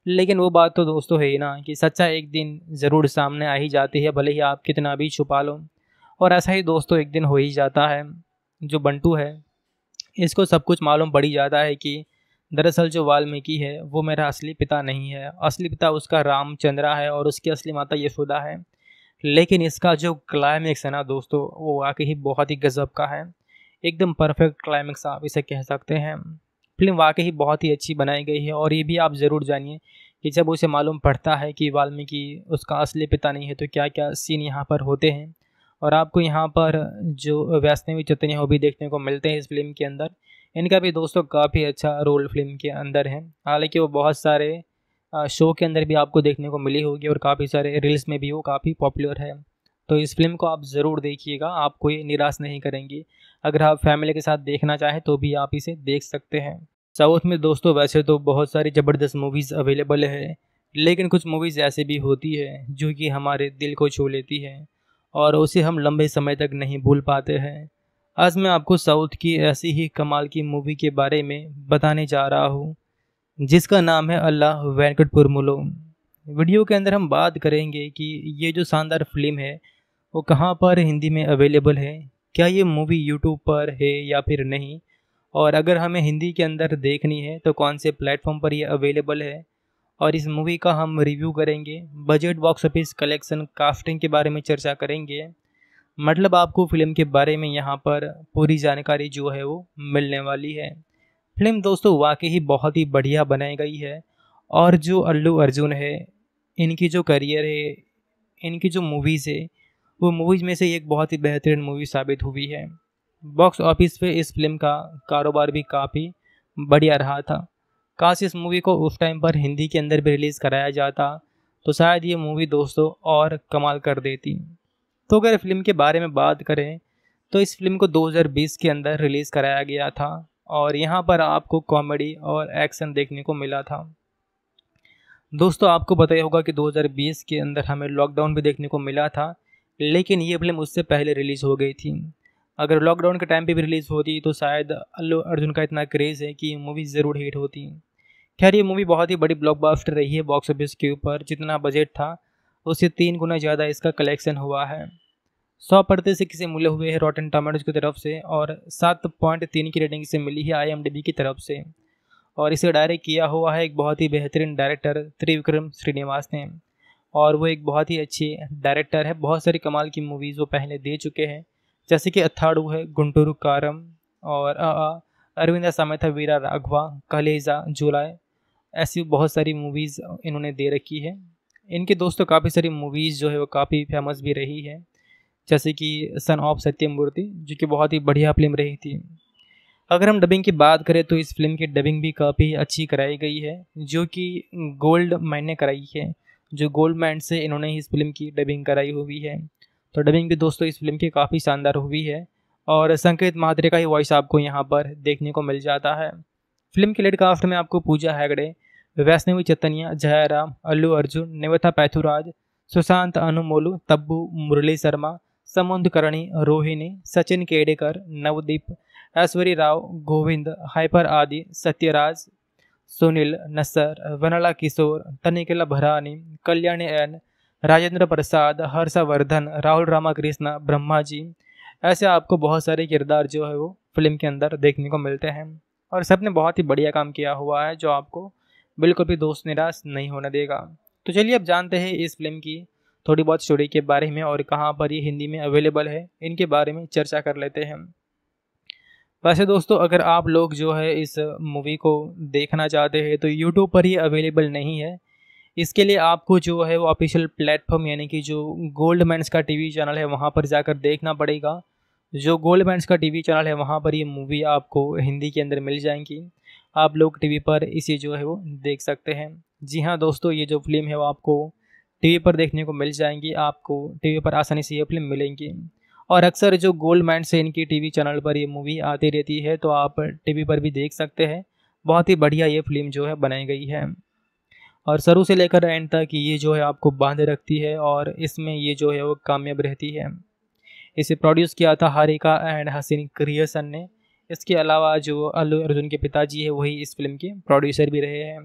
लेकिन वो बात तो दोस्तों है ही ना कि सच्चा एक दिन ज़रूर सामने आ ही जाती है भले ही आप कितना भी छुपा लो और ऐसा ही दोस्तों एक दिन हो ही जाता है जो बंटू है इसको सब कुछ मालूम पड़ ही जाता है कि दरअसल जो वाल्मीकि है वो मेरा असली पिता नहीं है असली पिता उसका रामचंद्रा है और उसकी असली माता यशोदा है लेकिन इसका जो क्लाइमेक्स है ना दोस्तों वो वाकई ही बहुत ही गज़ब का है एकदम परफेक्ट क्लाइमैक्स आप इसे कह सकते हैं फिल्म वाकई ही बहुत ही अच्छी बनाई गई है और ये भी आप ज़रूर जानिए कि जब उसे मालूम पड़ता है कि वाल्मीकि उसका असली पिता नहीं है तो क्या क्या सीन यहाँ पर होते हैं और आपको यहाँ पर जो वैष्णवी चतनी है वो भी देखने को मिलते हैं इस फिल्म के अंदर इनका भी दोस्तों काफ़ी अच्छा रोल फिल्म के अंदर है हालांकि वो बहुत सारे शो के अंदर भी आपको देखने को मिली होगी और काफ़ी सारे रील्स में भी वो काफ़ी पॉपुलर है तो इस फिल्म को आप ज़रूर देखिएगा आपको ये निराश नहीं करेंगी अगर आप फैमिली के साथ देखना चाहें तो भी आप इसे देख सकते हैं साउथ में दोस्तों वैसे तो बहुत सारी ज़बरदस्त मूवीज़ अवेलेबल है लेकिन कुछ मूवीज़ ऐसे भी होती है जो कि हमारे दिल को छू लेती है और उसे हम लंबे समय तक नहीं भूल पाते हैं आज मैं आपको साउथ की ऐसी ही कमाल की मूवी के बारे में बताने जा रहा हूँ जिसका नाम है अल्लाह वेंकट पुरमुलो वीडियो के अंदर हम बात करेंगे कि ये जो शानदार फिल्म है वो कहाँ पर हिंदी में अवेलेबल है क्या ये मूवी यूट्यूब पर है या फिर नहीं और अगर हमें हिंदी के अंदर देखनी है तो कौन से प्लेटफॉर्म पर ये अवेलेबल है और इस मूवी का हम रिव्यू करेंगे budget box office collection casting के बारे में चर्चा करेंगे मतलब आपको फिल्म के बारे में यहाँ पर पूरी जानकारी जो है वो मिलने वाली है फिल्म दोस्तों वाकई ही बहुत ही बढ़िया बनाई गई है और जो अल्लू अर्जुन है इनकी जो करियर है इनकी जो मूवीज़ है वो मूवीज़ में से एक बहुत ही बेहतरीन मूवी साबित हुई है बॉक्स ऑफिस पे इस फिल्म का कारोबार भी काफ़ी बढ़िया रहा था काश इस मूवी को उस टाइम पर हिंदी के अंदर भी रिलीज़ कराया जाता तो शायद ये मूवी दोस्तों और कमाल कर देती तो अगर फिल्म के बारे में बात करें तो इस फिल्म को 2020 के अंदर रिलीज़ कराया गया था और यहाँ पर आपको कॉमेडी और एक्शन देखने को मिला था दोस्तों आपको बताया होगा कि 2020 के अंदर हमें लॉकडाउन भी देखने को मिला था लेकिन ये फिल्म उससे पहले रिलीज़ हो गई थी अगर लॉकडाउन के टाइम पे भी रिलीज़ होती तो शायद अल्लू अर्जुन का इतना क्रेज़ है कि मूवी ज़रूर हिट होती खैर ये मूवी बहुत ही बड़ी ब्लॉकबस्टर रही है बॉक्स ऑफिस के ऊपर जितना बजट था उससे तीन गुना ज़्यादा इसका कलेक्शन हुआ है सौ पर्दे से किसे मिले हुए हैं रॉटन टमाटोज की तरफ से और सात पॉइंट तीन की रेटिंग इसे मिली है आई की तरफ से और इसे डायरेक्ट किया हुआ है एक बहुत ही बेहतरीन डायरेक्टर त्रिविक्रम श्रीनिवास ने और वो एक बहुत ही अच्छी डायरेक्टर है बहुत सारी कमाल की मूवीज़ वो पहले दे चुके हैं जैसे कि अथाड़ू है गुंटूरू कारम और अरविंदा सामेथा वीरा राघवा कलेजा जुलाई ऐसी बहुत सारी मूवीज़ इन्होंने दे रखी है इनके दोस्तों काफ़ी सारी मूवीज़ जो है वो काफ़ी फेमस भी रही है जैसे कि सन ऑफ सत्यमूर्ति जो कि बहुत ही बढ़िया फिल्म रही थी अगर हम डबिंग की बात करें तो इस फिल्म की डबिंग भी काफ़ी अच्छी कराई गई है जो कि गोल्ड मैन ने कराई है जो गोल्ड मैन से इन्होंने ही इस फिल्म की डबिंग कराई हुई है तो डबिंग भी दोस्तों इस फिल्म की काफ़ी शानदार हुई है और संकेत महात्रे का ही वॉइस आपको यहाँ पर देखने को मिल जाता है फिल्म के लेट कास्ट में आपको पूजा हैगड़े वैष्णवी चतनिया जया राम अल्लू अर्जुन निवथा पैथुराज सुशांत अनुमोलू तब्बू मुरली शर्मा करणी रोहिणी सचिन केडेकर नवदीप ऐश्वरी राव गोविंद हाइपर आदि सत्यराज सुनील नसर वनला किशोर तनिकेला भरानी कल्याणी एन राजेंद्र प्रसाद हर्षवर्धन राहुल रामाकृष्ण ब्रह्मा जी ऐसे आपको बहुत सारे किरदार जो है वो फिल्म के अंदर देखने को मिलते हैं और सब ने बहुत ही बढ़िया काम किया हुआ है जो आपको बिल्कुल भी दोस्त निराश नहीं होने देगा तो चलिए अब जानते हैं इस फिल्म की थोड़ी बहुत स्टोरी के बारे में और कहाँ पर ये हिंदी में अवेलेबल है इनके बारे में चर्चा कर लेते हैं वैसे दोस्तों अगर आप लोग जो है इस मूवी को देखना चाहते हैं तो यूट्यूब पर ये अवेलेबल नहीं है इसके लिए आपको जो है वो ऑफिशियल प्लेटफॉर्म यानी कि जो गोल्ड मैंस का टीवी चैनल है वहाँ पर जाकर देखना पड़ेगा जो गोल्ड मैंस का टीवी चैनल है वहाँ पर ये मूवी आपको हिंदी के अंदर मिल जाएंगी आप लोग टीवी पर इसे जो है वो देख सकते हैं जी हाँ दोस्तों ये जो फिल्म है वो आपको टीवी पर देखने को मिल जाएंगी आपको टीवी पर आसानी से ये फिल्म मिलेंगी और अक्सर जो गोल्ड माइंड से इनकी टीवी चैनल पर ये मूवी आती रहती है तो आप टीवी पर भी देख सकते हैं बहुत ही बढ़िया ये फिल्म जो है बनाई गई है और शुरू से लेकर एंड तक ये जो है आपको बांध रखती है और इसमें ये जो है वो कामयाब रहती है इसे प्रोड्यूस किया था हारिका एंड हसीन क्रिएसन ने इसके अलावा जो अल्लू अर्जुन के पिताजी है वही इस फिल्म के प्रोड्यूसर भी रहे हैं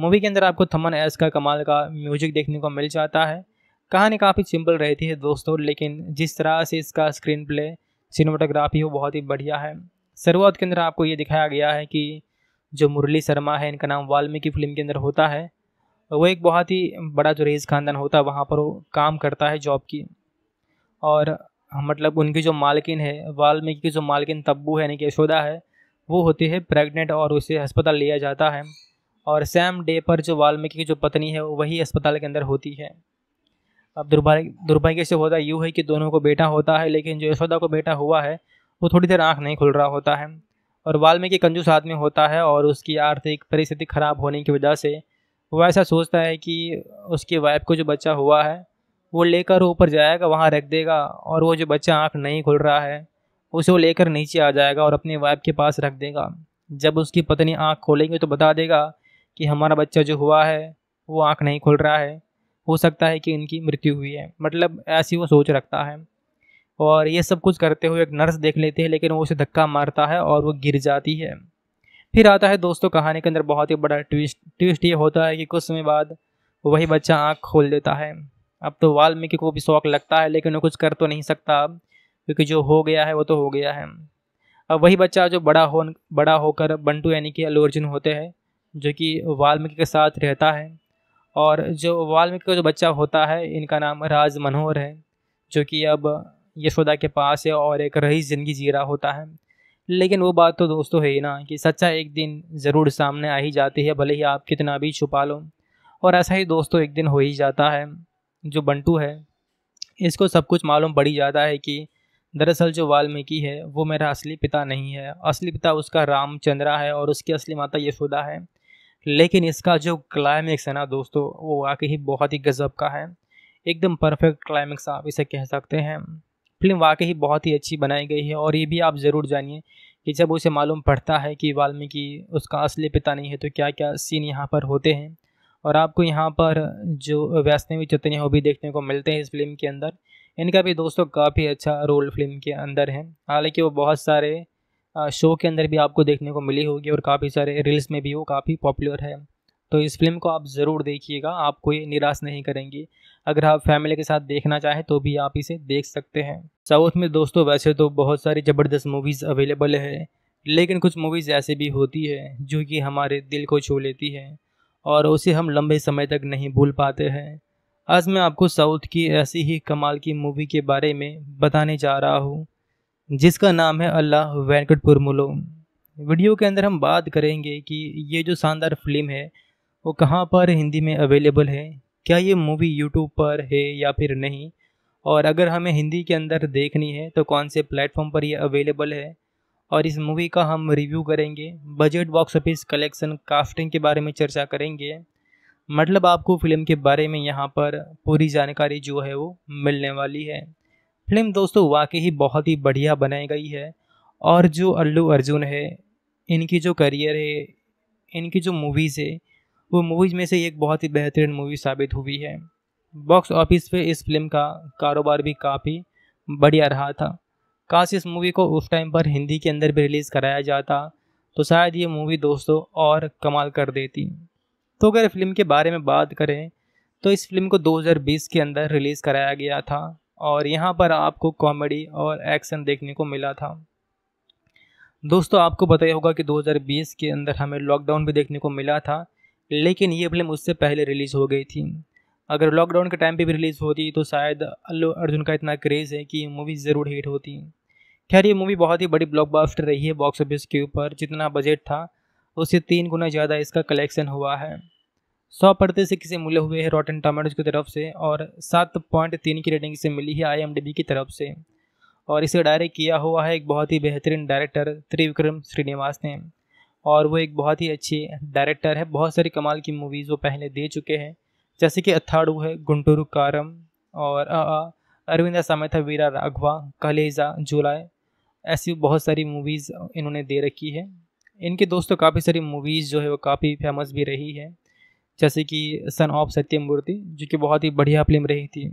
मूवी के अंदर आपको थमन एस का कमाल का म्यूजिक देखने को मिल जाता है कहानी काफ़ी सिंपल रहती है दोस्तों लेकिन जिस तरह से इसका स्क्रीन प्ले सिनेमाटोग्राफी वो बहुत ही बढ़िया है शुरुआत के अंदर आपको ये दिखाया गया है कि जो मुरली शर्मा है इनका नाम वाल्मीकि फिल्म के अंदर होता है वो एक बहुत ही बड़ा जो रेज ख़ानदान होता है वहाँ पर वो काम करता है जॉब की और मतलब उनकी जो मालकिन है वाल्मीकि की जो मालकिन तब्बू है यानी कि यशोदा है वो होती है प्रेग्नेंट और उसे अस्पताल लिया जाता है और सेम डे पर जो वाल्मीकि की जो पत्नी है वही अस्पताल के अंदर होती है अब दुर्भाग्य दुर्भाग्य से होता यूँ है कि दोनों को बेटा होता है लेकिन जो यशोदा को बेटा हुआ है वो थोड़ी देर आँख नहीं खुल रहा होता है और वाल्मीकि कंजूस आदमी होता है और उसकी आर्थिक परिस्थिति खराब होने की वजह से वो ऐसा सोचता है कि उसकी वाइफ को जो बच्चा हुआ है वो लेकर ऊपर जाएगा वहाँ रख देगा और वो जो बच्चा आँख नहीं खुल रहा है उसे वो लेकर नीचे आ जाएगा और अपनी वाइफ के पास रख देगा जब उसकी पत्नी आँख खोलेंगे तो बता देगा कि हमारा बच्चा जो हुआ है वो आँख नहीं खुल रहा है हो सकता है कि इनकी मृत्यु हुई है मतलब ऐसी वो सोच रखता है और ये सब कुछ करते हुए एक नर्स देख लेती है लेकिन वो उसे धक्का मारता है और वो गिर जाती है फिर आता है दोस्तों कहानी के अंदर बहुत ही बड़ा ट्विस्ट ट्विस्ट ये होता है कि कुछ समय बाद वही बच्चा आँख खोल देता है अब तो वाल्मीकि को भी शौक लगता है लेकिन वो कुछ कर तो नहीं सकता अब क्योंकि जो हो गया है वो तो हो गया है अब वही बच्चा जो बड़ा हो बड़ा होकर बंटू यानी कि अलोर्जुन होते हैं जो कि वाल्मीकि के साथ रहता है और जो वाल्मीकि का जो बच्चा होता है इनका नाम राज मनोहर है जो कि अब यशोदा के पास है और एक रही ज़िंदगी जी रहा होता है लेकिन वो बात तो दोस्तों है ही ना कि सच्चा एक दिन ज़रूर सामने आ ही जाती है भले ही आप कितना भी छुपा लो और ऐसा ही दोस्तों एक दिन हो ही जाता है जो बंटू है इसको सब कुछ मालूम पड़ जाता है कि दरअसल जो वाल्मीकि है वो मेरा असली पिता नहीं है असली पिता उसका रामचंद्रा है और उसकी असली माता यशोदा है लेकिन इसका जो क्लाइमैक्स है ना दोस्तों वो वाकई ही बहुत ही गजब का है एकदम परफेक्ट क्लाइमैक्स आप इसे कह सकते हैं फिल्म वाकई ही बहुत ही अच्छी बनाई गई है और ये भी आप ज़रूर जानिए कि जब उसे मालूम पड़ता है कि वाल्मीकि उसका असली पिता नहीं है तो क्या क्या सीन यहाँ पर होते हैं और आपको यहाँ पर जो वैष्णवी चतनी वो भी देखने को मिलते हैं इस फिल्म के अंदर इनका भी दोस्तों काफ़ी अच्छा रोल फिल्म के अंदर है हालांकि वो बहुत सारे शो के अंदर भी आपको देखने को मिली होगी और काफ़ी सारे रील्स में भी वो काफ़ी पॉपुलर है तो इस फिल्म को आप ज़रूर देखिएगा आपको ये निराश नहीं करेंगी अगर आप फैमिली के साथ देखना चाहें तो भी आप इसे देख सकते हैं साउथ में दोस्तों वैसे तो बहुत सारी ज़बरदस्त मूवीज़ अवेलेबल है लेकिन कुछ मूवीज़ ऐसे भी होती है जो कि हमारे दिल को छू लेती है और उसे हम लंबे समय तक नहीं भूल पाते हैं आज मैं आपको साउथ की ऐसी ही कमाल की मूवी के बारे में बताने जा रहा हूँ जिसका नाम है अल्लाह वेंकट पुरमुलो वीडियो के अंदर हम बात करेंगे कि ये जो शानदार फिल्म है वो कहाँ पर हिंदी में अवेलेबल है क्या ये मूवी यूट्यूब पर है या फिर नहीं और अगर हमें हिंदी के अंदर देखनी है तो कौन से प्लेटफॉर्म पर ये अवेलेबल है और इस मूवी का हम रिव्यू करेंगे budget box office collection casting के बारे में चर्चा करेंगे मतलब आपको फिल्म के बारे में यहाँ पर पूरी जानकारी जो है वो मिलने वाली है फिल्म दोस्तों वाकई ही बहुत ही बढ़िया बनाई गई है और जो अल्लू अर्जुन है इनकी जो करियर है इनकी जो मूवीज़ है वो मूवीज़ में से एक बहुत ही बेहतरीन मूवी साबित हुई है बॉक्स ऑफिस पे इस फिल्म का कारोबार भी काफ़ी बढ़िया रहा था काश इस मूवी को उस टाइम पर हिंदी के अंदर भी रिलीज़ कराया जाता तो शायद ये मूवी दोस्तों और कमाल कर देती तो अगर फिल्म के बारे में बात करें तो इस फिल्म को 2020 के अंदर रिलीज़ कराया गया था और यहाँ पर आपको कॉमेडी और एक्शन देखने को मिला था दोस्तों आपको पता ही होगा कि 2020 के अंदर हमें लॉकडाउन भी देखने को मिला था लेकिन ये फिल्म उससे पहले रिलीज़ हो गई थी अगर लॉकडाउन के टाइम पे भी रिलीज़ होती तो शायद अल्लू अर्जुन का इतना क्रेज़ है कि मूवी ज़रूर हिट होती खैर ये मूवी बहुत ही बड़ी ब्लॉकबस्टर रही है बॉक्स ऑफिस के ऊपर जितना बजट था उससे तीन गुना ज़्यादा इसका कलेक्शन हुआ है सौ पर्दे से किसे मिले हुए हैं रॉटन टमाटोज की तरफ से और सात पॉइंट तीन की रेटिंग इसे मिली है आई की तरफ से और इसे डायरेक्ट किया हुआ है एक बहुत ही बेहतरीन डायरेक्टर त्रिविक्रम श्रीनिवास ने और वो एक बहुत ही अच्छी डायरेक्टर है बहुत सारी कमाल की मूवीज़ वो पहले दे चुके हैं जैसे कि अथाड़ू है गुंटूरू कारम और अरविंद सामेथा वीरा राघवा कलेजा जुलाए ऐसी बहुत सारी मूवीज़ इन्होंने दे रखी है इनके दोस्तों काफ़ी सारी मूवीज़ जो है वो काफ़ी फेमस भी रही है जैसे कि सन ऑफ सत्यमूर्ति जो कि बहुत ही बढ़िया फिल्म रही थी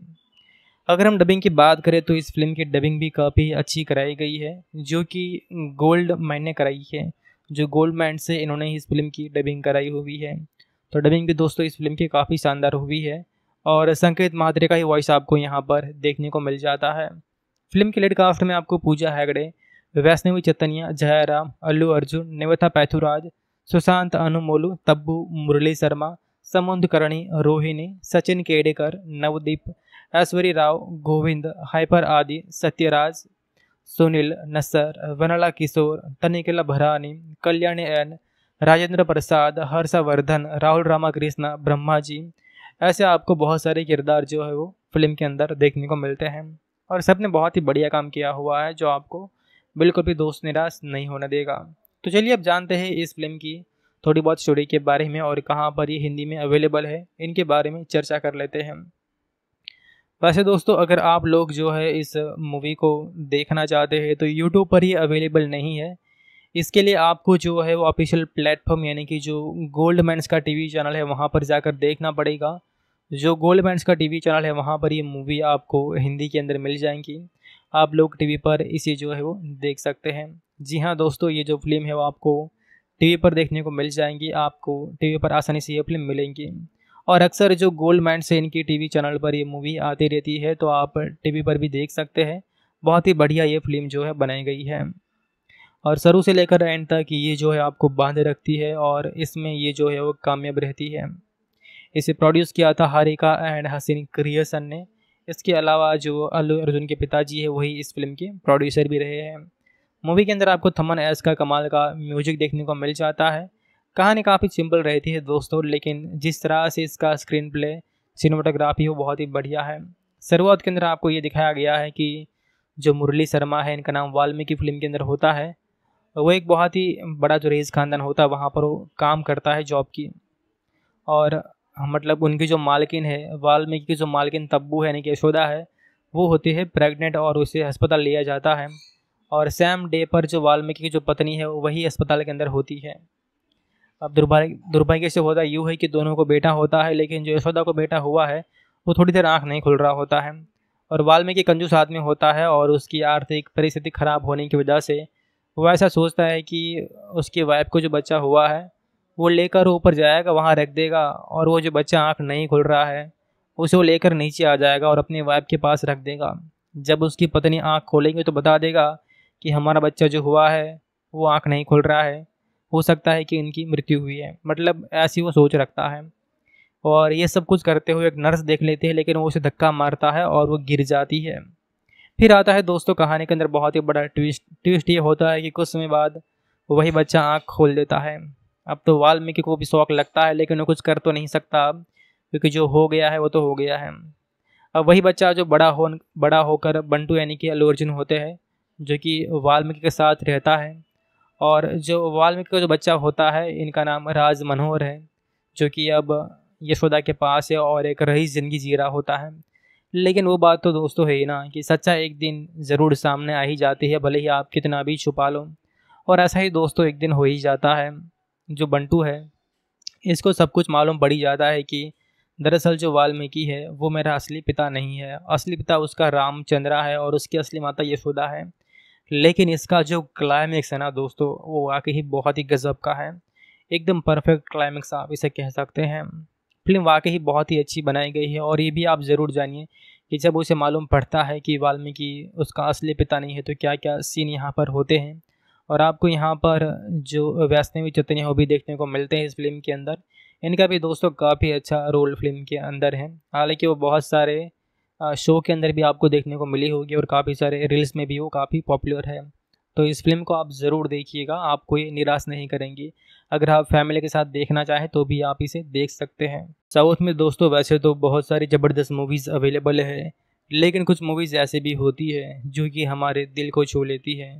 अगर हम डबिंग की बात करें तो इस फिल्म की डबिंग भी काफ़ी अच्छी कराई गई है जो कि गोल्ड माइन ने कराई है जो गोल्ड माइन से इन्होंने ही इस फिल्म की डबिंग कराई हुई है तो डबिंग भी दोस्तों इस फिल्म की काफ़ी शानदार हुई है और संकेत महाद्रे का ही वॉइस आपको यहाँ पर देखने को मिल जाता है फिल्म के लेट कास्ट में आपको पूजा हैगड़े वैष्णवी चैतनिया जयराम अल्लू अर्जुन निवथा पैथुराज सुशांत अनुमोलू तब्बू मुरली शर्मा करणी रोहिणी सचिन केडेकर नवदीप ऐश्वरी राव गोविंद हाइपर आदि सत्यराज सुनील नसर वनला किशोर तनिकला भरानी कल्याणी एन राजेंद्र प्रसाद हर्षवर्धन राहुल रामाकृष्ण ब्रह्मा जी ऐसे आपको बहुत सारे किरदार जो है वो फिल्म के अंदर देखने को मिलते हैं और सब ने बहुत ही बढ़िया काम किया हुआ है जो आपको बिल्कुल भी दोस्त निराश नहीं होने देगा तो चलिए अब जानते हैं इस फिल्म की थोड़ी बहुत स्टोरी के बारे में और कहाँ पर ये हिंदी में अवेलेबल है इनके बारे में चर्चा कर लेते हैं वैसे दोस्तों अगर आप लोग जो है इस मूवी को देखना चाहते हैं तो यूट्यूब पर ही अवेलेबल नहीं है इसके लिए आपको जो है वो ऑफिशियल प्लेटफॉर्म यानी कि जो गोल्ड मैंस का टीवी चैनल है वहाँ पर जाकर देखना पड़ेगा जो गोल्ड मैंस का टीवी चैनल है वहाँ पर ये मूवी आपको हिंदी के अंदर मिल जाएंगी आप लोग टीवी पर इसे जो है वो देख सकते हैं जी हाँ दोस्तों ये जो फिल्म है वो आपको टीवी पर देखने को मिल जाएंगी आपको टीवी पर आसानी से ये फिल्म मिलेंगी और अक्सर जो गोल्ड माइंड से इनकी टीवी चैनल पर ये मूवी आती रहती है तो आप टीवी पर भी देख सकते हैं बहुत ही बढ़िया ये फिल्म जो है बनाई गई है और शुरू से लेकर एंड तक ये जो है आपको बांधे रखती है और इसमें ये जो है वो कामयाब रहती है इसे प्रोड्यूस किया था हारिका एंड हसीन क्रिएसन ने इसके अलावा जो अल्लू अर्जुन के पिताजी है वही इस फिल्म के प्रोड्यूसर भी रहे हैं मूवी के अंदर आपको थमन एस का कमाल का म्यूजिक देखने को मिल जाता है कहानी काफ़ी सिंपल रहती है दोस्तों लेकिन जिस तरह से इसका स्क्रीन प्ले सिनेमाटोग्राफी हो बहुत ही बढ़िया है शुरुआत के अंदर आपको ये दिखाया गया है कि जो मुरली शर्मा है इनका नाम वाल्मीकि फिल्म के अंदर होता है वो एक बहुत ही बड़ा जो रेज ख़ानदान होता है वहाँ पर वो काम करता है जॉब की और मतलब उनकी जो मालकिन है वाल्मीकि की जो मालकिन तब्बू है यानी कि यशोदा है वो होती है प्रेग्नेंट और उसे अस्पताल लिया जाता है और सैम डे पर जो वाल्मीकि की जो पत्नी है वही अस्पताल के अंदर होती है अब दुर्भाग्य दुर्भाग्य से होता यूँ है कि दोनों को बेटा होता है लेकिन जो यशोदा को बेटा हुआ है वो थोड़ी देर आँख नहीं खुल रहा होता है और वाल्मीकि कंजूस आदमी होता है और उसकी आर्थिक परिस्थिति खराब होने की वजह से वो ऐसा सोचता है कि उसकी वाइफ को जो बच्चा हुआ है वो लेकर ऊपर जाएगा वहाँ रख देगा और वो जो बच्चा आँख नहीं खुल रहा है उसे वो लेकर नीचे आ जाएगा और अपनी वाइफ के पास रख देगा जब उसकी पत्नी आँख खोलेंगे तो बता देगा कि हमारा बच्चा जो हुआ है वो आँख नहीं खुल रहा है हो सकता है कि इनकी मृत्यु हुई है मतलब ऐसी वो सोच रखता है और ये सब कुछ करते हुए एक नर्स देख लेते हैं लेकिन वो उसे धक्का मारता है और वो गिर जाती है फिर आता है दोस्तों कहानी के अंदर बहुत ही बड़ा ट्विस्ट ट्विस्ट ये होता है कि कुछ समय बाद वही बच्चा आँख खोल देता है अब तो वाल्मीकि को भी शौक लगता है लेकिन वो कुछ कर तो नहीं सकता अब क्योंकि जो हो गया है वो तो हो गया है अब वही बच्चा जो बड़ा हो बड़ा होकर बंटू यानी कि अलोर्जुन होते हैं जो कि वाल्मीकि के साथ रहता है और जो वाल्मीकि का जो बच्चा होता है इनका नाम राज मनोहर है जो कि अब यशोदा के पास है और एक रही ज़िंदगी जी रहा होता है लेकिन वो बात तो दोस्तों है ही ना कि सच्चा एक दिन ज़रूर सामने आ ही जाती है भले ही आप कितना भी छुपा लो और ऐसा ही दोस्तों एक दिन हो ही जाता है जो बंटू है इसको सब कुछ मालूम पड़ जाता है कि दरअसल जो वाल्मीकि है वो मेरा असली पिता नहीं है असली पिता उसका रामचंद्रा है और उसकी असली माता यशोदा है लेकिन इसका जो क्लाइमैक्स है ना दोस्तों वो वाकई ही बहुत ही गज़ब का है एकदम परफेक्ट क्लाइमैक्स आप इसे कह सकते हैं फिल्म वाकई ही बहुत ही अच्छी बनाई गई है और ये भी आप ज़रूर जानिए कि जब उसे मालूम पड़ता है कि वाल्मीकि उसका असली पिता नहीं है तो क्या क्या सीन यहाँ पर होते हैं और आपको यहाँ पर जो वैष्णवी चतनी हो भी देखने को मिलते हैं इस फिल्म के अंदर इनका भी दोस्तों काफ़ी अच्छा रोल फिल्म के अंदर है हालांकि वो बहुत सारे शो के अंदर भी आपको देखने को मिली होगी और काफ़ी सारे रील्स में भी वो काफ़ी पॉपुलर है तो इस फिल्म को आप ज़रूर देखिएगा आपको ये निराश नहीं करेंगी अगर आप फैमिली के साथ देखना चाहें तो भी आप इसे देख सकते हैं साउथ में दोस्तों वैसे तो बहुत सारी ज़बरदस्त मूवीज़ अवेलेबल है लेकिन कुछ मूवीज़ ऐसे भी होती है जो कि हमारे दिल को छू लेती है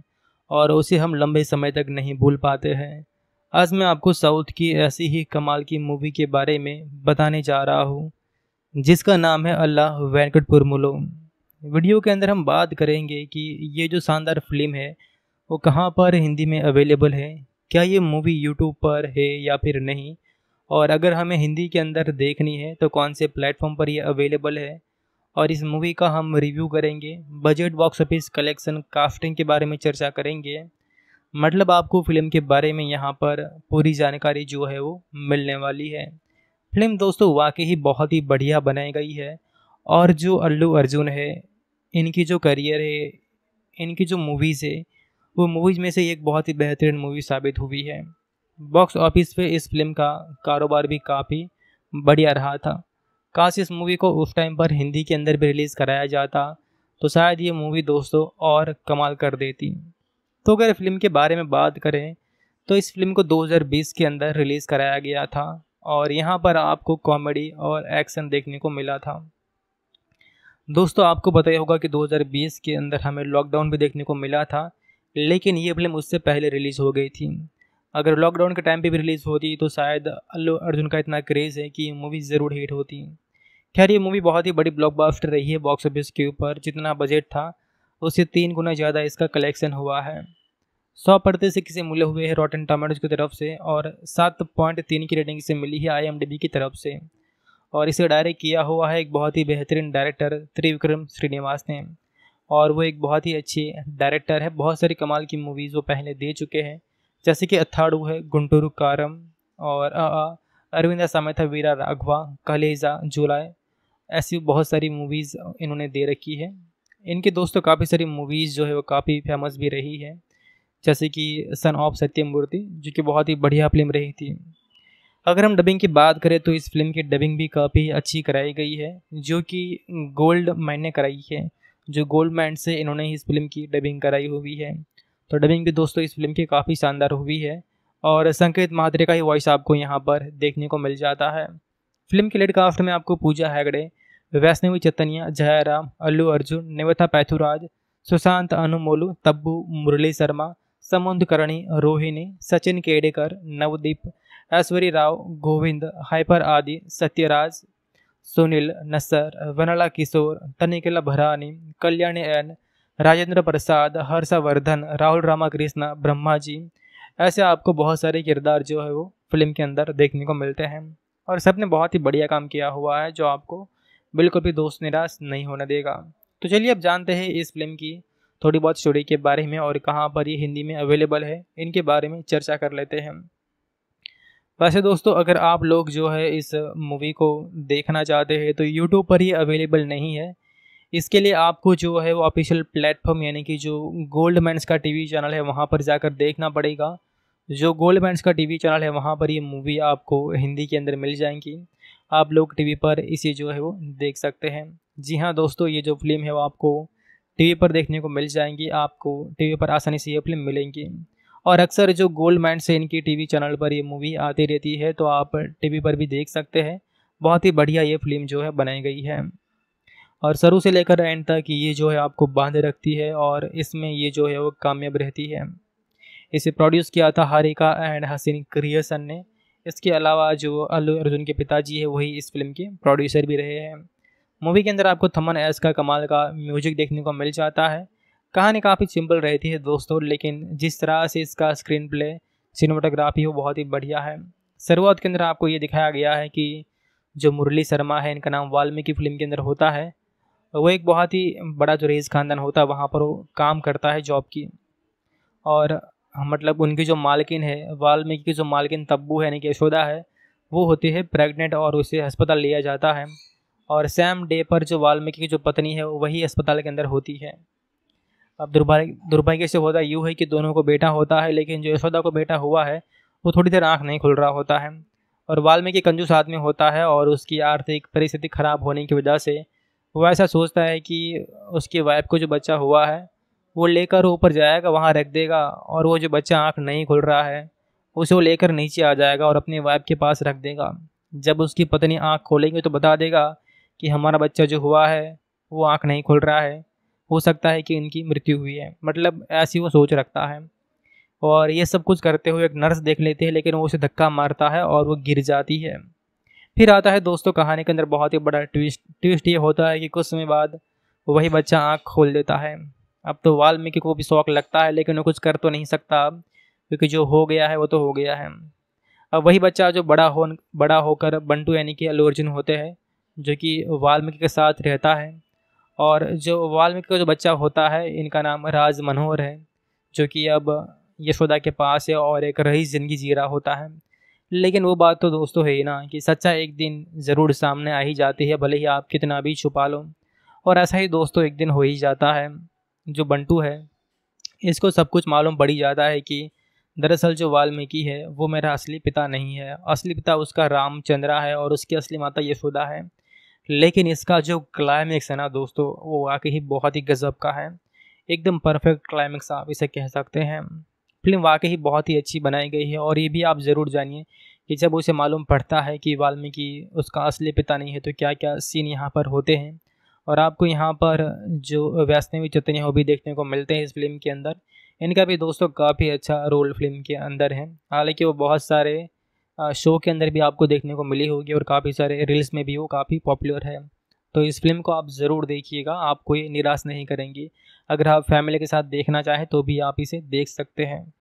और उसे हम लंबे समय तक नहीं भूल पाते हैं आज मैं आपको साउथ की ऐसी ही कमाल की मूवी के बारे में बताने जा रहा हूँ जिसका नाम है अल्लाह वेंकट पुरमुलो वीडियो के अंदर हम बात करेंगे कि ये जो शानदार फिल्म है वो कहाँ पर हिंदी में अवेलेबल है क्या ये मूवी यूट्यूब पर है या फिर नहीं और अगर हमें हिंदी के अंदर देखनी है तो कौन से प्लेटफॉर्म पर यह अवेलेबल है और इस मूवी का हम रिव्यू करेंगे budget box office collection casting के बारे में चर्चा करेंगे मतलब आपको फिल्म के बारे में यहाँ पर पूरी जानकारी जो है वो मिलने वाली है फिल्म दोस्तों वाकई ही बहुत ही बढ़िया बनाई गई है और जो अल्लू अर्जुन है इनकी जो करियर है इनकी जो मूवीज़ है वो मूवीज़ में से एक बहुत ही बेहतरीन मूवी साबित हुई है बॉक्स ऑफिस पे इस फिल्म का कारोबार भी काफ़ी बढ़िया रहा था काश इस मूवी को उस टाइम पर हिंदी के अंदर भी रिलीज़ कराया जाता तो शायद ये मूवी दोस्तों और कमाल कर देती तो अगर फिल्म के बारे में बात करें तो इस फिल्म को 2020 के अंदर रिलीज़ कराया गया था और यहाँ पर आपको कॉमेडी और एक्शन देखने को मिला था दोस्तों आपको बताया होगा कि 2020 के अंदर हमें लॉकडाउन भी देखने को मिला था लेकिन ये फिल्म उससे पहले रिलीज़ हो गई थी अगर लॉकडाउन के टाइम पे भी रिलीज़ होती तो शायद अल्लू अर्जुन का इतना क्रेज़ है कि मूवी ज़रूर हिट होती खैर ये मूवी बहुत ही बड़ी ब्लॉकबस्टर रही है बॉक्स ऑफिस के ऊपर जितना बजट था उससे तीन गुना ज़्यादा इसका कलेक्शन हुआ है सौ प्रतिशत से किसे मिले हुए हैं रॉटन टमाटोज की तरफ से और सात पॉइंट तीन की रेटिंग इसे मिली है आई की तरफ से और इसे डायरेक्ट किया हुआ है एक बहुत ही बेहतरीन डायरेक्टर त्रिविक्रम श्रीनिवास ने और वो एक बहुत ही अच्छी डायरेक्टर है बहुत सारी कमाल की मूवीज़ वो पहले दे चुके हैं जैसे कि अथाड़ू है गुंटूरू कारम और अरविंदा सामेथा वीरा राघवा कलेजा जुलाए ऐसी बहुत सारी मूवीज़ इन्होंने दे रखी है इनके दोस्तों काफ़ी सारी मूवीज़ जो है वो काफ़ी फेमस भी रही है जैसे कि सन ऑफ सत्यमूर्ति जो कि बहुत ही बढ़िया फिल्म रही थी अगर हम डबिंग की बात करें तो इस फिल्म की डबिंग भी काफ़ी अच्छी कराई गई है जो कि गोल्ड माइन ने कराई है जो गोल्ड माइन से इन्होंने ही इस फिल्म की डबिंग कराई हुई है तो डबिंग भी दोस्तों इस फिल्म की काफ़ी शानदार हुई है और संकेत महात्रे का ही वॉइस आपको यहाँ पर देखने को मिल जाता है फिल्म के लेट कास्ट में आपको पूजा हैगड़े वैष्णवी चैतन्य जयाराम अल्लू अर्जुन निवथा पैथुराज सुशांत अनुमोलू तब्बू मुरली शर्मा करणी रोहिणी सचिन केडेकर नवदीप ऐश्वरी राव गोविंद हाइपर आदि सत्यराज सुनील नसर वनला किशोर तनिकला भरानी कल्याणी एन राजेंद्र प्रसाद हर्षवर्धन राहुल रामाकृष्ण ब्रह्मा जी ऐसे आपको बहुत सारे किरदार जो है वो फिल्म के अंदर देखने को मिलते हैं और सब ने बहुत ही बढ़िया काम किया हुआ है जो आपको बिल्कुल भी दोस्त निराश नहीं होने देगा तो चलिए अब जानते हैं इस फिल्म की थोड़ी बहुत स्टोरी के बारे में और कहाँ पर ये हिंदी में अवेलेबल है इनके बारे में चर्चा कर लेते हैं वैसे दोस्तों अगर आप लोग जो है इस मूवी को देखना चाहते हैं तो यूट्यूब पर ही अवेलेबल नहीं है इसके लिए आपको जो है वो ऑफिशियल प्लेटफॉर्म यानी कि जो गोल्ड मैंस का टीवी चैनल है वहाँ पर जाकर देखना पड़ेगा जो गोल्ड मैंस का टीवी चैनल है वहाँ पर ये मूवी आपको हिंदी के अंदर मिल जाएंगी आप लोग टीवी पर इसे जो है वो देख सकते हैं जी हाँ दोस्तों ये जो फिल्म है वो आपको टीवी पर देखने को मिल जाएंगी आपको टीवी पर आसानी से ये फिल्म मिलेंगी और अक्सर जो गोल्ड माइंड से इनकी टीवी चैनल पर ये मूवी आती रहती है तो आप टीवी पर भी देख सकते हैं बहुत ही बढ़िया ये फिल्म जो है बनाई गई है और शुरू से लेकर एंड तक ये जो है आपको बांध रखती है और इसमें ये जो है वो कामयाब रहती है इसे प्रोड्यूस किया था हारिका एंड हसीन क्रियसन ने इसके अलावा जो अल्लू अर्जुन के पिताजी है वही इस फिल्म के प्रोड्यूसर भी रहे हैं मूवी के अंदर आपको थमन एस का कमाल का म्यूजिक देखने को मिल जाता है कहानी काफ़ी सिंपल रहती है दोस्तों लेकिन जिस तरह से इसका स्क्रीन प्ले सिनेमाटोग्राफी हो बहुत ही बढ़िया है शुरुआत के अंदर आपको ये दिखाया गया है कि जो मुरली शर्मा है इनका नाम वाल्मीकि फिल्म के अंदर होता है वो एक बहुत ही बड़ा जो रईस ख़ानदान होता है वहाँ पर वो काम करता है जॉब की और मतलब उनकी जो मालकिन है वाल्मीकि की जो मालकिन तब्बू है यानी कि यशोदा है वो होती है प्रेग्नेंट और उसे अस्पताल लिया जाता है और सेम डे पर जो वाल्मीकि की जो पत्नी है वही अस्पताल के अंदर होती है अब दुर्भाग्य दुर्भाग्य से होता यूँ है कि दोनों को बेटा होता है लेकिन जो यशोदा को बेटा हुआ है वो थोड़ी देर आँख नहीं खुल रहा होता है और वाल्मीकि कंजूस आदमी होता है और उसकी आर्थिक परिस्थिति खराब होने की वजह से वो ऐसा सोचता है कि उसकी वाइफ को जो बच्चा हुआ है वो लेकर ऊपर जाएगा वहाँ रख देगा और वो जो बच्चा आँख नहीं खुल रहा है उसे वो लेकर नीचे आ जाएगा और अपनी वाइफ के पास रख देगा जब उसकी पत्नी आँख खोलेंगे तो बता देगा कि हमारा बच्चा जो हुआ है वो आँख नहीं खुल रहा है हो सकता है कि इनकी मृत्यु हुई है मतलब ऐसी वो सोच रखता है और ये सब कुछ करते हुए एक नर्स देख लेती है लेकिन वो उसे धक्का मारता है और वो गिर जाती है फिर आता है दोस्तों कहानी के अंदर बहुत ही बड़ा ट्विस्ट ट्विस्ट ये होता है कि कुछ समय बाद वही बच्चा आँख खोल देता है अब तो वाल्मीकि को भी शौक लगता है लेकिन वो कुछ कर तो नहीं सकता अब क्योंकि जो हो गया है वो तो हो गया है अब वही बच्चा जो बड़ा हो बड़ा होकर बंटू यानी कि अलू अर्जुन होते हैं जो कि वाल्मीकि के साथ रहता है और जो वाल्मीकि का जो बच्चा होता है इनका नाम राज मनोहर है जो कि अब यशोदा के पास है और एक रही ज़िंदगी जी रहा होता है लेकिन वो बात तो दोस्तों है ही ना कि सच्चा एक दिन ज़रूर सामने आ ही जाती है भले ही आप कितना भी छुपा लो और ऐसा ही दोस्तों एक दिन हो ही जाता है जो बंटू है इसको सब कुछ मालूम पड़ ही जाता है कि दरअसल जो वाल्मीकि है वो मेरा असली पिता नहीं है असली पिता उसका रामचंद्रा है और उसकी असली माता यशोदा है लेकिन इसका जो क्लाइमैक्स है ना दोस्तों वो वाकई ही बहुत ही गज़ब का है एकदम परफेक्ट क्लाइमैक्स आप इसे कह सकते हैं फिल्म वाकई ही बहुत ही अच्छी बनाई गई है और ये भी आप ज़रूर जानिए कि जब उसे मालूम पड़ता है कि वाल्मीकि उसका असली पिता नहीं है तो क्या क्या सीन यहाँ पर होते हैं और आपको यहाँ पर जो वैष्णवी चतनी हो भी देखने को मिलते हैं इस फिल्म के अंदर इनका भी दोस्तों काफ़ी अच्छा रोल फिल्म के अंदर है हालांकि वो बहुत सारे शो के अंदर भी आपको देखने को मिली होगी और काफ़ी सारे रील्स में भी वो काफ़ी पॉपुलर है तो इस फिल्म को आप ज़रूर देखिएगा आपको ये निराश नहीं करेंगी अगर आप फैमिली के साथ देखना चाहें तो भी आप इसे देख सकते हैं